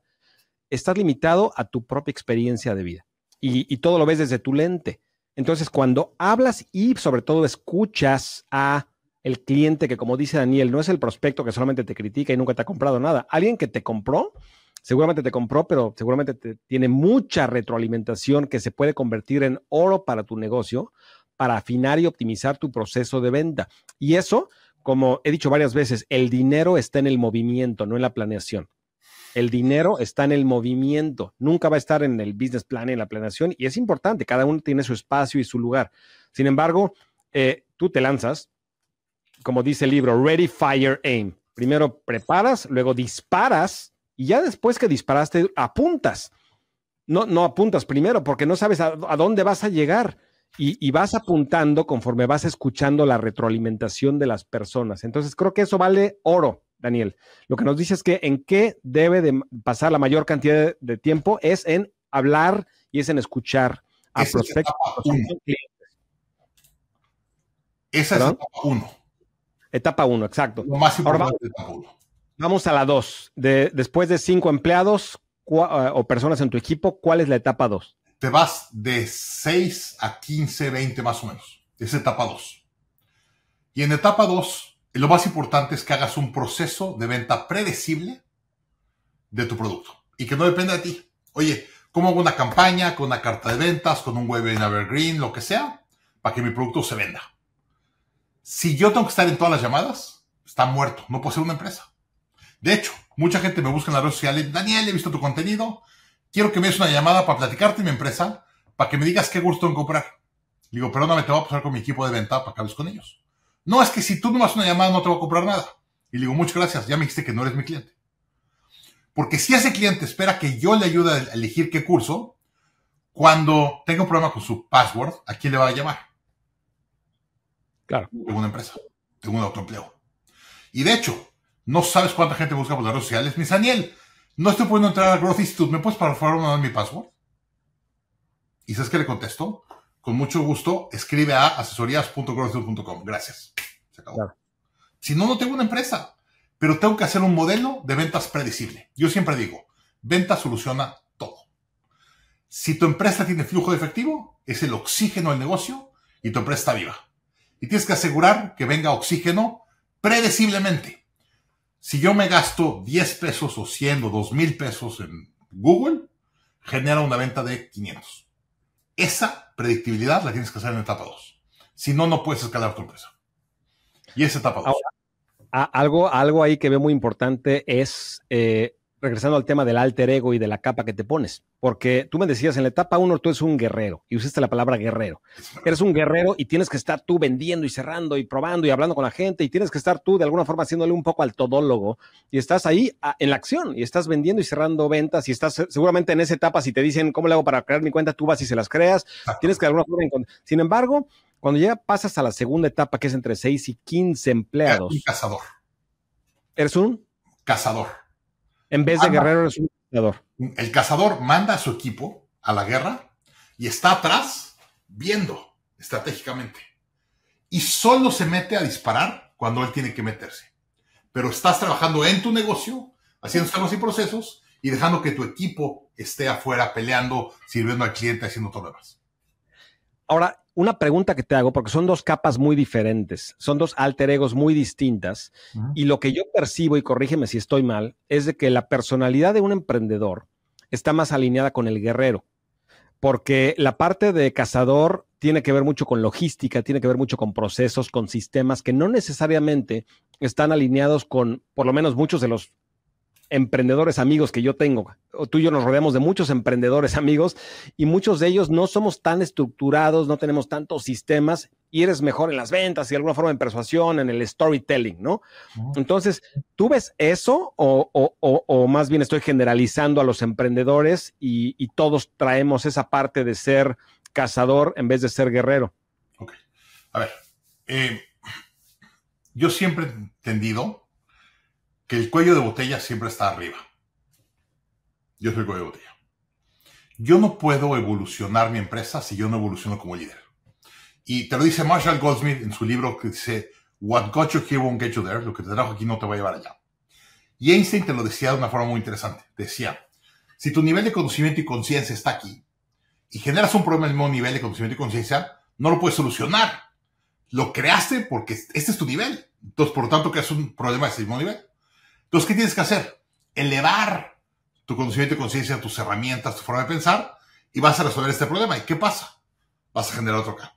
estás limitado a tu propia experiencia de vida y, y todo lo ves desde tu lente. Entonces, cuando hablas y sobre todo escuchas a el cliente que, como dice Daniel, no es el prospecto que solamente te critica y nunca te ha comprado nada. Alguien que te compró, seguramente te compró, pero seguramente tiene mucha retroalimentación que se puede convertir en oro para tu negocio, para afinar y optimizar tu proceso de venta. Y eso, como he dicho varias veces, el dinero está en el movimiento, no en la planeación. El dinero está en el movimiento, nunca va a estar en el business plan, en la planeación, y es importante, cada uno tiene su espacio y su lugar. Sin embargo, eh, tú te lanzas, como dice el libro, Ready, Fire, Aim. Primero preparas, luego disparas y ya después que disparaste apuntas. No, no apuntas primero porque no sabes a, dónde vas a llegar y, vas apuntando conforme vas escuchando la retroalimentación de las personas. Entonces creo que eso vale oro, Daniel. Lo que nos dice es que en qué debe de pasar la mayor cantidad de, tiempo es en hablar y es en escuchar a prospectos. Esa es uno. Etapa 1, exacto. Lo más importante etapa 1. Vamos a la 2. De, después de 5 empleados eh, o personas en tu equipo, ¿cuál es la etapa 2? Te vas de 6 a 15, 20 más o menos. Es etapa 2. Y en etapa 2, lo más importante es que hagas un proceso de venta predecible de tu producto y que no dependa de ti. Oye, ¿cómo hago una campaña con una carta de ventas, con un web en evergreen, lo que sea, para que mi producto se venda? si yo tengo que estar en todas las llamadas, está muerto, no puedo ser una empresa. De hecho, mucha gente me busca en las redes sociales, Daniel, he visto tu contenido, quiero que me des una llamada para platicarte mi empresa, para que me digas qué gusto en comprar. Le digo, perdóname, te voy a pasar con mi equipo de venta para que hables con ellos. No, es que si tú no me haces una llamada no te voy a comprar nada. Y digo, muchas gracias, ya me dijiste que no eres mi cliente. Porque si ese cliente espera que yo le ayude a elegir qué curso, cuando tenga un problema con su password, ¿a quién le va a llamar? Tengo una empresa, Tengo un autoempleo. Y de hecho, no sabes cuánta gente busca por las redes sociales. Mis Daniel, no estoy pudiendo entrar a Growth Institute. ¿Me puedes favor mandar mi password? ¿Y sabes qué le contesto. Con mucho gusto, escribe a asesorías.growth.com. Gracias. Se acabó. Si no, no tengo una empresa. Pero tengo que hacer un modelo de ventas predecible. Yo siempre digo, venta soluciona todo. Si tu empresa tiene flujo de efectivo, es el oxígeno del negocio y tu empresa está viva y tienes que asegurar que venga oxígeno predeciblemente. Si yo me gasto 10 pesos o 100 o 2 mil pesos en Google, genera una venta de 500. Esa predictibilidad la tienes que hacer en etapa 2. Si no, no puedes escalar tu empresa. Y esa etapa 2. algo, algo ahí que veo muy importante es eh, regresando al tema del alter ego y de la capa que te pones, porque tú me decías, en la etapa uno, tú eres un guerrero y usaste la palabra guerrero. Eres un guerrero y tienes que estar tú vendiendo y cerrando y probando y hablando con la gente y tienes que estar tú de alguna forma haciéndole un poco al todólogo y estás ahí en la acción y estás vendiendo y cerrando ventas y estás eh, seguramente en esa etapa si te dicen cómo le hago para crear mi cuenta, tú vas y se las creas, tienes que de alguna forma Sin embargo, cuando ya pasas a la segunda etapa que es entre 6 y 15 empleados. un cazador. Eres un cazador en vez de guerrero es un cazador. El cazador manda a su equipo a la guerra y está atrás viendo estratégicamente. Y solo se mete a disparar cuando él tiene que meterse. Pero estás trabajando en tu negocio, haciendo escalas y procesos y dejando que tu equipo esté afuera peleando, sirviendo al cliente, haciendo todo lo demás. Ahora, una pregunta que te hago, porque son dos capas muy diferentes, son dos alter egos muy distintas, y lo que yo percibo, y corrígeme si estoy mal, es de que la personalidad de un emprendedor está más alineada con el guerrero, porque la parte de cazador tiene que ver mucho con logística, tiene que ver mucho con procesos, con sistemas que no necesariamente están alineados con, por lo menos muchos de los emprendedores amigos que yo tengo. Tú y yo nos rodeamos de muchos emprendedores amigos y muchos de ellos no somos tan estructurados, no tenemos tantos sistemas y eres mejor en las ventas y de alguna forma en persuasión, en el storytelling, ¿no? Entonces, ¿tú ves eso o, o, o, más bien estoy generalizando a los emprendedores y, todos traemos esa parte de ser cazador en vez de ser guerrero? Ok. A ver, eh, yo siempre he entendido el cuello de botella siempre está arriba. Yo soy el cuello de botella. Yo no puedo evolucionar mi empresa si yo no evoluciono como líder. Y te lo dice Marshall Goldsmith en su libro que dice, What got you here won't get you there, lo que te trajo aquí no te va a llevar allá. Y Einstein te lo decía de una forma muy interesante. Decía, si tu nivel de conocimiento y conciencia está aquí y generas un problema el mismo nivel de conocimiento y conciencia, no lo puedes solucionar. Lo creaste porque este es tu nivel. Entonces, por lo tanto, que es un problema de ese mismo nivel. Entonces, ¿qué tienes que hacer? Elevar tu conocimiento y conciencia, tus herramientas, tu forma de pensar, y vas a resolver este problema. ¿Y qué pasa? Vas a generar otro acá.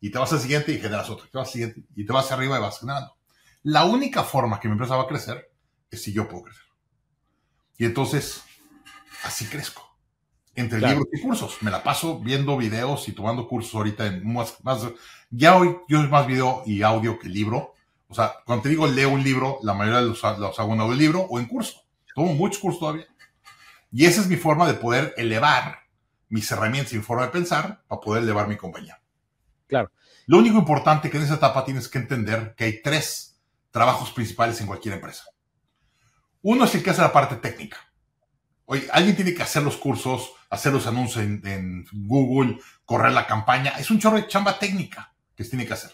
Y te vas al siguiente y generas otro. Y te vas al siguiente y te vas arriba y vas generando. La única forma que mi empresa va a crecer es si yo puedo crecer. Y entonces, así crezco entre libros y cursos. Me la paso viendo videos y tomando cursos ahorita en más ya hoy yo soy más video y audio que libro, o sea, cuando te digo leo un libro, la mayoría los, los hago en libro o en curso. Tomo muchos cursos todavía. Y esa es mi forma de poder elevar mis herramientas y mi forma de pensar para poder elevar mi compañía. Claro. Lo único importante que en esa etapa tienes que entender que hay tres trabajos principales en cualquier empresa. Uno es el que hace la parte técnica. Oye, alguien tiene que hacer los cursos, hacer los anuncios en, en Google, correr la campaña. Es un chorro de chamba técnica que se tiene que hacer.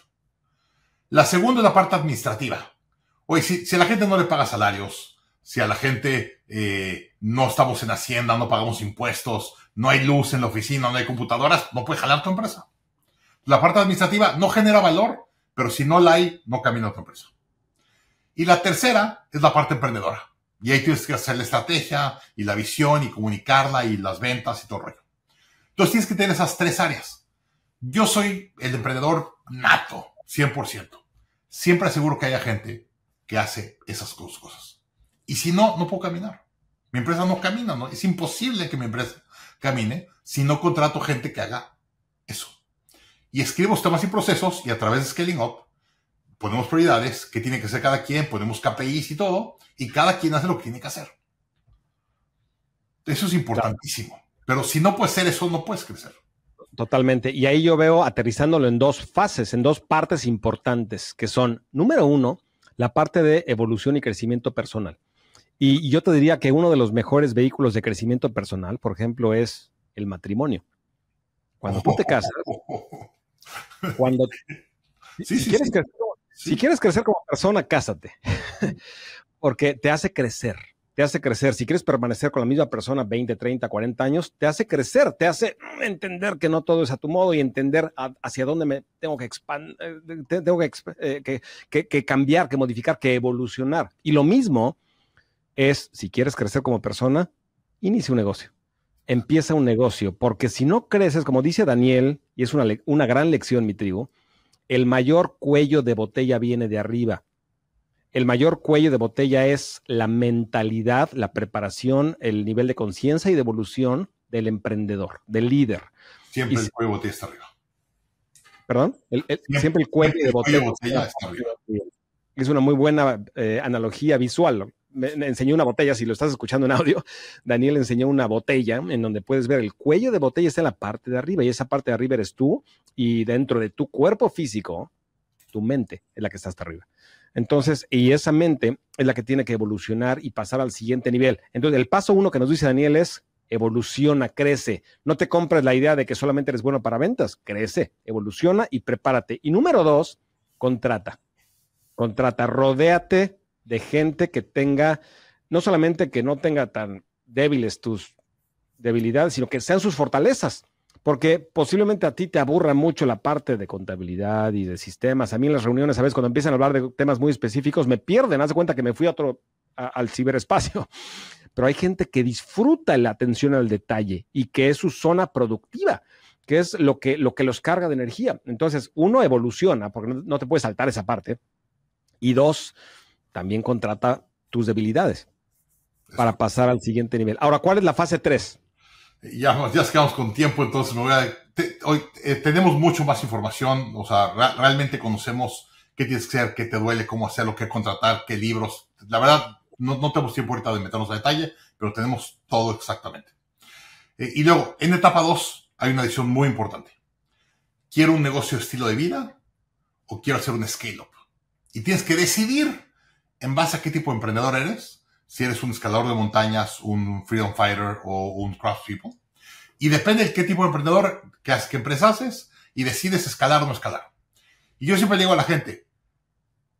La segunda es la parte administrativa. Oye, si, a la gente no le paga salarios, si a la gente eh, no estamos en Hacienda, no pagamos impuestos, no hay luz en la oficina, no hay computadoras, no puede jalar tu empresa. La parte administrativa no genera valor, pero si no la hay, no camina tu empresa. Y la tercera es la parte emprendedora. Y ahí tienes que hacer la estrategia y la visión y comunicarla y las ventas y todo el rollo. Entonces tienes que tener esas tres áreas. Yo soy el emprendedor nato, 100% siempre aseguro que haya gente que hace esas cosas. Y si no, no puedo caminar. Mi empresa no camina, ¿no? Es imposible que mi empresa camine si no contrato gente que haga eso. Y escribimos temas y procesos y a través de Scaling Up ponemos prioridades, qué tiene que hacer cada quien, ponemos KPIs y todo, y cada quien hace lo que tiene que hacer. Eso es importantísimo. Pero si no puedes hacer eso, no puedes crecer. Totalmente. Y ahí yo veo aterrizándolo en dos fases, en dos partes importantes, que son, número uno, la parte de evolución y crecimiento personal. Y, yo te diría que uno de los mejores vehículos de crecimiento personal, por ejemplo, es el matrimonio. Cuando tú te casas, cuando... si, quieres Crecer, si quieres crecer como persona, cásate, porque te hace crecer te hace crecer. Si quieres permanecer con la misma persona 20, 30, 40 años, te hace crecer, te hace entender que no todo es a tu modo y entender hacia dónde me tengo que expand, eh, tengo eh, que, cambiar, que modificar, que evolucionar. Y lo mismo es, si quieres crecer como persona, inicia un negocio. Empieza un negocio, porque si no creces, como dice Daniel, y es una, una gran lección, mi tribu, el mayor cuello de botella viene de arriba el mayor cuello de botella es la mentalidad, la preparación, el nivel de conciencia y de evolución del emprendedor, del líder. Siempre el cuello de botella está arriba. ¿Perdón? siempre, el cuello de botella, está arriba. Es una muy buena eh, analogía visual. me enseñó una botella, si lo estás escuchando en audio, Daniel enseñó una botella en donde puedes ver el cuello de botella está en la parte de arriba y esa parte de arriba eres tú y dentro de tu cuerpo físico, tu mente es la que está hasta arriba. Entonces, y esa mente es la que tiene que evolucionar y pasar al siguiente nivel. Entonces, el paso uno que nos dice Daniel es evoluciona, crece. No te compres la idea de que solamente eres bueno para ventas. Crece, evoluciona y prepárate. Y número dos, contrata. Contrata, rodéate de gente que tenga, no solamente que no tenga tan débiles tus debilidades, sino que sean sus fortalezas porque posiblemente a ti te aburra mucho la parte de contabilidad y de sistemas. A mí en las reuniones, a veces cuando empiezan a hablar de temas muy específicos, me pierden, haz de cuenta que me fui otro, al ciberespacio. Pero hay gente que disfruta la atención al detalle y que es su zona productiva que es lo que, lo que los carga de energía. Entonces, uno, evoluciona, porque no, te puedes saltar esa parte. Y dos, también contrata tus debilidades para pasar al siguiente nivel. Ahora, ¿cuál es la fase tres? ya, ya quedamos con tiempo, entonces me voy a, hoy eh, tenemos mucho más información, o sea, realmente conocemos qué tienes que hacer, qué te duele, cómo hacerlo, qué contratar, qué libros. La verdad, no, no tenemos tiempo ahorita de meternos a detalle, pero tenemos todo exactamente. Eh, y luego, en etapa 2, hay una decisión muy importante. ¿Quiero un negocio estilo de vida o quiero hacer un scale-up? Y tienes que decidir en base a qué tipo de emprendedor eres si eres un escalador de montañas, un freedom fighter o un craft people. Y depende de qué tipo de emprendedor, que, que empresa haces y decides escalar o no escalar. Y yo siempre digo a la gente,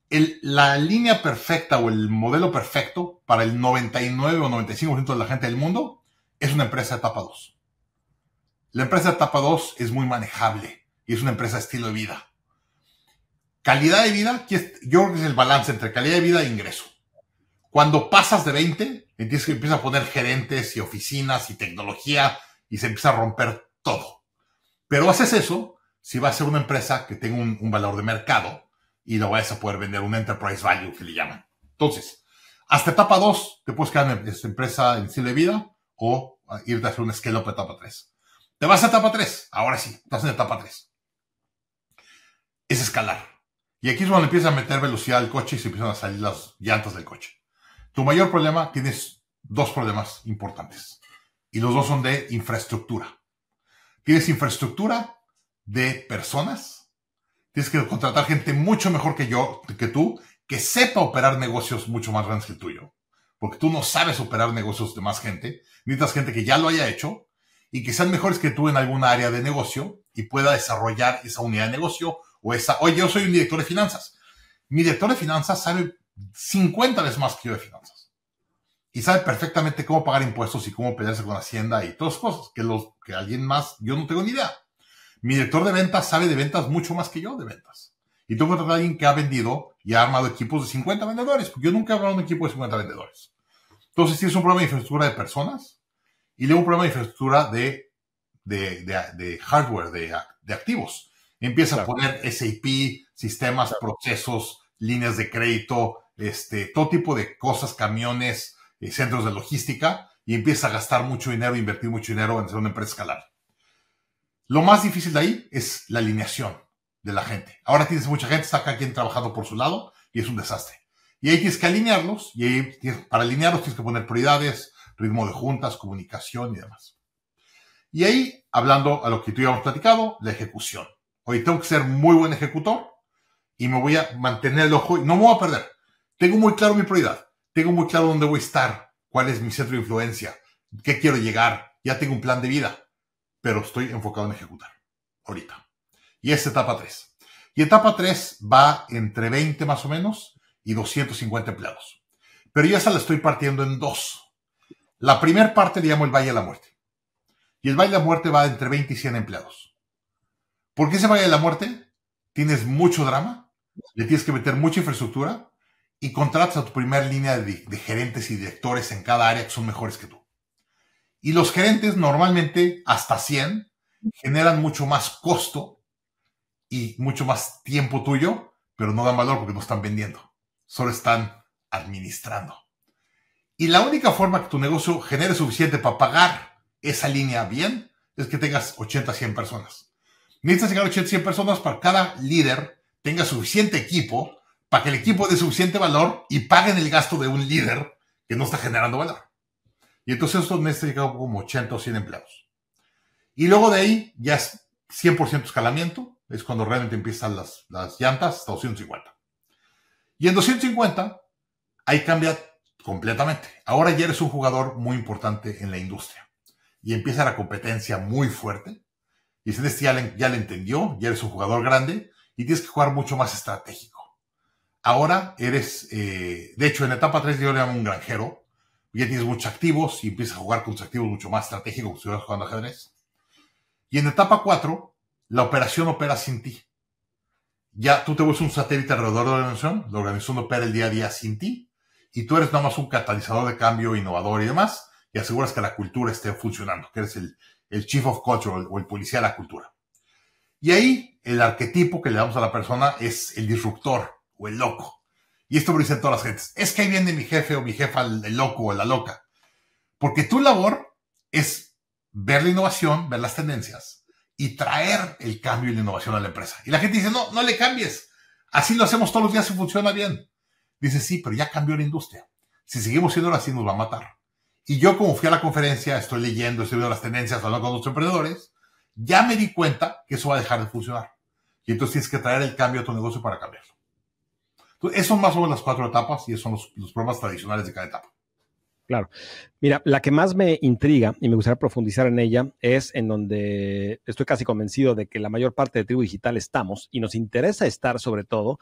la línea perfecta o el modelo perfecto para el 99 o 95% de la gente del mundo es una empresa de etapa 2. La empresa de etapa 2 es muy manejable y es una empresa estilo de vida. Calidad de vida, yo creo que es el balance entre calidad de vida e ingreso. Cuando pasas de 20, entiendes que empieza a poner gerentes y oficinas y tecnología y se empieza a romper todo. Pero haces eso si va a ser una empresa que tenga un, valor de mercado y lo vas a poder vender, un enterprise value que le llaman. Entonces, hasta etapa 2, te puedes quedar en esa empresa en estilo de vida o irte a hacer un scale-up etapa 3. Te vas a etapa 3, ahora sí, estás en etapa 3. Es escalar. Y aquí es cuando empieza a meter velocidad al coche y se empiezan a salir las llantas del coche. Tu mayor problema, tienes dos problemas importantes y los dos son de infraestructura. Tienes infraestructura de personas, tienes que contratar gente mucho mejor que yo, que tú, que sepa operar negocios mucho más grandes que el tuyo, porque tú no sabes operar negocios de más gente, necesitas gente que ya lo haya hecho y que sean mejores que tú en alguna área de negocio y pueda desarrollar esa unidad de negocio o esa, oye, yo soy un director de finanzas. Mi director de finanzas sabe 50 veces más que yo de finanzas. Y sabe perfectamente cómo pagar impuestos y cómo pelearse con Hacienda y todas cosas que, los, que alguien más, yo no tengo ni idea. Mi director de ventas sabe de ventas mucho más que yo de ventas. Y tengo que tratar a alguien que ha vendido y ha armado equipos de 50 vendedores, porque yo nunca he armado un equipo de 50 vendedores. Entonces si es un problema de infraestructura de personas y luego un problema de infraestructura de, de, de, hardware, de, de, activos. Empieza a poner SAP, sistemas, procesos, líneas de crédito, este, todo tipo de cosas, camiones, eh, centros de logística, y empieza a gastar mucho dinero, invertir mucho dinero en ser una empresa escalar. Lo más difícil de ahí es la alineación de la gente. Ahora tienes mucha gente, está acá quien trabajando por su lado y es un desastre. Y ahí tienes que alinearlos y para alinearlos tienes que poner prioridades, ritmo de juntas, comunicación y demás. Y ahí, hablando a lo que tú hemos platicado, la ejecución. Hoy tengo que ser muy buen ejecutor y me voy a mantener el ojo y no me voy a perder. Tengo muy claro mi prioridad, tengo muy claro dónde voy a estar, cuál es mi centro de influencia, qué quiero llegar, ya tengo un plan de vida, pero estoy enfocado en ejecutar ahorita. Y es etapa 3. Y etapa 3 va entre 20 más o menos y 250 empleados. Pero yo esa la estoy partiendo en dos. La primera parte le llamo el Valle de la Muerte. Y el Valle de la Muerte va entre 20 y 100 empleados. ¿Por qué ese Valle de la Muerte? Tienes mucho drama, le tienes que meter mucha infraestructura, y contratas a tu primera línea de, gerentes y directores en cada área que son mejores que tú. Y los gerentes normalmente, hasta 100, generan mucho más costo y mucho más tiempo tuyo, pero no dan valor porque no están vendiendo, solo están administrando. Y la única forma que tu negocio genere suficiente para pagar esa línea bien es que tengas 80, 100 personas. Necesitas llegar a 80, 100 personas para que cada líder tenga suficiente equipo para que el equipo dé suficiente valor y paguen el gasto de un líder que no está generando valor. Y entonces estos meses llegaron como 80 o 100 empleados. Y luego de ahí ya es 100% escalamiento, es cuando realmente empiezan las, las llantas hasta 250. Y en 250 ahí cambia completamente. Ahora ya eres un jugador muy importante en la industria y empieza la competencia muy fuerte. Y si este ya le entendió, ya eres un jugador grande y tienes que jugar mucho más estratégico ahora eres, eh, de hecho en etapa 3 yo le llamo un granjero, ya tienes muchos activos y empiezas a jugar con tus activos mucho más estratégicos que si estuvieras jugando ajedrez. Y en etapa 4, la operación opera sin ti. Ya tú te vuelves un satélite alrededor de la organización, la organización opera el día a día sin ti, y tú eres nada más un catalizador de cambio, innovador y demás, y aseguras que la cultura esté funcionando, que eres el, chief of culture o el policía de la cultura. Y ahí el arquetipo que le damos a la persona es el disruptor, o el loco. Y esto lo dicen todas las gentes. Es que ahí viene mi jefe o mi jefa, el loco o la loca. Porque tu labor es ver la innovación, ver las tendencias y traer el cambio y la innovación a la empresa. Y la gente dice, no, no le cambies. Así lo hacemos todos los días y funciona bien. Dice, sí, pero ya cambió la industria. Si seguimos siendo así, nos va a matar. Y yo, como fui a la conferencia, estoy leyendo, estoy viendo las tendencias, hablando con los emprendedores, ya me di cuenta que eso va a dejar de funcionar. Y entonces tienes que traer el cambio a tu negocio para cambiar. Entonces, son más o menos las cuatro etapas y esos son los, los programas tradicionales de cada etapa. Claro. Mira, la que más me intriga y me gustaría profundizar en ella es en donde estoy casi convencido de que la mayor parte de Tribu Digital estamos y nos interesa estar sobre todo.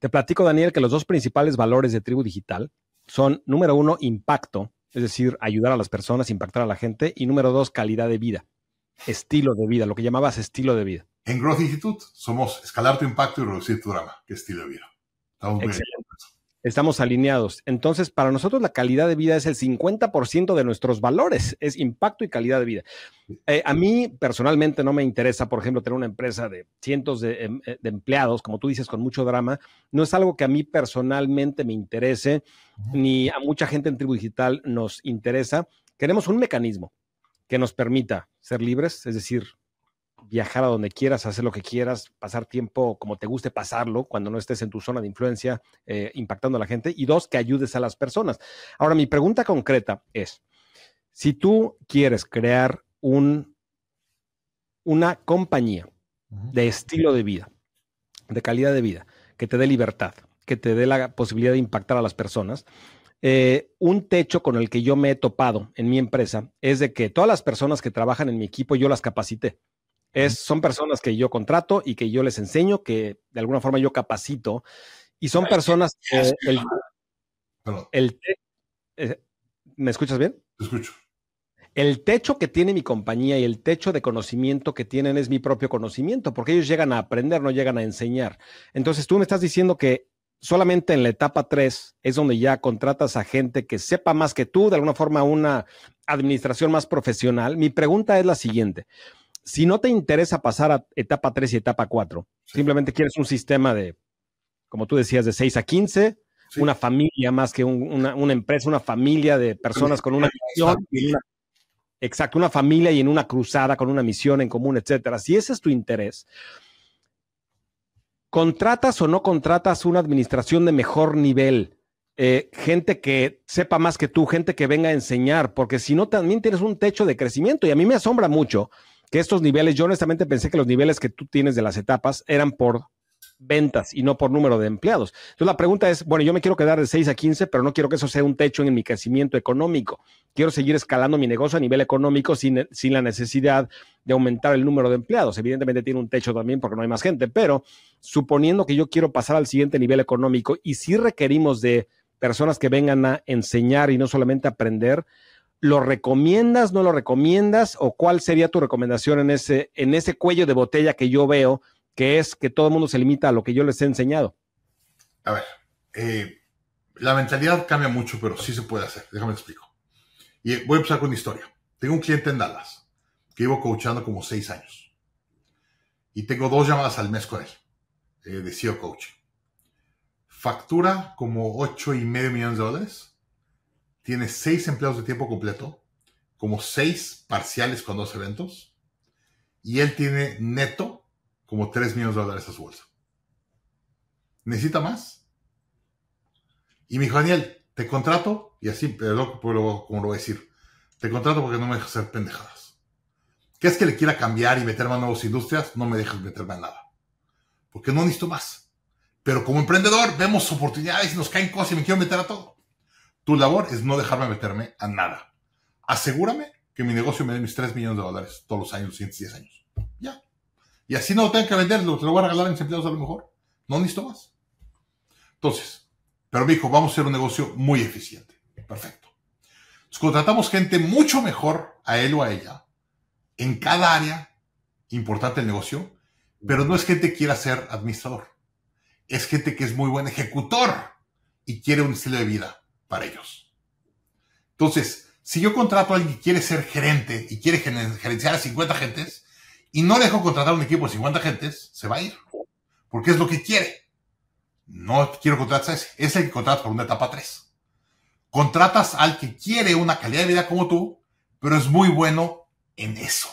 Te platico, Daniel, que los dos principales valores de Tribu Digital son, número uno, impacto, es decir, ayudar a las personas, impactar a la gente, y número dos, calidad de vida, estilo de vida, lo que llamabas estilo de vida. En Growth Institute somos escalar tu impacto y reducir tu drama, que estilo de vida. Ah, Excelente. Estamos alineados. Entonces, para nosotros la calidad de vida es el 50% de nuestros valores, es impacto y calidad de vida. Eh, a mí personalmente no me interesa, por ejemplo, tener una empresa de cientos de, em, eh, de, empleados, como tú dices, con mucho drama. No es algo que a mí personalmente me interese, ni a mucha gente en Tribu Digital nos interesa. Queremos un mecanismo que nos permita ser libres, es decir, viajar a donde quieras, hacer lo que quieras, pasar tiempo como te guste pasarlo cuando no estés en tu zona de influencia eh, impactando a la gente y dos, que ayudes a las personas. Ahora, mi pregunta concreta es, si tú quieres crear un, una compañía de estilo de vida, de calidad de vida, que te dé libertad, que te dé la posibilidad de impactar a las personas, eh, un techo con el que yo me he topado en mi empresa es de que todas las personas que trabajan en mi equipo yo las capacité son personas que yo contrato y que yo les enseño, que de alguna forma yo capacito, y son personas el, eh, ¿Me escuchas bien? Te escucho. El techo que tiene mi compañía y el techo de conocimiento que tienen es mi propio conocimiento, porque ellos llegan a aprender, no llegan a enseñar. Entonces tú me estás diciendo que solamente en la etapa 3 es donde ya contratas a gente que sepa más que tú, de alguna forma una administración más profesional. Mi pregunta es la siguiente si no te interesa pasar a etapa 3 y etapa 4, simplemente quieres un sistema de, como tú decías, de 6 a 15, una familia más que una, empresa, una familia de personas con una misión. Exacto, una familia y en una cruzada con una misión en común, etcétera. Si ese es tu interés, contratas o no contratas una administración de mejor nivel, eh, gente que sepa más que tú, gente que venga a enseñar, porque si no, también tienes un techo de crecimiento. Y a mí me asombra mucho que estos niveles, yo honestamente pensé que los niveles que tú tienes de las etapas eran por ventas y no por número de empleados. Entonces la pregunta es, bueno, yo me quiero quedar de 6 a 15, pero no quiero que eso sea un techo en mi crecimiento económico. Quiero seguir escalando mi negocio a nivel económico sin, sin la necesidad de aumentar el número de empleados. Evidentemente tiene un techo también porque no hay más gente, pero suponiendo que yo quiero pasar al siguiente nivel económico y si requerimos de personas que vengan a enseñar y no solamente aprender, ¿Lo recomiendas, no lo recomiendas? ¿O cuál sería tu recomendación en ese, en ese cuello de botella que yo veo, que es que todo el mundo se limita a lo que yo les he enseñado? A ver, eh, la mentalidad cambia mucho, pero sí se puede hacer. Déjame te explico. Y eh, voy a empezar con una historia. Tengo un cliente en Dallas que llevo coachando como seis años. Y tengo dos llamadas al mes con él, eh, de CEO coach. Factura como ocho y medio millones de dólares tiene seis empleados de tiempo completo, como seis parciales con dos eventos, y él tiene neto como tres millones de dólares a su bolsa. ¿Necesita más? Y mi dijo, Daniel, te contrato, y así, pero como lo voy a decir, te contrato porque no me dejas hacer pendejadas. ¿Qué es que le quiera cambiar y meterme a nuevas industrias? No me dejas meterme en nada. Porque no necesito más. Pero como emprendedor vemos oportunidades y nos caen cosas y me quiero meter a todo. Tu labor es no dejarme meterme a nada. Asegúrame que mi negocio me dé mis 3 millones de dólares todos los años, los siguientes 10 años. Ya. Y así no lo tengo que vender, te lo voy a regalar en mis empleados a lo mejor. No necesito más. Entonces, pero me dijo, vamos a hacer un negocio muy eficiente. Perfecto. Entonces, contratamos gente mucho mejor a él o a ella en cada área importante del negocio, pero no es gente que quiera ser administrador. Es gente que es muy buen ejecutor y quiere un estilo de vida para ellos. Entonces, si yo contrato a alguien que quiere ser gerente y quiere gerenciar a 50 gentes y no dejo contratar un equipo de 50 gentes, se va a ir. Porque es lo que quiere. No quiero contratar a ese. Es el que contratas por una etapa 3. Contratas al que quiere una calidad de vida como tú, pero es muy bueno en eso.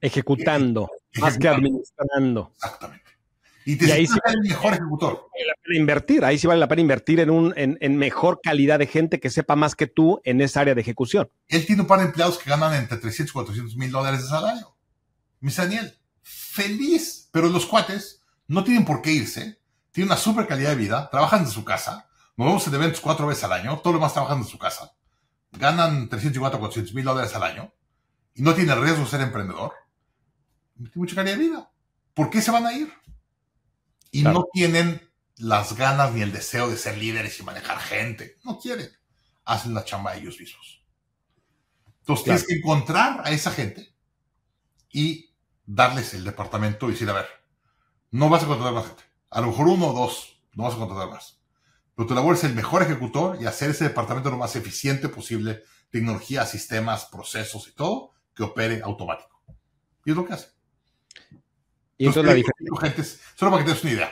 Ejecutando, Ejecutando. más que administrando. Exactamente. Y, ahí sí el mejor ejecutor. Vale la pena invertir, ahí sí vale la pena invertir en, un, en, mejor calidad de gente que sepa más que tú en esa área de ejecución. Él tiene un par de empleados que ganan entre 300 y 400 mil dólares al año Mis Daniel, feliz, pero los cuates no tienen por qué irse, tienen una super calidad de vida, trabajan de su casa, nos vemos en eventos cuatro veces al año, todo lo más trabajan en su casa, ganan y 400 mil dólares al año y no tiene riesgo de ser emprendedor. Tiene mucha calidad de vida. ¿Por qué se van a ir? y no tienen las ganas ni el deseo de ser líderes y manejar gente. No quieren. Hacen la chamba ellos mismos. Entonces tienes que encontrar a esa gente y darles el departamento y decir, a ver, no vas a contratar más gente. A lo mejor uno o dos, no vas a contratar más. Pero tu labor es el mejor ejecutor y hacer ese departamento lo más eficiente posible, tecnología, sistemas, procesos y todo, que opere automático. Y es lo que hace. Solo para que te una idea.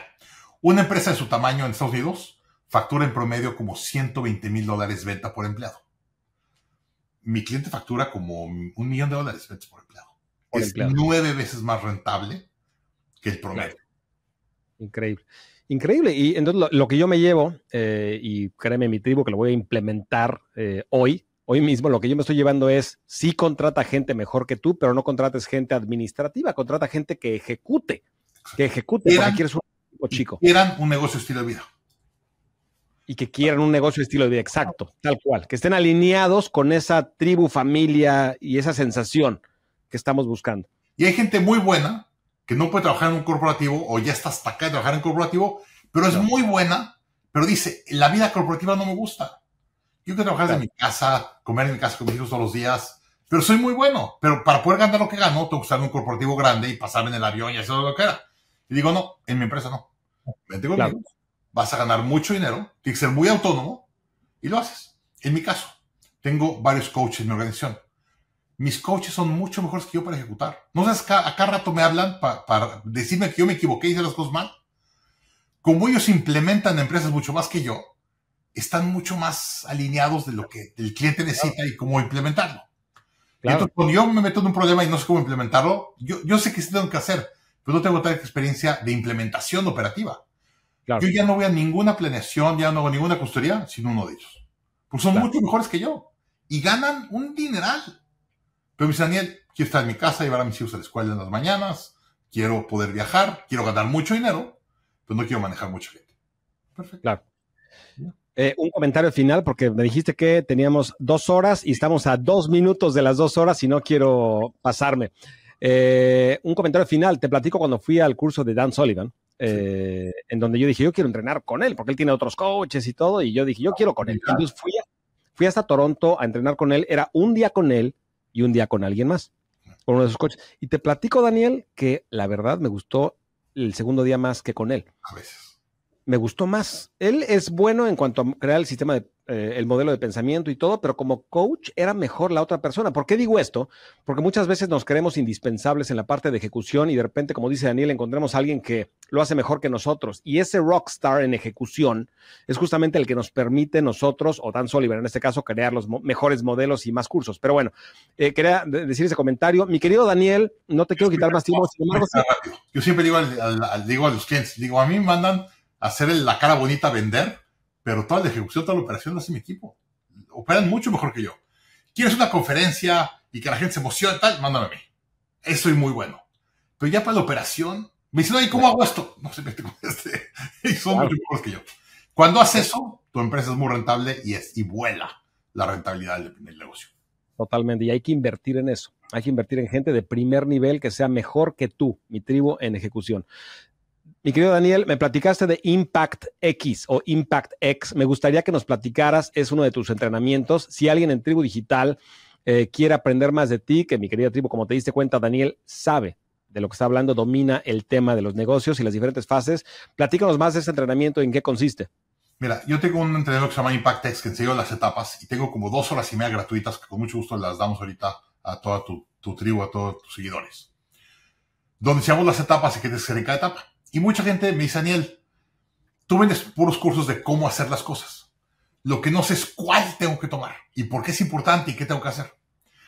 Una empresa de su tamaño en Estados Unidos factura en promedio como 120 mil dólares venta por empleado. Mi cliente factura como un millón de dólares ventas por empleado. es nueve veces más rentable que el promedio. Increíble. Increíble. Y entonces lo, que yo me llevo, eh, y créeme mi tribu que lo voy a implementar eh, hoy, hoy mismo lo que yo me estoy llevando es, sí contrata gente mejor que tú, pero no contrates gente administrativa, contrata gente que ejecute, que ejecute, que quieres un chico. Quieran un negocio estilo de vida. Y que quieran un negocio estilo de vida, exacto, tal cual, que estén alineados con esa tribu, familia y esa sensación que estamos buscando. Y hay gente muy buena que no puede trabajar en un corporativo o ya está hasta acá de trabajar en un corporativo, pero es muy buena, pero dice, la vida corporativa no me gusta yo que trabajar en mi casa, comer en mi casa con mis hijos todos los días, pero soy muy bueno. Pero para poder ganar lo que gano, tengo que estar en un corporativo grande y pasarme en el avión y hacer lo que quiera. Y digo, no, en mi empresa no. Vente conmigo, vas a ganar mucho dinero, tienes que ser muy autónomo y lo haces. En mi caso, tengo varios coaches en mi organización. Mis coaches son mucho mejores que yo para ejecutar. No sabes, acá cada rato me hablan para, para decirme que yo me equivoqué y hice las cosas mal. Como ellos implementan empresas mucho más que yo, están mucho más alineados de lo que el cliente necesita y cómo implementarlo. Entonces, cuando yo me meto en un problema y no sé cómo implementarlo, yo, sé que sí tengo que hacer, pero no tengo tanta experiencia de implementación operativa. Yo ya no voy a ninguna planeación, ya no hago ninguna consultoría sin uno de ellos. Porque son mucho mejores que yo y ganan un dineral. Pero me dice Daniel, quiero estar en mi casa, llevar a mis hijos a la escuela en las mañanas, quiero poder viajar, quiero ganar mucho dinero, pero no quiero manejar mucha gente. Perfecto. Claro. Eh, un comentario final, porque me dijiste que teníamos dos horas y estamos a dos minutos de las dos horas y no quiero pasarme. Eh, un comentario final, te platico cuando fui al curso de Dan Sullivan, eh, en donde yo dije, yo quiero entrenar con él, porque él tiene otros coaches y todo, y yo dije, yo quiero con él. Ah. Entonces fui, hasta Toronto a entrenar con él, era un día con él y un día con alguien más, con uno de sus coaches. Y te platico, Daniel, que la verdad me gustó el segundo día más que con él. A veces me gustó más. Él es bueno en cuanto a crear el sistema de, eh, el modelo de pensamiento y todo, pero como coach era mejor la otra persona. ¿Por qué digo esto? Porque muchas veces nos creemos indispensables en la parte de ejecución y de repente, como dice Daniel, encontramos a alguien que lo hace mejor que nosotros. Y ese rockstar en ejecución es justamente el que nos permite nosotros, o Dan Sullivan en este caso, crear los mejores modelos y más cursos. Pero bueno, eh, quería decir ese comentario. Mi querido Daniel, no te quiero quitar más tiempo. yo siempre digo, digo a los clientes, digo, a mí mandan hacer la cara bonita vender, pero toda la ejecución, toda la operación la hace mi equipo. Operan mucho mejor que yo. ¿Quieres una conferencia y que la gente se emocione? Tal, mándame a mí. Eso es muy bueno. Pero ya para la operación, me dicen, ¿cómo hago esto? No se mete con este. Y son mucho Cuando haces eso, tu empresa es muy rentable y, es, y vuela la rentabilidad del, del negocio. Totalmente. Y hay que invertir en eso. Hay que invertir en gente de primer nivel que sea mejor que tú, mi tribu, en ejecución. Mi querido Daniel, me platicaste de Impact X o Impact X. Me gustaría que nos platicaras, es uno de tus entrenamientos. Si alguien en Tribu Digital eh, quiere aprender más de ti, que mi querida Tribu, como te diste cuenta, Daniel sabe de lo que está hablando, domina el tema de los negocios y las diferentes fases. Platícanos más de este entrenamiento en qué consiste. Mira, yo tengo un entrenador que se llama Impact X que enseño las etapas y tengo como dos horas y media gratuitas que con mucho gusto las damos ahorita a toda tu, tribu, a todos tus seguidores. Donde seamos las etapas y que en cada etapa. Y mucha gente me dice, Daniel, tú vendes puros cursos de cómo hacer las cosas. Lo que no sé es cuál tengo que tomar y por qué es importante y qué tengo que hacer.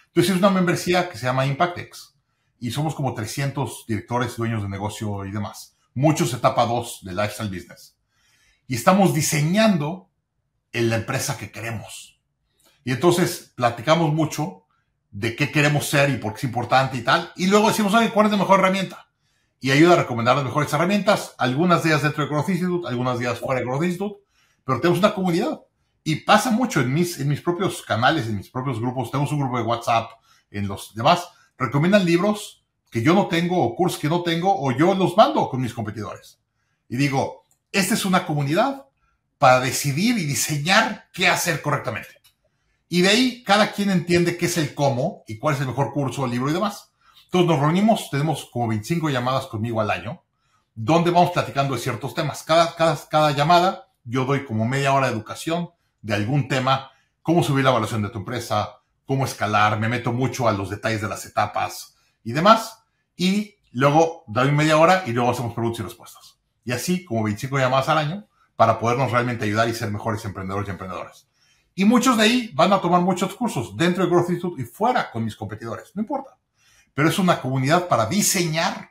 Entonces es una membresía que se llama Impactex y somos como 300 directores, dueños de negocio y demás. Muchos etapa 2 de Lifestyle Business. Y estamos diseñando en la empresa que queremos. Y entonces platicamos mucho de qué queremos ser y por qué es importante y tal. Y luego decimos, oye, ¿cuál es la mejor herramienta? y ayuda a recomendar las mejores herramientas, algunas de ellas dentro de Growth Institute, algunas de ellas fuera de Growth Institute, pero tenemos una comunidad. Y pasa mucho en mis, en mis propios canales, en mis propios grupos, tenemos un grupo de WhatsApp, en los demás, recomiendan libros que yo no tengo o cursos que no tengo o yo los mando con mis competidores. Y digo, esta es una comunidad para decidir y diseñar qué hacer correctamente. Y de ahí cada quien entiende qué es el cómo y cuál es el mejor curso, libro y demás. Entonces nos reunimos, tenemos como 25 llamadas conmigo al año, donde vamos platicando de ciertos temas. Cada, cada, llamada yo doy como media hora de educación de algún tema, cómo subir la evaluación de tu empresa, cómo escalar, me meto mucho a los detalles de las etapas y demás. Y luego doy media hora y luego hacemos preguntas y respuestas. Y así como 25 llamadas al año para podernos realmente ayudar y ser mejores emprendedores y emprendedoras. Y muchos de ahí van a tomar muchos cursos dentro de Growth Institute y fuera con mis competidores, no importa pero es una comunidad para diseñar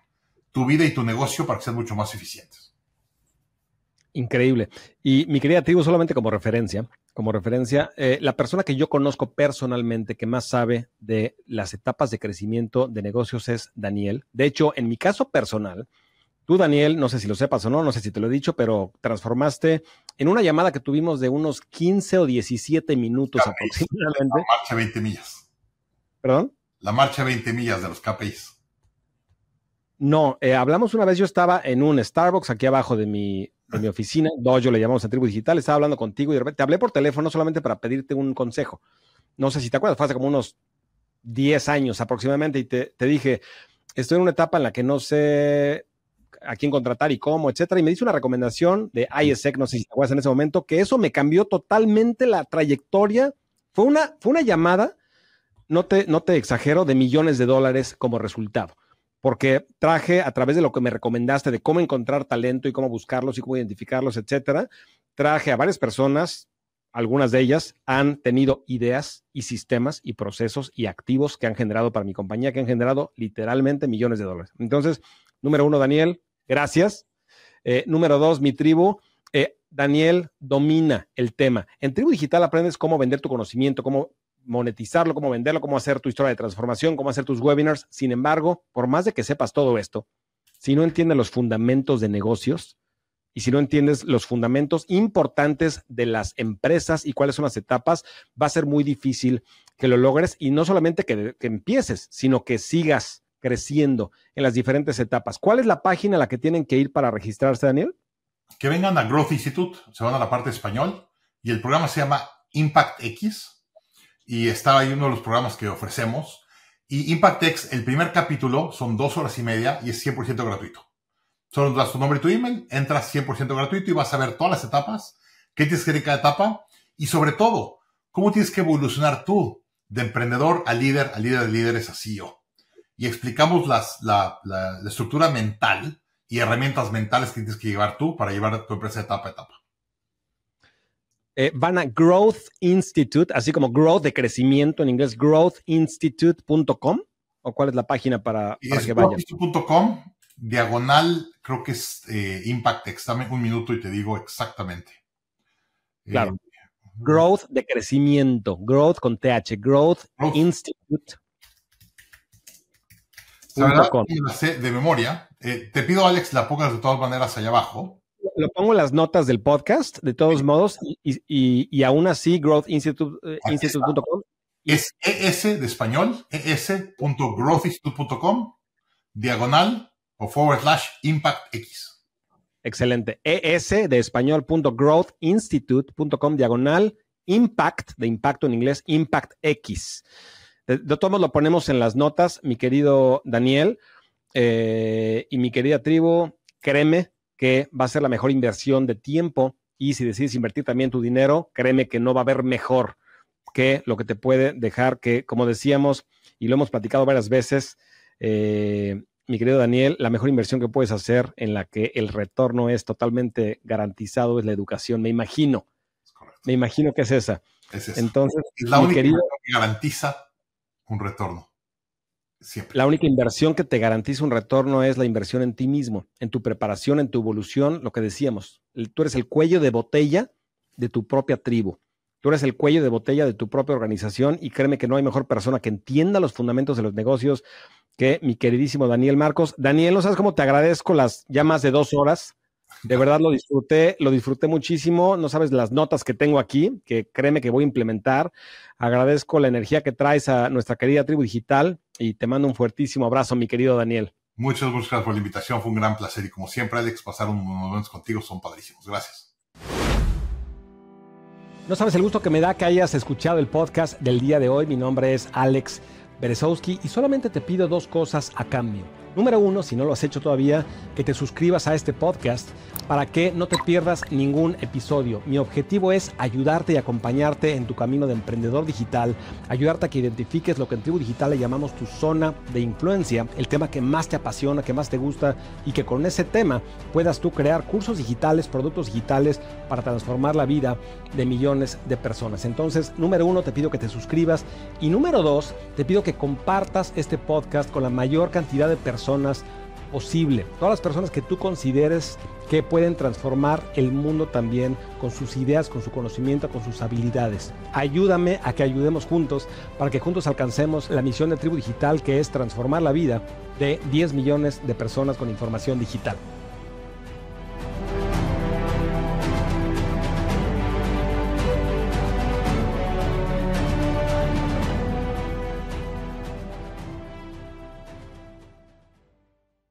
tu vida y tu negocio para que sean mucho más eficientes. Increíble. Y mi querida tribu, solamente como referencia, como referencia, eh, la persona que yo conozco personalmente que más sabe de las etapas de crecimiento de negocios es Daniel. De hecho, en mi caso personal, tú, Daniel, no sé si lo sepas o no, no sé si te lo he dicho, pero transformaste en una llamada que tuvimos de unos 15 o 17 minutos aproximadamente. 20 millas. ¿Perdón? la marcha 20 millas de los KPIs. No, eh, hablamos una vez, yo estaba en un Starbucks aquí abajo de mi, de mi oficina, yo le llamamos a Tribu Digital, estaba hablando contigo y de repente te hablé por teléfono solamente para pedirte un consejo. No sé si te acuerdas, fue hace como unos 10 años aproximadamente y te, dije, estoy en una etapa en la que no sé a quién contratar y cómo, etcétera. Y me dice una recomendación de ISEC, no sé si te acuerdas en ese momento, que eso me cambió totalmente la trayectoria. Fue una, fue una llamada no te, no te exagero, de millones de dólares como resultado porque traje a través de lo que me recomendaste de cómo encontrar talento y cómo buscarlos y cómo identificarlos, etcétera, traje a varias personas, algunas de ellas han tenido ideas y sistemas y procesos y activos que han generado para mi compañía, que han generado literalmente millones de dólares. Entonces, número uno, Daniel, gracias. Eh, número dos, mi tribu. Eh, Daniel domina el tema. En Tribu Digital aprendes cómo vender tu conocimiento, cómo monetizarlo, cómo venderlo, cómo hacer tu historia de transformación, cómo hacer tus webinars. Sin embargo, por más de que sepas todo esto, si no entiendes los fundamentos de negocios y si no entiendes los fundamentos importantes de las empresas y cuáles son las etapas, va a ser muy difícil que lo logres y no solamente que, empieces, sino que sigas creciendo en las diferentes etapas. ¿Cuál es la página a la que tienen que ir para registrarse, Daniel? Que vengan a Growth Institute, se van a la parte español y el programa se llama Impact X y estaba ahí uno de los programas que ofrecemos. Y ImpactX, el primer capítulo, son dos horas y media y es 100% gratuito. Solo das tu nombre y tu email, entras 100% gratuito y vas a ver todas las etapas, qué tienes que hacer cada etapa y sobre todo, cómo tienes que evolucionar tú de emprendedor a líder, a líder de líderes, a CEO. Y explicamos las, la, la, la estructura mental y herramientas mentales que tienes que llevar tú para llevar tu empresa etapa a etapa. Eh, van a Growth Institute, así como Growth de crecimiento en inglés, growthinstitute.com. ¿O cuál es la página para, para que vayan? diagonal, creo que es eh, Impact Examen, un minuto y te digo exactamente. Claro. Eh, growth de crecimiento, growth con TH, Growth, Institute. de memoria. te pido, Alex, la pongas de todas maneras allá abajo lo pongo en las notas del podcast, de todos modos, y, aún así, Growth eh, Es ES e de español, es.growthinstitute.com, diagonal o forward slash impact X. Excelente. ES de español.growthinstitute.com, diagonal impact, de impacto en inglés, impact X. De, todos modos, lo ponemos en las notas, mi querido Daniel eh, y mi querida tribu. Créeme, que va a ser la mejor inversión de tiempo y si decides invertir también tu dinero, créeme que no va a haber mejor que lo que te puede dejar que, como decíamos y lo hemos platicado varias veces, eh, mi querido Daniel, la mejor inversión que puedes hacer en la que el retorno es totalmente garantizado es la educación, me imagino. Me imagino que es esa. Entonces, la única que garantiza un retorno. La única inversión que te garantiza un retorno es la inversión en ti mismo, en tu preparación, en tu evolución, lo que decíamos. Tú eres el cuello de botella de tu propia tribu. Tú eres el cuello de botella de tu propia organización y créeme que no hay mejor persona que entienda los fundamentos de los negocios que mi queridísimo Daniel Marcos. Daniel, ¿no sabes cómo te agradezco las ya más de dos horas? De verdad lo disfruté, lo disfruté muchísimo. No sabes las notas que tengo aquí, que créeme que voy a implementar. Agradezco la energía que traes a nuestra querida tribu digital y te mando un fuertísimo abrazo, mi querido Daniel. Muchas gracias por la invitación, fue un gran placer y como siempre, Alex, pasar unos momentos contigo son padrísimos. Gracias. No sabes el gusto que me da que hayas escuchado el podcast del día de hoy. Mi nombre es Alex Berezowski y solamente te pido dos cosas a cambio. Número uno, si no lo has hecho todavía, que te suscribas a este podcast para que no te pierdas ningún episodio. Mi objetivo es ayudarte y acompañarte en tu camino de emprendedor digital, ayudarte a que identifiques lo que en Tribu Digital le llamamos tu zona de influencia, el tema que más te apasiona, que más te gusta y que con ese tema puedas tú crear cursos digitales, productos digitales para transformar la vida de millones de personas. Entonces, número uno, te pido que te suscribas y número dos, te pido que compartas este podcast con la mayor cantidad de personas personas posible. Todas las personas que tú consideres que pueden transformar el mundo también con sus ideas, con su conocimiento, con sus habilidades. Ayúdame a que ayudemos juntos para que juntos alcancemos la misión de Tribu Digital que es transformar la vida de 10 millones de personas con información digital.